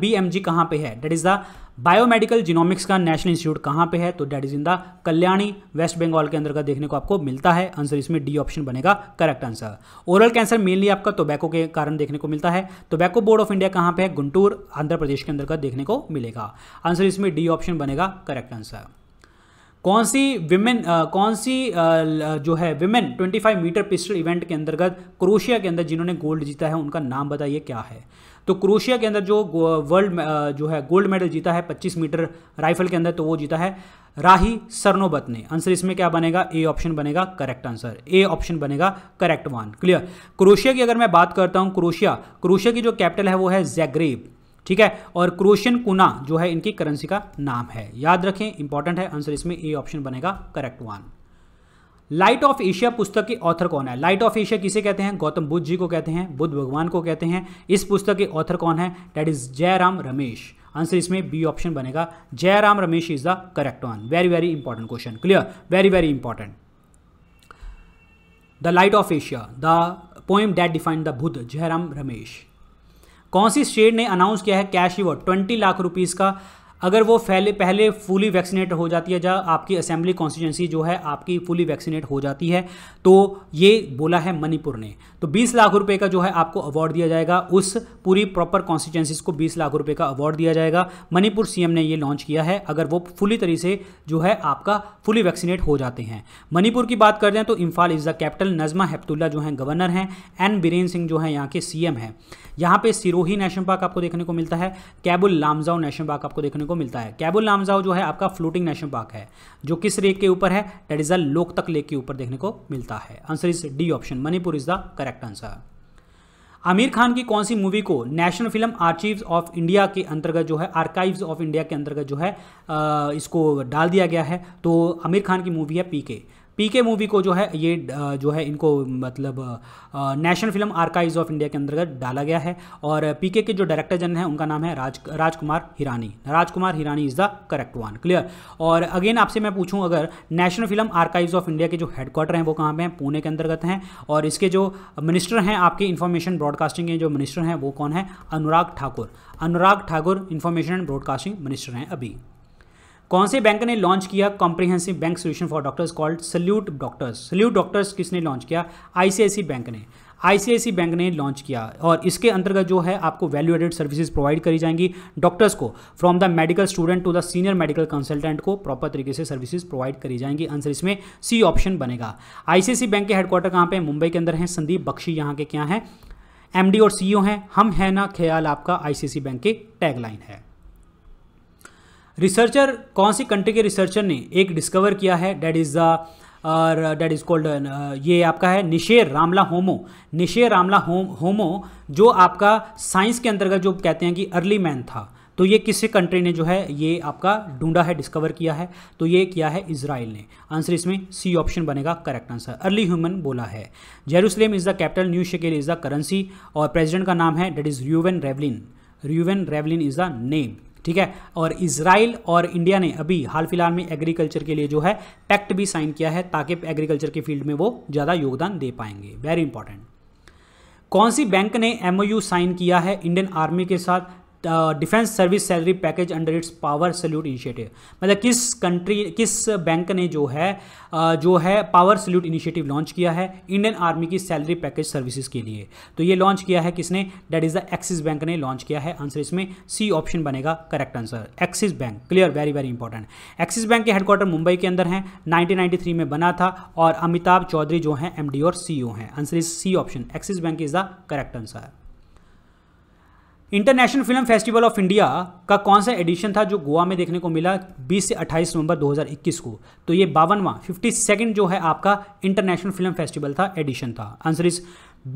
B M G कहाँ पर है that is the biomedical genomics का नेशनल इंस्टीट्यूट कहाँ पे है तो that is in the Kalyani West Bengal के अंदर का देखने को आपको मिलता है आंसर इसमें डी ऑप्शन बनेगा correct answer oral cancer mainly आपका टोबैको के कारण देखने को मिलता है टोबैको बोर्ड ऑफ इंडिया कहाँ पे है गुंटूर आंध्र प्रदेश के अंदर का देखने को मिलेगा आंसर इसमें डी ऑप्शन बनेगा करेक्ट आंसर कौन सी विमेन कौन सी आ, जो है विमेन 25 मीटर पिस्टल इवेंट के अंतर्गत क्रोशिया के अंदर जिन्होंने गोल्ड जीता है उनका नाम बताइए क्या है तो क्रोशिया के अंदर जो वर्ल्ड जो है गोल्ड मेडल जीता है पच्चीस मीटर राइफल के अंदर तो वो जीता है राही सरनोबत ने आंसर इसमें क्या बनेगा ए ऑप्शन बनेगा करेक्ट आंसर ए ऑप्शन बनेगा करेक्ट वन क्लियर क्रोशिया की अगर मैं बात करता हूँ क्रोशिया क्रोशिया की जो कैपिटल है वो है जैग्रेब ठीक है और क्रोशियन कुना जो है इनकी करेंसी का नाम है याद रखें इंपॉर्टेंट है आंसर इसमें ए ऑप्शन बनेगा correct one light of Asia पुस्तक के ऑथर कौन है लाइट ऑफ एशिया किसे कहते हैं गौतम बुद्ध जी को कहते हैं बुद्ध भगवान को कहते हैं इस पुस्तक के ऑथर कौन है that is Jairam Ramesh answer इसमें बी ऑप्शन बनेगा Jairam Ramesh is the correct one very very important question clear very very important the light of Asia the poem that define the Buddha Jairam Ramesh कौन सी स्टेट ने अनाउंस किया है cash reward twenty lakh rupees का अगर वो पहले पहले फुली वैक्सीनेट हो जाती है जहाँ जा आपकी असेंबली कॉन्स्टिट्यूंसी जो है आपकी फुली वैक्सीनेट हो जाती है तो ये बोला है मणिपुर ने तो बीस लाख रुपये का जो है आपको अवार्ड दिया जाएगा उस पूरी प्रॉपर कॉन्स्टिट्यूंसीज को बीस लाख रुपये का अवार्ड दिया जाएगा मणिपुर सीएम ने ये लॉन्च किया है अगर वो फुली तरीके से जो है आपका फुली वैक्सीनेट हो जाते हैं मणिपुर की बात कर दें तो Imphal is the capital Najma Heptulla जो है गवर्नर हैं एन बीरेन सिंह जो है यहाँ के सी हैं यहाँ पे सिरोही नेशनल पार्क आपको देखने को मिलता है कैबुल लामजाओ नेशनल पार्क आपको देखने को मिलता है कैबुल लामजाओ जो है आपका फ्लोटिंग नेशनल पार्क है जो किस रेक के ऊपर है डेट इज अ लोक तक लेक के ऊपर देखने को मिलता है answer is D option Manipur is the correct answer Aamir Khan की कौन सी मूवी को national film archives of India के अंतर्गत जो है आर्काइव्स ऑफ इंडिया के अंतर्गत जो है आ, इसको डाल दिया गया है तो आमिर खान की मूवी है पीके पीके मूवी को जो है ये जो है इनको मतलब national film archives of India के अंतर्गत डाला गया है और पीके के जो डायरेक्टर जन है उनका नाम है Raj Rajkumar Hirani Rajkumar Hirani is the correct one clear और अगेन आपसे मैं पूछूं अगर national film archives of India के जो हेडक्वार्टर हैं वो कहाँ पर हैं पुणे के अंतर्गत हैं और इसके जो मिनिस्टर हैं आपके इन्फॉर्मेशन ब्रॉडकास्टिंग के जो मिनिस्टर हैं वो कौन है Anurag Thakur Anurag Thakur information and broadcasting minister हैं अभी कौन से बैंक ने लॉन्च किया comprehensive bank solution for doctors called salute doctors salute doctors किसने लॉन्च किया आईसीआईसी बैंक ने आईसीआईसी बैंक ने लॉन्च किया और इसके अंतर्गत जो है आपको वैल्यू एडेड सर्विसेज प्रोवाइड करी जाएंगी डॉक्टर्स को from the medical student to the senior medical consultant को प्रॉपर तरीके से सर्विसेज प्रोवाइड करी जाएंगी आंसर इसमें सी ऑप्शन बनेगा आईसीआईसी बैंक के हेडक्वार्टर कहाँ पे मुंबई के अंदर हैं संदीप बख्शी यहाँ के क्या हैं एमडी और सीईओ e हैं हम है ना ख्याल आपका आईसीआईसी बैंक के टैगलाइन है रिसर्चर कौन सी कंट्री के रिसर्चर ने एक डिस्कवर किया है डैट इज़ द और डेट इज़ कॉल्ड ये आपका है निशेर रामला होमो निशेर रामला होम होमो जो आपका साइंस के अंतर्गत जो कहते हैं कि अर्ली मैन था तो ये किसी कंट्री ने जो है ये आपका ढूंढा है डिस्कवर किया है तो ये किया है इसराइल ने आंसर इसमें सी ऑप्शन बनेगा करेक्ट आंसर अर्ली ह्यूमन बोला है Jerusalem is the capital new shekel is the currency और प्रेजिडेंट का नाम है that is Reuven Rivlin Reuven Rivlin is the name ठीक है और इसराइल और इंडिया ने अभी हाल फिलहाल में एग्रीकल्चर के लिए जो है पैक्ट भी साइन किया है ताकि एग्रीकल्चर के फील्ड में वो ज़्यादा योगदान दे पाएंगे वेरी इंपॉर्टेंट कौन सी बैंक ने एमओयू साइन किया है इंडियन आर्मी के साथ defence service salary package under its power salute initiative मतलब किस कंट्री किस बैंक ने जो है जो है पावर सल्यूट इनिशिएटिव लॉन्च किया है इंडियन आर्मी की सैलरी पैकेज सर्विसेज के लिए तो ये लॉन्च किया है किसने that is the Axis bank ने लॉन्च किया है आंसर इसमें सी ऑप्शन बनेगा correct answer Axis bank clear very very important Axis bank के हेडक्वार्टर मुंबई के अंदर हैं नाइनटीन में बना था और अमिताभ चौधरी जो है एम और सी e हैं answer is C option Axis bank is the correct answer international film festival of India का कौन सा एडिशन था जो गोवा में देखने को मिला 20 से 28 नवंबर 2021 को तो ये बावनवा फिफ्टी सेकेंड जो है आपका इंटरनेशनल फिल्म फेस्टिवल था एडिशन था answer is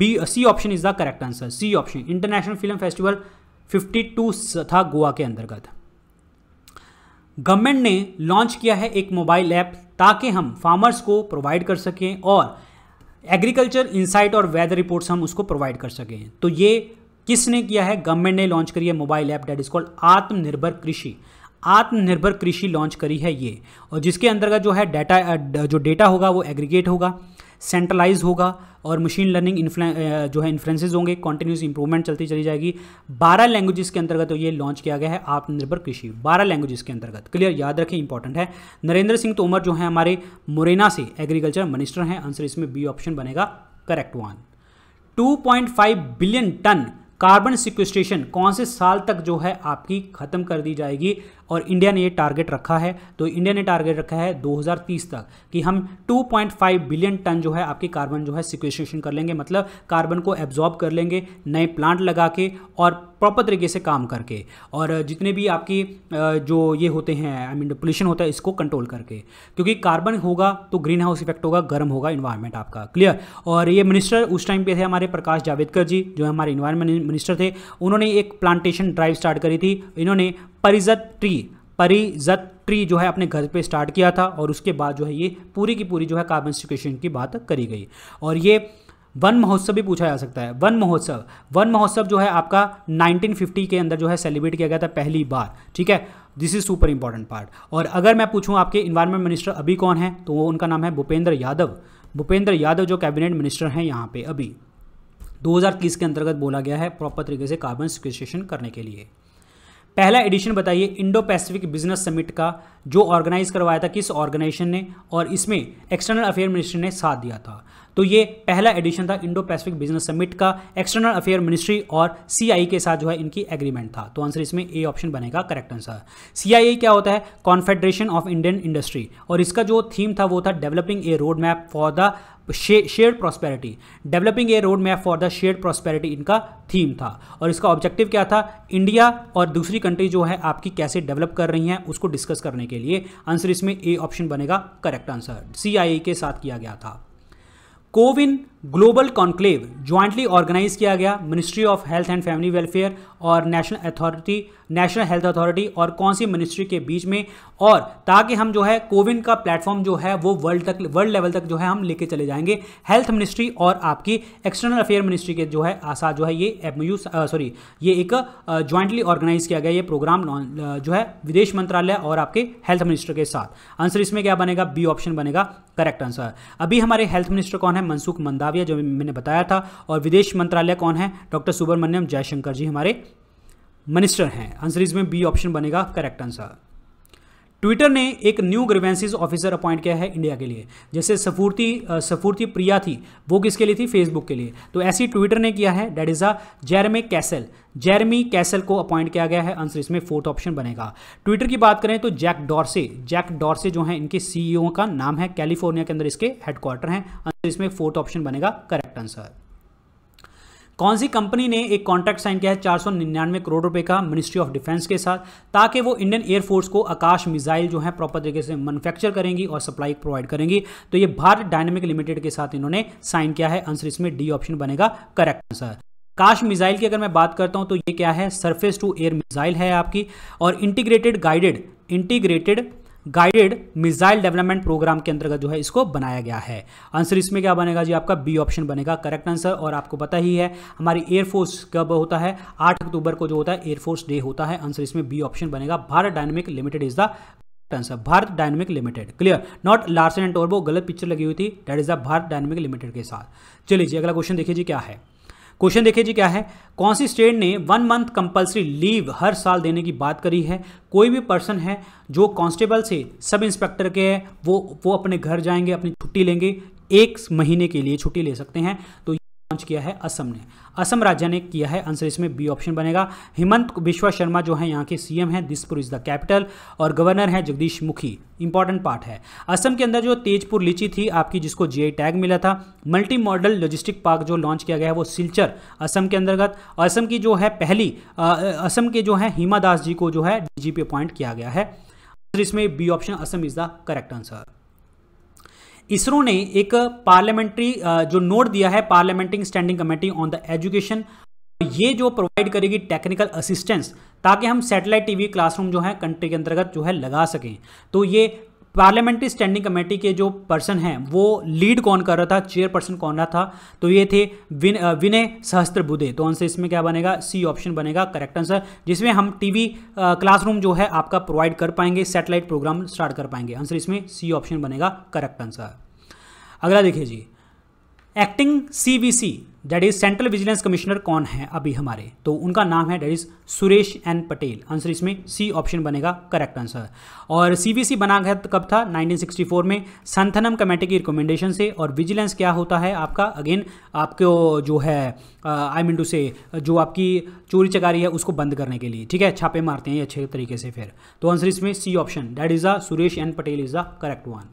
B C option is the correct answer C option international film festival 52 था गोवा के अंतर्गत गवर्नमेंट ने लॉन्च किया है एक मोबाइल ऐप ताकि हम फार्मर्स को प्रोवाइड कर सकें और एग्रीकल्चर इंसाइट और वेदर रिपोर्ट्स हम उसको प्रोवाइड कर सकें तो ये किसने किया है गवर्नमेंट ने लॉन्च करी है mobile app that is called Aatmanirbhar Krishi आत्मनिर्भर कृषि लॉन्च करी है ये और जिसके अंतर्गत जो है डाटा जो डेटा होगा वो एग्रीगेट होगा सेंट्रलाइज होगा और मशीन लर्निंग जो है इन्फ्लुएंसेज होंगे कॉन्टीन्यूस इंप्रूवमेंट चलती चली जाएगी बारह लैंग्वेजेस के अंतर्गत तो ये लॉन्च किया गया है आत्मनिर्भर कृषि बारह लैंग्वेजेस के अंतर्गत क्लियर याद रखें इंपॉर्टेंट है नरेंद्र सिंह तोमर जो है हमारे मुरैना से एग्रीकल्चर मिनिस्टर हैं आंसर इसमें बी ऑप्शन बनेगा correct one two billion ton carbon sequestration कौन से साल तक जो है आपकी खत्म कर दी जाएगी और इंडिया ने ये टारगेट रखा है तो इंडिया ने टारगेट रखा है 2030 तक कि हम 2.5 बिलियन टन जो है आपके कार्बन जो है सिक्वेशन कर लेंगे मतलब कार्बन को एब्जॉर्ब कर लेंगे नए प्लांट लगा के और प्रॉपर तरीके से काम करके और जितने भी आपकी जो ये होते हैं आई मीन पोल्यूशन होता है इसको कंट्रोल करके क्योंकि कार्बन होगा तो ग्रीन हाउस इफेक्ट होगा गर्म होगा इन्वायरमेंट आपका क्लियर और ये मिनिस्टर उस टाइम पे थे हमारे प्रकाश जावेदकर जी जो हमारे इन्वायरमेंट मिनिस्टर थे उन्होंने एक प्लांटेशन ड्राइव स्टार्ट करी थी इन्होंने परिजत ट्री परिजत ट्री जो है अपने घर पे स्टार्ट किया था और उसके बाद जो है ये पूरी की पूरी जो है कार्बन सिक्वेशन की बात करी गई और ये वन महोत्सव भी पूछा जा सकता है वन महोत्सव वन महोत्सव जो है आपका 1950 के अंदर जो है सेलिब्रेट किया गया था पहली बार ठीक है this is super important part और अगर मैं पूछूं आपके इन्वायरमेंट मिनिस्टर अभी कौन है तो वो उनका नाम है भूपेंद्र यादव भूपेंद्र यादव जो कैबिनेट मिनिस्टर हैं यहाँ पे अभी 2030 के अंतर्गत बोला गया है प्रॉपर तरीके से कार्बन सिक्वेशन करने के लिए पहला एडिशन बताइए इंडो पैसिफिक बिजनेस समिट का जो ऑर्गेनाइज करवाया था किस ऑर्गेनाइजेशन ने और इसमें एक्सटर्नल अफेयर मिनिस्ट्री ने साथ दिया था तो ये पहला एडिशन था इंडो पैसिफिक बिजनेस समिट का एक्सटर्नल अफेयर मिनिस्ट्री और सीआई के साथ जो है इनकी एग्रीमेंट था तो आंसर इसमें ए ऑप्शन बनेगा करेक्ट आंसर सीआईए क्या होता है कॉन्फेडरेशन ऑफ इंडियन इंडस्ट्री और इसका जो थीम था वो था developing a road map for the share prosperity developing a road map for the share prosperity इनका थीम था और इसका ऑब्जेक्टिव क्या था इंडिया और दूसरी कंट्री जो है आपकी कैसे डेवलप कर रही हैं उसको डिस्कस करने के लिए आंसर इसमें ए ऑप्शन बनेगा करेक्ट आंसर सी के साथ किया गया था CoWIN global conclave jointly organise किया गया ministry of health and family welfare और national authority national health authority और कौन सी मिनिस्ट्री के बीच में और ताकि हम जो है कोविन का प्लेटफॉर्म जो है वो वर्ल्ड तक वर्ल्ड लेवल तक जो है हम लेके चले जाएंगे हेल्थ मिनिस्ट्री और आपकी एक्सटर्नल अफेयर मिनिस्ट्री के जो है आसा जो है ये एम सॉरी ये एक ज्वाइंटली ऑर्गेनाइज किया गया ये प्रोग्राम जो है विदेश मंत्रालय और आपके हेल्थ मिनिस्टर के साथ आंसर इसमें क्या बनेगा बी ऑप्शन बनेगा करेक्ट आंसर अभी हमारे हेल्थ मिनिस्टर कौन है मनसुख मंदा मोल्डाविया जो मैंने बताया था और विदेश मंत्रालय कौन है डॉक्टर सुब्रमण्यम जयशंकर जी हमारे मिनिस्टर हैं आंसर इसमें बी ऑप्शन बनेगा करेक्ट आंसर ट्विटर ने एक न्यू ग्रीवेंसीज ऑफिसर अपॉइंट किया है इंडिया के लिए जैसे सफूर्ति सफूर्ति प्रिया थी वो किसके लिए थी फेसबुक के लिए तो ऐसी ट्विटर ने किया है that is a Jeremy Castle Jeremy Castle को अपॉइंट किया गया है आंसर इसमें फोर्थ ऑप्शन बनेगा ट्विटर की बात करें तो जैक डॉर्से जैक डॉर्से जो है इनके सीईओ e का नाम है कैलिफोर्निया के अंदर इसके हेडक्वार्टर हैं आंसर इसमें फोर्थ ऑप्शन बनेगा करेक्ट आंसर कौन सी कंपनी ने एक कॉन्ट्रैक्ट साइन किया है चार सौ निन्यानवे करोड़ रुपए का मिनिस्ट्री ऑफ डिफेंस के साथ ताकि वो इंडियन एयरफोर्स को आकाश मिसाइल जो है प्रॉपर तरीके से मैनुफैक्चर करेंगी और सप्लाई प्रोवाइड करेंगी तो ये भारत डायनेमिक लिमिटेड के साथ इन्होंने साइन किया है आंसर इसमें डी ऑप्शन बनेगा करेक्ट आंसर काश मिसाइल की अगर मैं बात करता हूं तो ये क्या है सरफेस टू एयर मिसाइल है आपकी और integrated guided integrated guided missile development programme के अंतर्गत जो है इसको बनाया गया है आंसर इसमें क्या बनेगा जी आपका बी ऑप्शन बनेगा करेक्ट आंसर और आपको पता ही है हमारी एयरफोर्स कब होता है आठ अक्टूबर को जो होता है एयरफोर्स डे होता है आंसर इसमें बी ऑप्शन बनेगा Bharat dynamic limited is the answer Bharat dynamic limited clear not Larsen and टोरबो गलत पिक्चर लगी हुई थी that is the Bharat dynamic limited के साथ चलिए जी अगला क्वेश्चन देखिए जी क्या है क्वेश्चन देखिए जी क्या है कौन सी स्टेट ने वन मंथ कंपलसरी लीव हर साल देने की बात करी है कोई भी पर्सन है जो कांस्टेबल से सब इंस्पेक्टर के है वो वो अपने घर जाएंगे अपनी छुट्टी लेंगे एक महीने के लिए छुट्टी ले सकते हैं तो लॉन्च किया है असम ने असम राज्य ने किया है आंसर इसमें बी ऑप्शन बनेगा हिमंत बिश्वा शर्मा जो है यहाँ के सीएम हैं दिसपुर इज द कैपिटल और गवर्नर है जगदीश मुखी इंपॉर्टेंट पार्ट है असम के अंदर जो तेजपुर लीची थी आपकी जिसको जीआई टैग मिला था मल्टी मॉडल लॉजिस्टिक पार्क जो लॉन्च किया गया है वो सिलचर असम के अंतर्गत असम की जो है पहली आ, असम के जो है हिमा दास जी को जो है डीजीपी अपॉइंट किया गया है इसमें B option Assam is the correct answer ISRO ने एक पार्लियामेंट्री जो नोट दिया है parliamentary standing committee on the education ये जो प्रोवाइड करेगी टेक्निकल असिस्टेंस ताकि हम सैटेलाइट टीवी क्लासरूम जो है कंट्री के अंतर्गत जो है लगा सकें तो ये पार्लियामेंट्री स्टैंडिंग कमेटी के जो पर्सन हैं वो लीड कौन कर रहा था चेयर पर्सन कौन रहा था तो ये थे विनय सहस्त्र बुद्धे तो आंसर इसमें क्या बनेगा सी ऑप्शन बनेगा करेक्ट आंसर जिसमें हम टीवी क्लासरूम जो है आपका प्रोवाइड कर पाएंगे सेटेलाइट प्रोग्राम स्टार्ट कर पाएंगे आंसर इसमें सी ऑप्शन बनेगा करेक्ट आंसर अगला देखिए जी acting C that is central vigilance commissioner कौन है अभी हमारे तो उनका नाम है that is Suresh N Patel answer इसमें सी ऑप्शन बनेगा करेक्ट आंसर और सीबीसी बना गया कब था 1964 में संथनम कमेटी की रिकमेंडेशन से और विजिलेंस क्या होता है आपका अगेन आपके जो है आई मीन टू से जो आपकी चोरी चकारी है उसको बंद करने के लिए ठीक है छापे मारते हैं अच्छे तरीके से फिर तो आंसर इसमें C option that is the Suresh N Patel is the correct one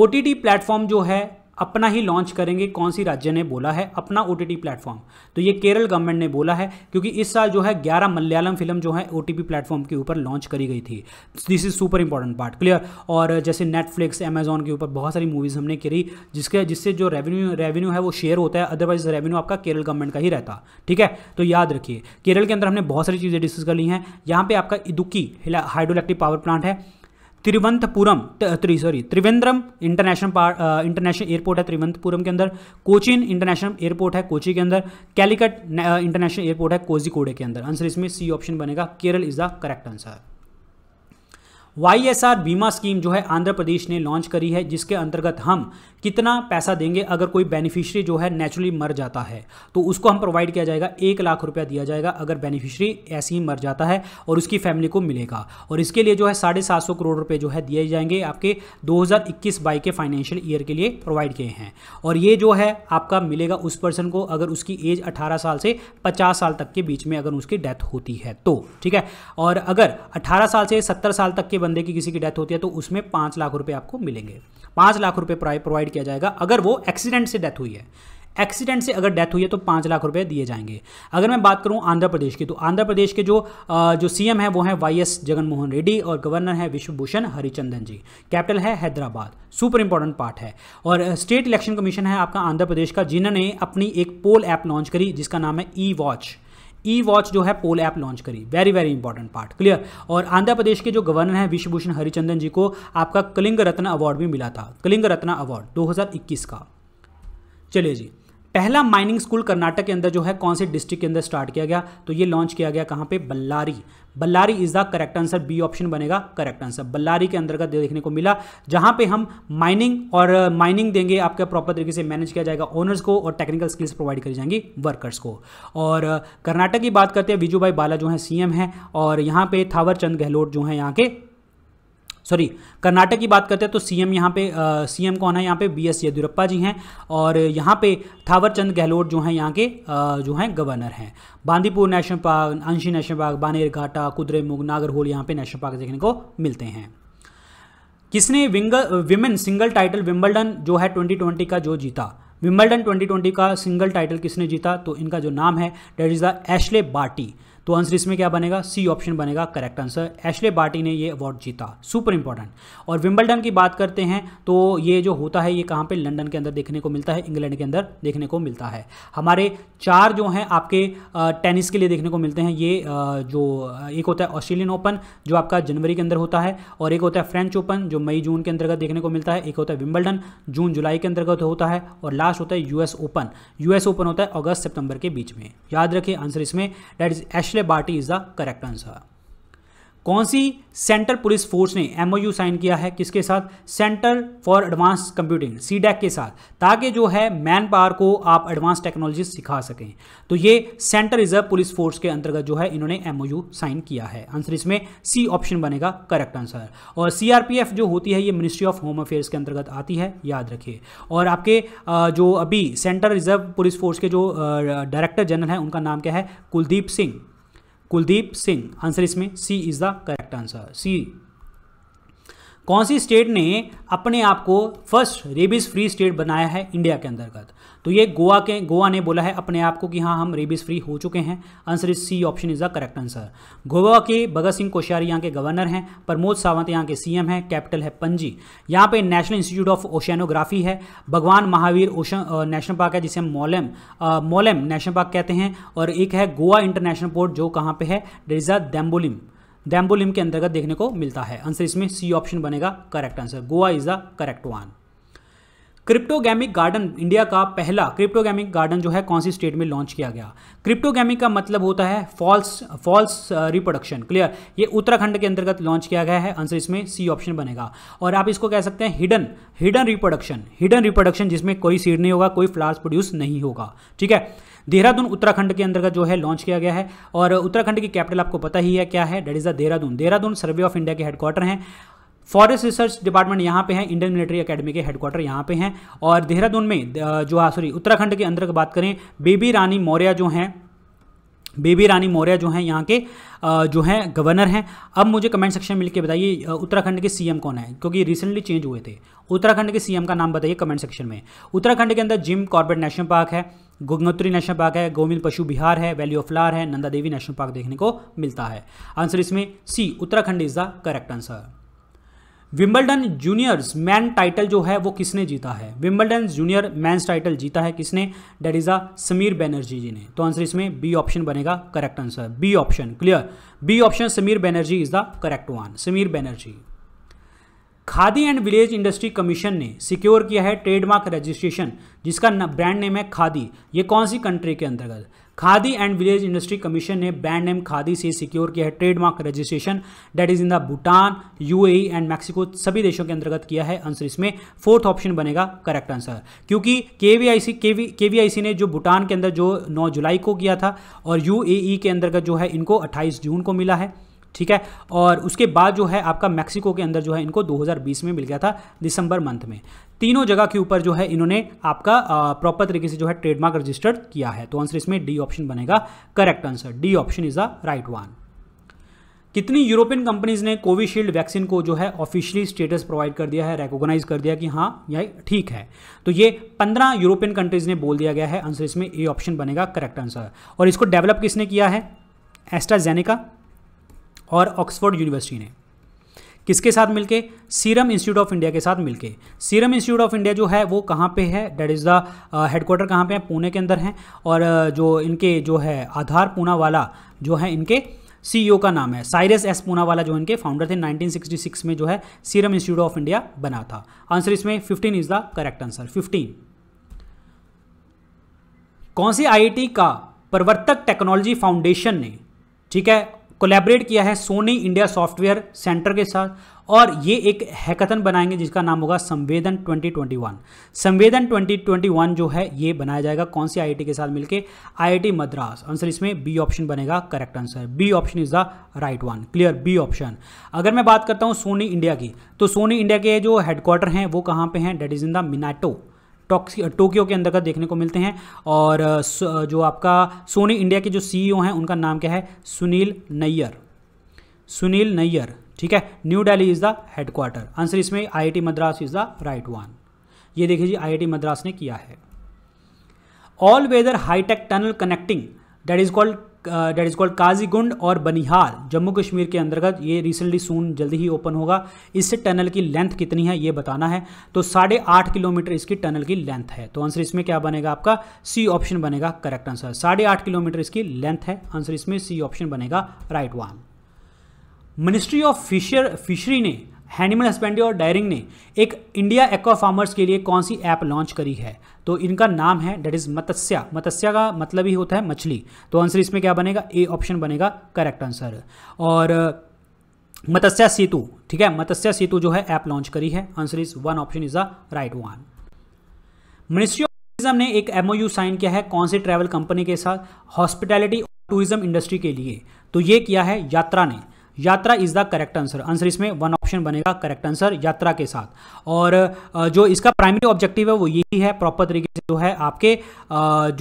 O T platform जो है अपना ही लॉन्च करेंगे कौन सी राज्य ने बोला है अपना ओ टी प्लेटफॉर्म तो ये केरल गवर्नमेंट ने बोला है क्योंकि इस साल जो है ग्यारह मलयालम फिल्म जो है ओ टी पी प्लेटफॉर्म के ऊपर लॉन्च करी गई थी this is super important part clear और जैसे नेटफ्लिक्स अमेजॉन के ऊपर बहुत सारी मूवीज़ हमने करी जिसके जिससे जो रेवेन्यू रेवेन्यू है वो शेयर होता है अदरवाइज रेवेन्यू आपका केरल गवर्नमेंट का ही रहता ठीक है तो याद रखिए केरल के अंदर हमने बहुत सारी चीज़ें डिस्कस कर ली हैं यहाँ पे आपका इदुकी हाइड्रोलैक्ट्रिक पावर प्लांट है तिरुवंतपुरम त्री sorry Trivandrum international international airport है त्रिवंतपुरम के अंदर कोचिन इंटरनेशनल एयरपोर्ट है कोची के अंदर कैलिकट इंटरनेशनल एयरपोर्ट है कोजिकोडे के अंदर आंसर इसमें सी ऑप्शन बनेगा Kerala is the correct answer R बीमा स्कीम जो है आंध्र प्रदेश ने लॉन्च करी है जिसके अंतर्गत हम कितना पैसा देंगे अगर कोई बेनिफिशियरी जो है नेचुरली मर जाता है तो उसको हम प्रोवाइड किया जाएगा एक लाख रुपया दिया जाएगा अगर बेनिफिशियरी ऐसे ही मर जाता है और उसकी फैमिली को मिलेगा और इसके लिए जो है साढ़े सात सौ करोड़ रुपये जो है दिए जाएंगे आपके दो हज़ार इक्कीस बाई के फाइनेंशियल ईयर के लिए प्रोवाइड किए हैं और ये जो है आपका मिलेगा उस पर्सन को अगर उसकी एज अठारह साल से पचास साल तक के बीच में अगर उसकी डेथ होती है तो ठीक है और अगर अठारह साल से सत्तर साल तक के बंदे की किसी की डेथ होती है तो उसमें पांच लाख रुपए आपको मिलेंगे पांच लाख रुपए प्रोवाइड किया जाएगा अगर वो एक्सीडेंट से डेथ हुई है एक्सीडेंट से अगर डेथ हुई है तो पांच लाख रुपए दिए जाएंगे अगर मैं बात करूं आंध्र प्रदेश की तो आंध्र प्रदेश के जो जो सीएम है वो है वाई एस जगनमोहन रेड्डी और गवर्नर है विश्वभूषण हरिचंदन जी कैपिटल है हैदराबाद सुपर इंपॉर्टेंट पार्ट है और स्टेट इलेक्शन कमीशन है आपका आंध्र प्रदेश का जिन्होंने अपनी एक पोल ऐप लॉन्च करी जिसका नाम है ई वॉच ई वॉच जो है पोल ऐप लॉन्च करी very very important part clear और आंध्र प्रदेश के जो गवर्नर हैं विश्वभूषण हरिचंदन जी को आपका कलिंग रत्न अवार्ड भी मिला था कलिंग रत्न अवार्ड 2021 का चलिए जी पहला माइनिंग स्कूल कर्नाटक के अंदर जो है कौन से डिस्ट्रिक्ट के अंदर स्टार्ट किया गया तो ये लॉन्च किया गया कहाँ पे Ballari Ballari is the correct answer B option बनेगा करेक्ट आंसर बल्लारी के का देखने को मिला जहाँ पे हम माइनिंग और माइनिंग uh, देंगे आपके प्रॉपर तरीके से मैनेज किया जाएगा ओनर्स को और टेक्निकल स्किल्स प्रोवाइड करी जाएंगी वर्कर्स को और uh, कर्नाटक की बात करते हैं विजू भाई बाला जो है सी हैं और यहाँ पे थावर चंद गहलोत जो हैं यहाँ के सॉरी कर्नाटक की बात करते हैं तो सीएम यहाँ पे सीएम कौन है यहाँ पे बी एस येदियुरप्पा जी हैं और यहाँ पे थावरचंद गहलोत जो हैं यहाँ के जो हैं गवर्नर हैं Bandipur national park Anshi national park Bannerghatta Kudremukh Nagarhole यहाँ पे नेशनल पार्क देखने को मिलते हैं किसने विंगल विमेन सिंगल टाइटल विम्बलडन जो है ट्वेंटी का जो जीता विम्बलडन ट्वेंटी का सिंगल टाइटल किसने जीता तो इनका जो नाम है that is the Ashleigh Barty तो आंसर इसमें क्या बनेगा सी ऑप्शन बनेगा करेक्ट आंसर एशले बार्टी ने ये अवार्ड जीता सुपर इंपॉर्टेंट और विम्बलडन की बात करते हैं तो ये जो होता है ये कहाँ पर लंडन के अंदर देखने को मिलता है इंग्लैंड के अंदर देखने को मिलता है हमारे चार जो हैं आपके टेनिस के लिए देखने को मिलते हैं ये जो एक होता है ऑस्ट्रेलियन ओपन जो आपका जनवरी के अंदर होता है और एक होता है फ्रेंच ओपन जो मई जून के अंतर्गत देखने को मिलता है एक होता है विम्बलडन जून जुलाई के अंतर्गत तो होता है और लास्ट होता है यूएस ओपन यूएस ओपन होता है अगस्त सितंबर के बीच में याद रखिए आंसर इसमें डेट इज एश इसलिए Barty is the correct answer कौन सी सेंट्रल पुलिस फोर्स ने एमओयू साइन किया है किसके साथ centre for advance computing C के साथ ताकि जो है मैन पावर को आप एडवांस टेक्नोलॉजी सिखा सकें तो ये सेंट्रल रिजर्व पुलिस फोर्स के अंतर्गत जो है इन्होंने एमओयू साइन किया है आंसर इसमें सी ऑप्शन बनेगा करेक्ट आंसर और सी जो होती है ये मिनिस्ट्री ऑफ होम अफेयर्स के अंतर्गत आती है याद रखिए और आपके जो अभी सेंट्रल रिजर्व पुलिस फोर्स के जो डायरेक्टर जनरल हैं उनका नाम क्या है कुलदीप सिंह कुलदीप सिंह आंसर इसमें C is the correct answer C कौन सी स्टेट ने अपने आप को फर्स्ट रेबिस फ्री स्टेट बनाया है इंडिया के अंतर्गत तो ये गोवा के गोवा ने बोला है अपने आप को कि हाँ हम रेबीज फ्री हो चुके हैं answer is C option is the correct answer Goa के भगत सिंह कोश्यारी यहाँ के गवर्नर हैं प्रमोद सावंत यहाँ के सीएम हैं कैपिटल है पंजी यहाँ पे नेशनल इंस्टीट्यूट ऑफ ओशियनोग्राफी है भगवान महावीर ओशन नेशनल पार्क है जिसे हम मोलम मोलम नेशनल पार्क कहते हैं और एक है गोवा इंटरनेशनल पोर्ट जो कहाँ पे है डेट इज अ दैम्बोलिम दैम्बोलिम के अंतर्गत देखने को मिलता है आंसर इसमें सी ऑप्शन बनेगा correct answer Goa is the correct one cryptogamic garden India का पहला क्रिप्टोगेमिक गार्डन जो है कौन सी स्टेट में लॉन्च किया गया क्रिप्टोगेमिक का मतलब होता है फॉल्स फॉल्स रिप्रोडक्शन क्लियर ये उत्तराखंड के अंतर्गत लॉन्च किया गया है आंसर इसमें सी ऑप्शन बनेगा और आप इसको कह सकते हैं hidden hidden reproduction hidden reproduction जिसमें कोई सीड नहीं होगा कोई फ्लावर्स प्रोड्यूस नहीं होगा ठीक है देहरादून उत्तराखंड के अंतर्गत जो है लॉन्च किया गया है और उत्तराखंड की कैपिटल आपको पता ही है क्या है that is the Dehradun Dehradun survey of India के हेडक्वार्टर हैं फॉरेस्ट रिसर्च डिपार्टमेंट यहाँ पे है इंडियन मिलिट्री अकेडमी के हेडक्वार्टर यहाँ पे हैं और देहरादून में जो सॉरी उत्तराखंड के अंदर बात करें बेबी रानी मौर्य जो हैं बेबी रानी मौर्य जो हैं यहाँ के जो हैं गवर्नर हैं अब मुझे कमेंट सेक्शन में लिख बताइए उत्तराखंड के सीएम कौन है क्योंकि रिसेंटली चेंज हुए थे उत्तराखंड के सीएम का नाम बताइए कमेंट सेक्शन में उत्तराखंड के अंदर जिम कॉर्बेट नेशनल पार्क है गंगोत्री नेशनल पार्क है गोविंद पशु बिहार है वैली ऑफ फ्लार है नंदा देवी नेशनल पार्क देखने को मिलता है आंसर इसमें C Uttarakhand is the correct answer Wimbledon juniors man title जो है वो किसने जीता है विम्बलडन जूनियर मैंस टाइटल जीता है किसने that is a Sameer Banerjee ji ने तो आंसर इसमें बी ऑप्शन बनेगा correct answer B option clear B option Sameer Banerjee is the correct one Sameer Banerjee Khadi and village industry commission ने सिक्योर किया है ट्रेडमार्क रजिस्ट्रेशन जिसका ब्रांड नेम है खादी ये कौन सी कंट्री के अंतर्गत Khadi and village industry commission ने ब्रांड नेम खादी से सिक्योर किया है trademark registration date is in the Bhutan UAE and Mexico सभी देशों के अंतर्गत किया है आंसर इसमें फोर्थ ऑप्शन बनेगा करेक्ट आंसर क्योंकि केवीआईसी केवीआईसी ने जो भूटान के अंदर जो 9 जुलाई को किया था और यूएई e के अंतर्गत जो है इनको 28 जून को मिला है ठीक है और उसके बाद जो है आपका मैक्सिको के अंदर जो है इनको 2020 में मिल गया था दिसंबर मंथ में तीनों जगह के ऊपर जो है इन्होंने आपका प्रॉपर तरीके से जो है ट्रेडमार्क रजिस्टर्ड किया है तो आंसर इसमें डी ऑप्शन बनेगा correct answer D option is the right one कितनी यूरोपियन कंपनीज ने कोविशील्ड वैक्सीन को जो है ऑफिशियली स्टेटस प्रोवाइड कर दिया है रेकोगनाइज कर दिया कि हाँ यह ठीक है तो ये 15 यूरोपियन कंट्रीज ने बोल दिया गया है आंसर इसमें ए ऑप्शन बनेगा करेक्ट आंसर और इसको डेवलप किसने किया है एस्ट्राजेनिका और ऑक्सफोर्ड यूनिवर्सिटी ने किसके साथ मिलके सीरम इंस्टीट्यूट ऑफ इंडिया के साथ मिलके सीरम इंस्टीट्यूट ऑफ इंडिया जो है वो कहाँ पे है डेट इज़ द हेडक्वार्टर कहाँ पे है पुणे के अंदर है और uh, जो इनके जो है आधार पूना वाला जो है इनके सीईओ e का नाम है साइरस एस पूना वाला जो इनके फाउंडर थे 1966 में जो है सीरम इंस्टीट्यूट ऑफ इंडिया बना था आंसर इसमें fifteen is the correct answer fifteen कौन सी आई का प्रवर्तक टेक्नोलॉजी फाउंडेशन ने ठीक है कोलैबोरेट किया है सोनी इंडिया सॉफ्टवेयर सेंटर के साथ और ये एक हैकथन बनाएंगे जिसका नाम होगा संवेदन 2021 संवेदन 2021 जो है ये बनाया जाएगा कौन सी आईआईटी के साथ मिलके आईआईटी मद्रास आंसर इसमें बी ऑप्शन बनेगा correct answer B option is the right one clear B option अगर मैं बात करता हूँ सोनी इंडिया की तो सोनी इंडिया के जो हेडक्वार्टर हैं वो कहाँ पर हैं that is in the Minato टॉक्सी टोक्यो के अंतर्गत देखने को मिलते हैं और जो आपका सोनी इंडिया के जो सीईओ e हैं उनका नाम क्या है सुनील नैयर सुनील नैयर ठीक है New Delhi is the headquarter answer इसमें I Madras is the right one ये देखिए जी आई मद्रास ने किया है all weather hitech tunnel connecting that is called that is called Qazigund और बनिहाल जम्मू कश्मीर के अंतर्गत ये रिसेंटली सून जल्दी ही ओपन होगा इस टनल की लेंथ कितनी है ये बताना है तो साढ़े आठ किलोमीटर इसकी टनल की लेंथ है तो आंसर इसमें क्या बनेगा आपका सी ऑप्शन बनेगा करेक्ट आंसर साढ़े आठ किलोमीटर इसकी लेंथ है आंसर इसमें सी ऑप्शन बनेगा right one ministry of fisher fishery ने हैनिमल हस्बेंड्री और डायरिंग ने एक इंडिया एक्वा फार्मर्स के लिए कौन सी ऐप लॉन्च करी है तो इनका नाम है डेट इज़ मत्स्या मत्स्या का मतलब ही होता है मछली तो आंसर इसमें क्या बनेगा ए ऑप्शन बनेगा करेक्ट आंसर और मत्स्या uh, सेतु ठीक है मत्स्या सेतु जो है ऐप लॉन्च करी है answer is one option is the right one ministry of tourism ने एक एमओयू साइन किया है कौन सी ट्रैवल कंपनी के साथ हॉस्पिटैलिटी और टूरिज्म इंडस्ट्री के लिए तो ये किया है यात्रा ने Yatra is the correct answer answer इसमें वन ऑप्शन बनेगा करेक्ट आंसर यात्रा के साथ और जो इसका प्राइमरी ऑब्जेक्टिव है वो यही है प्रॉपर तरीके से जो है आपके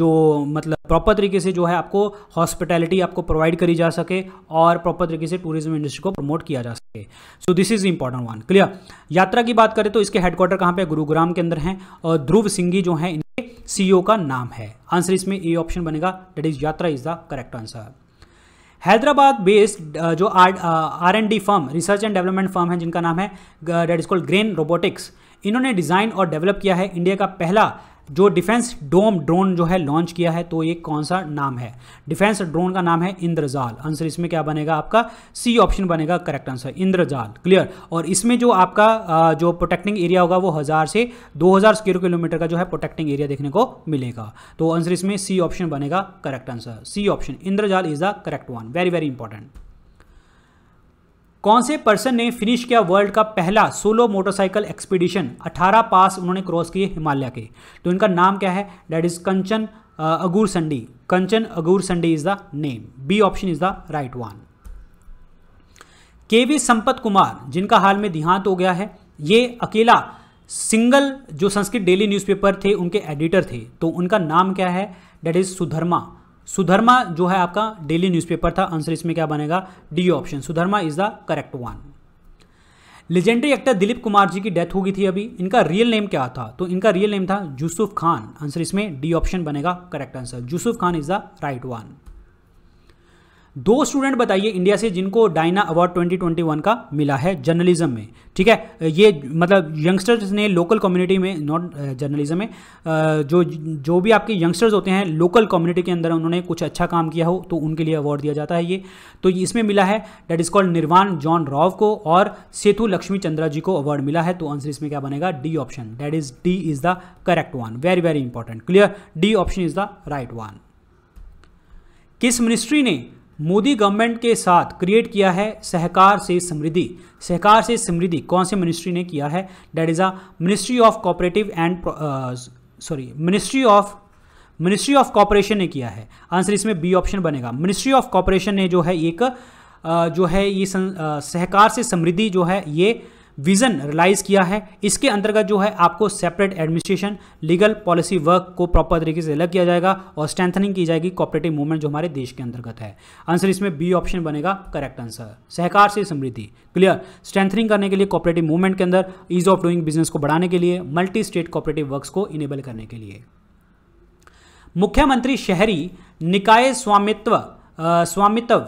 जो मतलब प्रॉपर तरीके से जो है आपको हॉस्पिटैलिटी आपको प्रोवाइड करी जा सके और प्रॉपर तरीके से टूरिज्म इंडस्ट्री को प्रमोट किया जा सके so this is important one clear Yatra की बात करें तो इसके हेडक्वार्टर कहाँ पे गुरुग्राम के अंदर हैं और ध्रुव सिंघी जो है इनके सीईओ e का नाम है आंसर इसमें ए ऑप्शन बनेगा that is Yatra is the correct answer Hyderabad based uh, जो R R and D firm research and development firm है जिनका नाम है डेट इज कॉल्ड ग्रेन रोबोटिक्स इन्होंने डिज़ाइन और डेवलप किया है इंडिया का पहला जो डिफेंस डोम ड्रोन जो है लॉन्च किया है तो ये कौन सा नाम है डिफेंस ड्रोन का नाम है इंद्रजाल आंसर इसमें क्या बनेगा आपका सी ऑप्शन बनेगा करेक्ट आंसर इंद्रजाल क्लियर और इसमें जो आपका जो प्रोटेक्टिंग एरिया होगा वो हज़ार से 2000 स्क्वेयर किलोमीटर का जो है प्रोटेक्टिंग एरिया देखने को मिलेगा तो आंसर इसमें सी ऑप्शन बनेगा correct answer C option Indrajal is the correct one very very important कौन से पर्सन ने फिनिश किया वर्ल्ड का पहला सोलो मोटरसाइकिल एक्सपीडिशन 18 पास उन्होंने क्रॉस किए हिमालय के तो इनका नाम क्या है that is Kanchan Agur Sandi Kanchan Agur Sandi is the name B option is the right one K V Sampath Kumar जिनका हाल में देहांत हो गया है ये अकेला सिंगल जो संस्कृत डेली न्यूज़पेपर थे उनके एडिटर थे तो उनका नाम क्या है डैट इज सुधर्मा सुधर्मा जो है आपका डेली न्यूज़पेपर था आंसर इसमें क्या बनेगा D option Sudharma is the correct one legendary actor Dilip Kumar ji की डेथ हो गई थी अभी इनका रियल नेम क्या था तो इनका रियल नेम था यूसुफ खान आंसर इसमें डी ऑप्शन बनेगा correct answer Yusuf Khan is the right one दो स्टूडेंट बताइए इंडिया से जिनको डायना अवार्ड 2021 का मिला है जर्नलिज्म में ठीक है ये मतलब यंगस्टर्स ने लोकल कम्युनिटी में नॉट जर्नलिज्म में जो जो भी आपके यंगस्टर्स होते हैं लोकल कम्युनिटी के अंदर उन्होंने कुछ अच्छा काम किया हो तो उनके लिए अवार्ड दिया जाता है ये तो इसमें मिला है that is called Nirvan John Rao को और सेतु लक्ष्मी चंद्रा जी को अवार्ड मिला है तो आंसर इसमें क्या बनेगा D option that is D is the correct one very very important clear D option is the right one किस मिनिस्ट्री ने मोदी गवर्नमेंट के साथ क्रिएट किया है सहकार से समृद्धि सहकार से समृद्धि कौन से मिनिस्ट्री ने किया है that is a ministry of cooperative and sorry ministry of ministry of cooperation ने किया है आंसर इसमें बी ऑप्शन बनेगा मिनिस्ट्री ऑफ कॉपरेशन ने जो है एक uh, जो है ये uh, सहकार से समृद्धि जो है ये विजन रिलाइज किया है इसके अंतर्गत जो है आपको separate administration legal policy work को प्रॉपर तरीके से अलग किया जाएगा और स्ट्रेंथनिंग की जाएगी कॉपरेटिव मूवमेंट जो हमारे देश के अंतर्गत है आंसर इसमें बी ऑप्शन बनेगा करेक्ट आंसर सहकार से समृद्धि क्लियर स्ट्रेंथनिंग करने के लिए कॉपरेटिव मूवमेंट के अंदर ईज ऑफ डूइंग बिजनेस को बढ़ाने के लिए मल्टी स्टेट कॉपरेटिव वर्क को इनेबल करने के लिए मुख्यमंत्री शहरी निकाय स्वामित्व स्वामित्व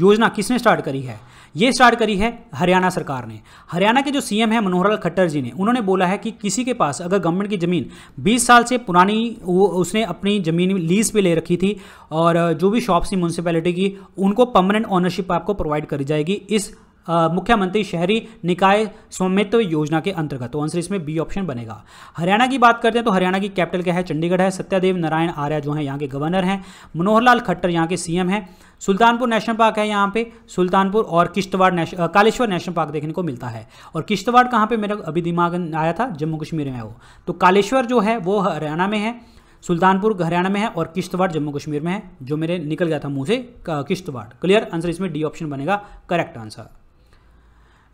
योजना किसने स्टार्ट करी है ये स्टार्ट करी है हरियाणा सरकार ने हरियाणा के जो सीएम है मनोहर लाल खट्टर जी ने उन्होंने बोला है कि किसी के पास अगर गवर्नमेंट की ज़मीन बीस साल से पुरानी वो उसने अपनी ज़मीन लीज पे ले रखी थी और जो भी शॉप्स थी म्यूनसिपैलिटी की उनको परमानेंट ऑनरशिप आपको प्रोवाइड करी जाएगी इस मुख्यमंत्री शहरी निकाय स्वामित्व योजना के अंतर्गत तो आंसर इसमें बी ऑप्शन बनेगा हरियाणा की बात करते हैं तो हरियाणा की कैपिटल क्या है चंडीगढ़ है सत्यादेव नारायण आर्य जो है यहाँ के गवर्नर हैं मनोहर लाल खट्टर यहाँ के सीएम हैं सुल्तानपुर नेशनल पार्क है यहाँ पे सुल्तानपुर और किश्तवाड़ नेश कालेश्वर नेशनल पार्क देखने को मिलता है और किश्तवाड़ कहाँ पर मेरा अभी दिमाग आया था जम्मू कश्मीर में वो तो कालेश्वर जो है वो हरियाणा में है सुल्तानपुर हरियाणा में है और किश्तवाड़ जम्मू कश्मीर में है जो मेरे निकल गया था मुँह से किश्तवाड़ क्लियर आंसर इसमें डी ऑप्शन बनेगा correct answer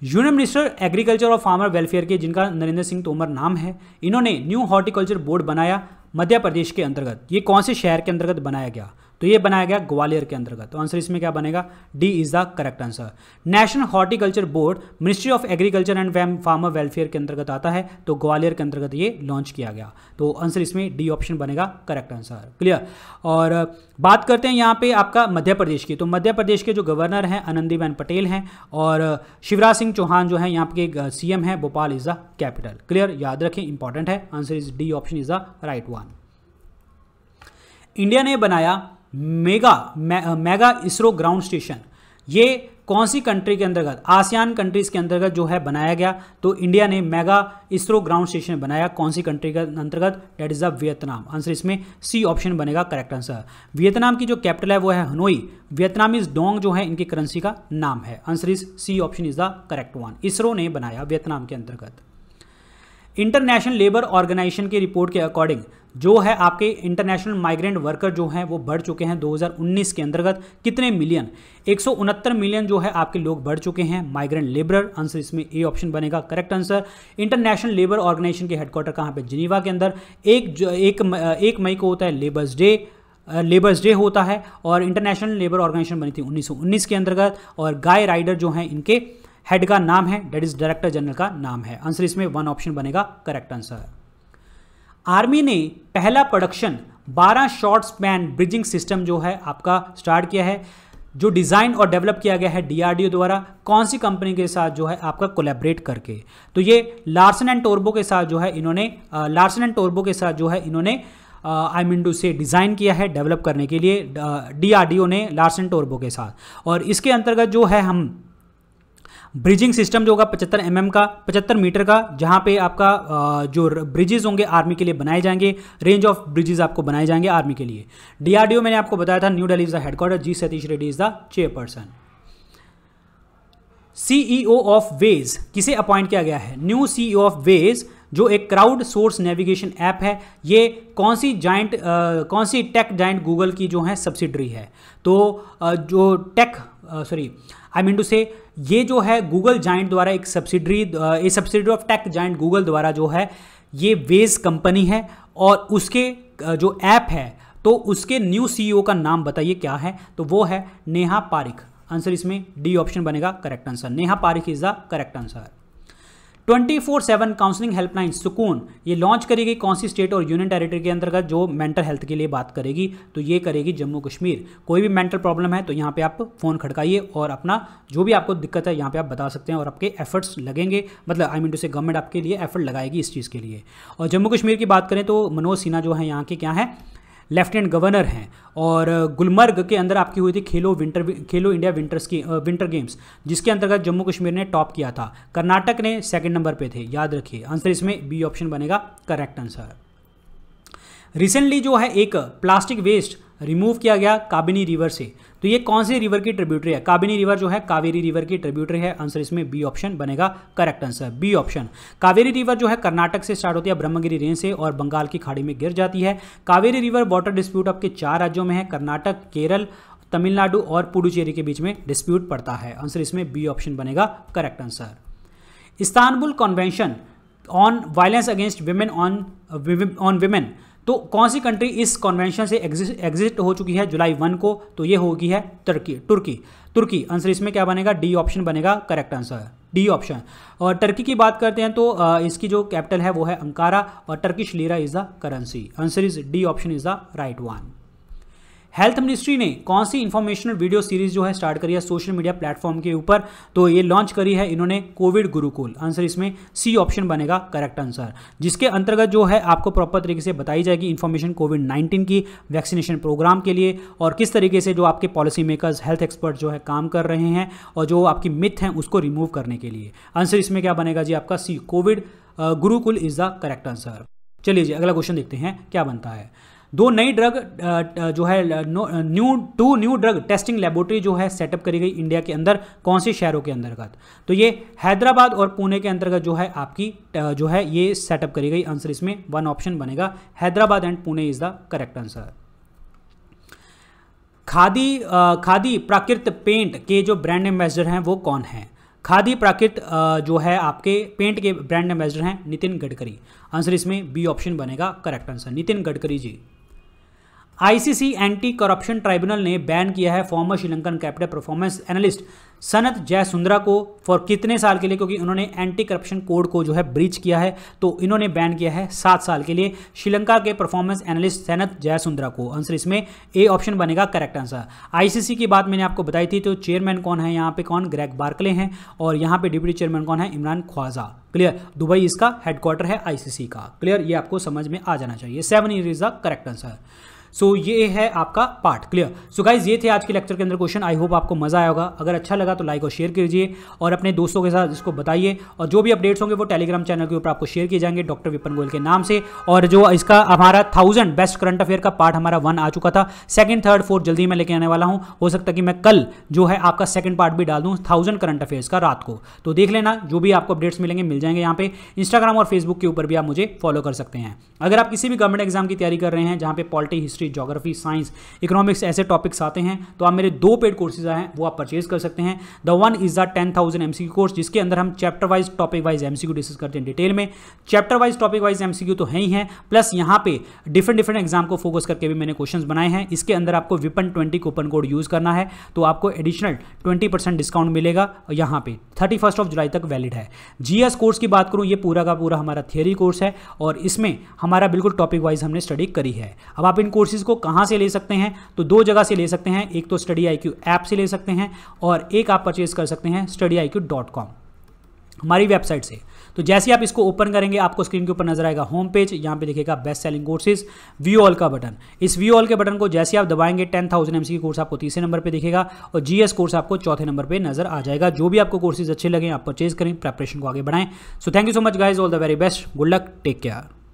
union minister agriculture और फार्मर वेलफेयर के जिनका नरेंद्र सिंह तोमर नाम है इन्होंने न्यू हॉर्टिकल्चर बोर्ड बनाया मध्य प्रदेश के अंतर्गत ये कौन से शहर के अंतर्गत बनाया गया तो ये बनाया गया ग्वालियर के अंतर्गत तो आंसर इसमें क्या बनेगा D is the correct answer national horticulture board ministry of agriculture and farmer welfare के अंतर्गत आता है तो ग्वालियर के अंतर्गत ये लॉन्च किया गया तो आंसर इसमें डी ऑप्शन बनेगा करेक्ट आंसर क्लियर और बात करते हैं यहाँ पे आपका मध्य प्रदेश की तो मध्य प्रदेश के जो गवर्नर हैं आनंदीबेन पटेल हैं और शिवराज सिंह चौहान जो है यहाँ के CM um Bhopal is the capital clear याद रखें इंपॉर्टेंट है answer is D option is the right one India ने बनाया मेगा मे, मेगा इसरो ग्राउंड स्टेशन ये कौन सी कंट्री के अंतर्गत आसियान कंट्रीज़ के अंतर्गत जो है बनाया गया तो इंडिया ने मेगा इसरो ग्राउंड स्टेशन बनाया कौन सी कंट्री के अंतर्गत that is the Vietnam answer इसमें सी ऑप्शन बनेगा करेक्ट आंसर वियतनाम की जो कैपिटल है वो है हनोई वियतनाम इज डोंग जो है इनकी करेंसी का नाम है answer is C option is the correct one ISRO ने बनाया वियतनाम के अंतर्गत इंटरनेशनल लेबर ऑर्गेनाइजेशन की रिपोर्ट के अकॉर्डिंग जो है आपके इंटरनेशनल माइग्रेंट वर्कर जो हैं वो बढ़ चुके हैं 2019 के अंतर्गत कितने मिलियन एक मिलियन जो है आपके लोग बढ़ चुके हैं माइग्रेंट लेबर आंसर इसमें ए ऑप्शन बनेगा correct answer international labour organization के हेडक्वार्टर कहाँ पे जिनीवा के अंदर एक एक, एक मई को होता है लेबर्स डे लेबर्स डे होता है और इंटरनेशनल लेबर ऑर्गेनाइजेशन बनी थी 1919 के अंतर्गत और गाय राइडर जो हैं इनके हेड का नाम है डेट इज डायरेक्टर जनरल का नाम है आंसर इसमें वन ऑप्शन बनेगा करेक्ट आंसर आर्मी ने पहला production 12 short span bridging system जो है आपका स्टार्ट किया है जो डिज़ाइन और डेवलप किया गया है डीआरडीओ द्वारा कौन सी कंपनी के साथ जो है आपका कोलेबरेट करके तो ये लार्सन एंड टोर्बो के साथ जो है इन्होंने लार्सन एंड टोर्बो के साथ जो है इन्होंने I mean to say design किया है डेवलप करने के लिए डीआरडीओ ने लार्सन टोर्बो के साथ और इसके अंतर्गत जो है हम ब्रिजिंग सिस्टम जो होगा पचहत्तर एम mm का पचहत्तर मीटर का जहां पे आपका जो ब्रिजेस होंगे आर्मी के लिए बनाए जाएंगे रेंज ऑफ ब्रिजेस आपको बनाए जाएंगे आर्मी के लिए डीआरडीओ मैंने आपको बताया था new Delhi is the headquarter G Satish Reddy is the chairperson CEO of वेज किसे अपॉइंट किया गया है न्यू सीईओ ऑफ वेज जो एक क्राउड सोर्स नेविगेशन ऐप है ये कौन सी जाइंट कौन सी टेक जाइंट गूगल की जो है सब्सिडरी है तो आ, जो tech sorry I mean to say ये जो है गूगल जाइंट द्वारा एक subsidiary a subsidiary of tech giant Google द्वारा जो है ये वेज कंपनी है और उसके जो ऐप है तो उसके न्यू सीईओ e का नाम बताइए क्या है तो वो है नेहा पारिख आंसर इसमें डी ऑप्शन बनेगा correct answer Neha Parikh is the correct answer twenty four seven counselling helpline Sukoon ये लॉन्च करेगी कौन सी स्टेट और यूनियन टेरिटरी के अंतर्गत जो मेंटल हेल्थ के लिए बात करेगी तो ये करेगी जम्मू कश्मीर कोई भी मेंटल प्रॉब्लम है तो यहाँ पे आप फ़ोन खड़काइए और अपना जो भी आपको दिक्कत है यहाँ पे आप बता सकते हैं और आपके एफर्ट्स लगेंगे मतलब I mean to say government आपके लिए एफर्ट लगाएगी इस चीज़ के लिए और जम्मू कश्मीर की बात करें तो मनोज सिन्हा जो है यहाँ के क्या है लेफ्टिनेंट गवर्नर हैं और गुलमर्ग के अंदर आपकी हुई थी Khelo winter Khelo India winters की विंटर गेम्स जिसके अंतर्गत जम्मू कश्मीर ने टॉप किया था कर्नाटक ने सेकेंड नंबर पे थे याद रखिए आंसर इसमें बी ऑप्शन बनेगा करेक्ट आंसर रिसेंटली जो है एक प्लास्टिक वेस्ट रिमूव किया गया काबिनी रिवर से तो ये कौन से रिवर की ट्रिब्यूटरी है काबिनी रिवर जो है कावेरी रिवर की ट्रिब्यूटरी है आंसर इसमें बी ऑप्शन बनेगा correct answer B option Kaveri river जो है कर्नाटक से स्टार्ट होती है ब्रह्मगिरी रेंज से और बंगाल की खाड़ी में गिर जाती है कावेरी रिवर वाटर डिस्प्यूट आपके चार राज्यों में है कर्नाटक केरल तमिलनाडु और पुडुचेरी के बीच में डिस्प्यूट पड़ता है आंसर इसमें बी ऑप्शन बनेगा correct answer Istanbul convention on violence against women on on women तो कौन सी कंट्री इस कॉन्वेंशन से एग्जिट हो चुकी है जुलाई वन को तो ये होगी है तुर्की तुर्की तुर्की आंसर इसमें क्या बनेगा डी ऑप्शन बनेगा करेक्ट आंसर डी ऑप्शन और टर्की की बात करते हैं तो uh, इसकी जो कैपिटल है वो है अंकारा और Turkish lira is the currency answer is D option is the right one health ministry ने कौन सी इन्फॉर्मेशनल वीडियो सीरीज जो है स्टार्ट करी है सोशल मीडिया प्लेटफॉर्म के ऊपर तो ये लॉन्च करी है इन्होंने कोविड गुरुकुल आंसर इसमें सी ऑप्शन बनेगा करेक्ट आंसर जिसके अंतर्गत जो है आपको प्रॉपर तरीके से बताई जाएगी इन्फॉर्मेशन कोविड नाइन्टीन की वैक्सीनेशन प्रोग्राम के लिए और किस तरीके से जो आपके पॉलिसी मेकर्स हेल्थ एक्सपर्ट जो है काम कर रहे हैं और जो आपकी मिथ हैं उसको रिमूव करने के लिए आंसर इसमें क्या बनेगा जी आपका C covid Gurukul is the correct answer चलिए जी अगला क्वेश्चन देखते हैं क्या बनता है दो नई ड्रग जो है new to new drug testing laboratory जो है सेटअप करी गई इंडिया के अंदर कौन से शहरों के अंतर्गत तो ये हैदराबाद और पुणे के अंतर्गत जो है आपकी जो है ये सेटअप करी गई आंसर इसमें वन ऑप्शन बनेगा Hyderabad and Pune is the correct answer Khadi Khadi Prakrit paint के जो ब्रांड एम्बेसडर हैं वो कौन है खादी प्राकृत जो है आपके पेंट के ब्रांड एम्बेसडर हैं नितिन गडकरी आंसर इसमें बी ऑप्शन बनेगा correct answer Nitin Gadkari ji ICC anti corruption tribunal ने बैन किया है former Sri Lankan capital performance analyst Sanath Jayasundara को फॉर कितने साल के लिए क्योंकि इन्होंने एंटी करप्शन कोड को जो है ब्रीच किया है तो इन्होंने बैन किया है सात साल के लिए श्रीलंका के परफॉर्मेंस एनालिस्ट सनत जयसुंदरा को आंसर इसमें ए ऑप्शन बनेगा करेक्ट आंसर आईसीसी की बात मैंने आपको बताई थी तो चेयरमैन कौन है यहाँ पे कौन ग्रैक बार्कले हैं और यहाँ पे डिप्यूटी चेयरमैन कौन है इमरान ख्वाजा क्लियर दुबई इसका हेडक्वार्टर है आईसीसी का क्लियर ये आपको समझ में आ जाना चाहिए seven year is the correct answer so so, ये है आपका पार्ट क्लियर सो गाइज ये थे आज के लेक्चर के अंदर क्वेश्चन आई होप आपको मजा आया होगा अगर अच्छा लगा तो लाइक और शेयर कीजिए और अपने दोस्तों के साथ इसको बताइए और जो भी अपडेट्स होंगे वो टेलीग्राम चैनल के ऊपर आपको शेयर किए जाएंगे डॉक्टर विपन गोयल के नाम से और जो इसका हमारा थाउजेंड बेस्ट करंट अफेयर का पार्ट हमारा वन आ चुका था सेकंड थर्ड फोर्थ जल्दी मैं लेके आने वाला हूँ हो सकता है कि मैं कल जो है आपका सेकंड पार्ट भी डाल दूँ थाउजेंड करंट अफेयर्स का रात को तो देख लेना जो भी आपको अपडेट्स मिलेंगे मिल जाएंगे यहाँ पे इंस्टाग्राम और फेसबुक के ऊपर भी आप मुझे फॉलो कर सकते हैं अगर आप किसी भी गवर्नमेंट एग्जाम की तैयारी कर रहे हैं जहाँ पे polity history geography science economics ऐसे टॉपिक्स आते हैं तो आप मेरे दो पेड कोर्सेज आए हैं वो आप परचेज कर सकते हैं the one is the ten thousand um course जिसके अंदर हम chapter wise topic wise um discuss करते हैं डिटेल में chapter wise topic wise um तो है ही है प्लस यहाँ पे डिफरेंट डिफरेंट एग्जाम को फोकस करके भी मैंने क्वेश्चन बनाए हैं इसके अंदर आपको Vipan twenty coupon code use करना है तो आपको एडिशनल ट्वेंटी परसेंट डिस्काउंट मिलेगा यहाँ पे थर्टी फर्स्ट ऑफ जुलाई तक वैलिड है जीएस कोर्स की बात करूँ ये पूरा का पूरा हमारा थियरी कोर्स है और इसमें हमारा बिल्कुल टॉपिक वाइज हमने स्टडी करी है अब आप इन कोर्स कोर्सेज को कहाँ से ले सकते हैं तो दो जगह से ले सकते हैं एक तो स्टडी आई ऐप से ले सकते हैं और एक आप परचेज कर सकते हैं स्टडी आई हमारी वेबसाइट से तो जैसे आप इसको ओपन करेंगे आपको स्क्रीन के ऊपर नजर आएगा होम पेज यहाँ पे देखिएगा best selling courses view all का बटन इस व्यू ऑल के बटन को जैसे आप दबाएंगे टेन थाउजेंड एमसी कोर्स आपको तीसरे नंबर पे दिखेगा और जीएस कोर्स आपको चौथे नंबर पे नजर आ जाएगा जो भी आपको कोर्सेज अच्छे लगे आप परचेज करें प्रेपरेशन को आगे बढ़ाएं so thank you so much guys all the very best good luck take care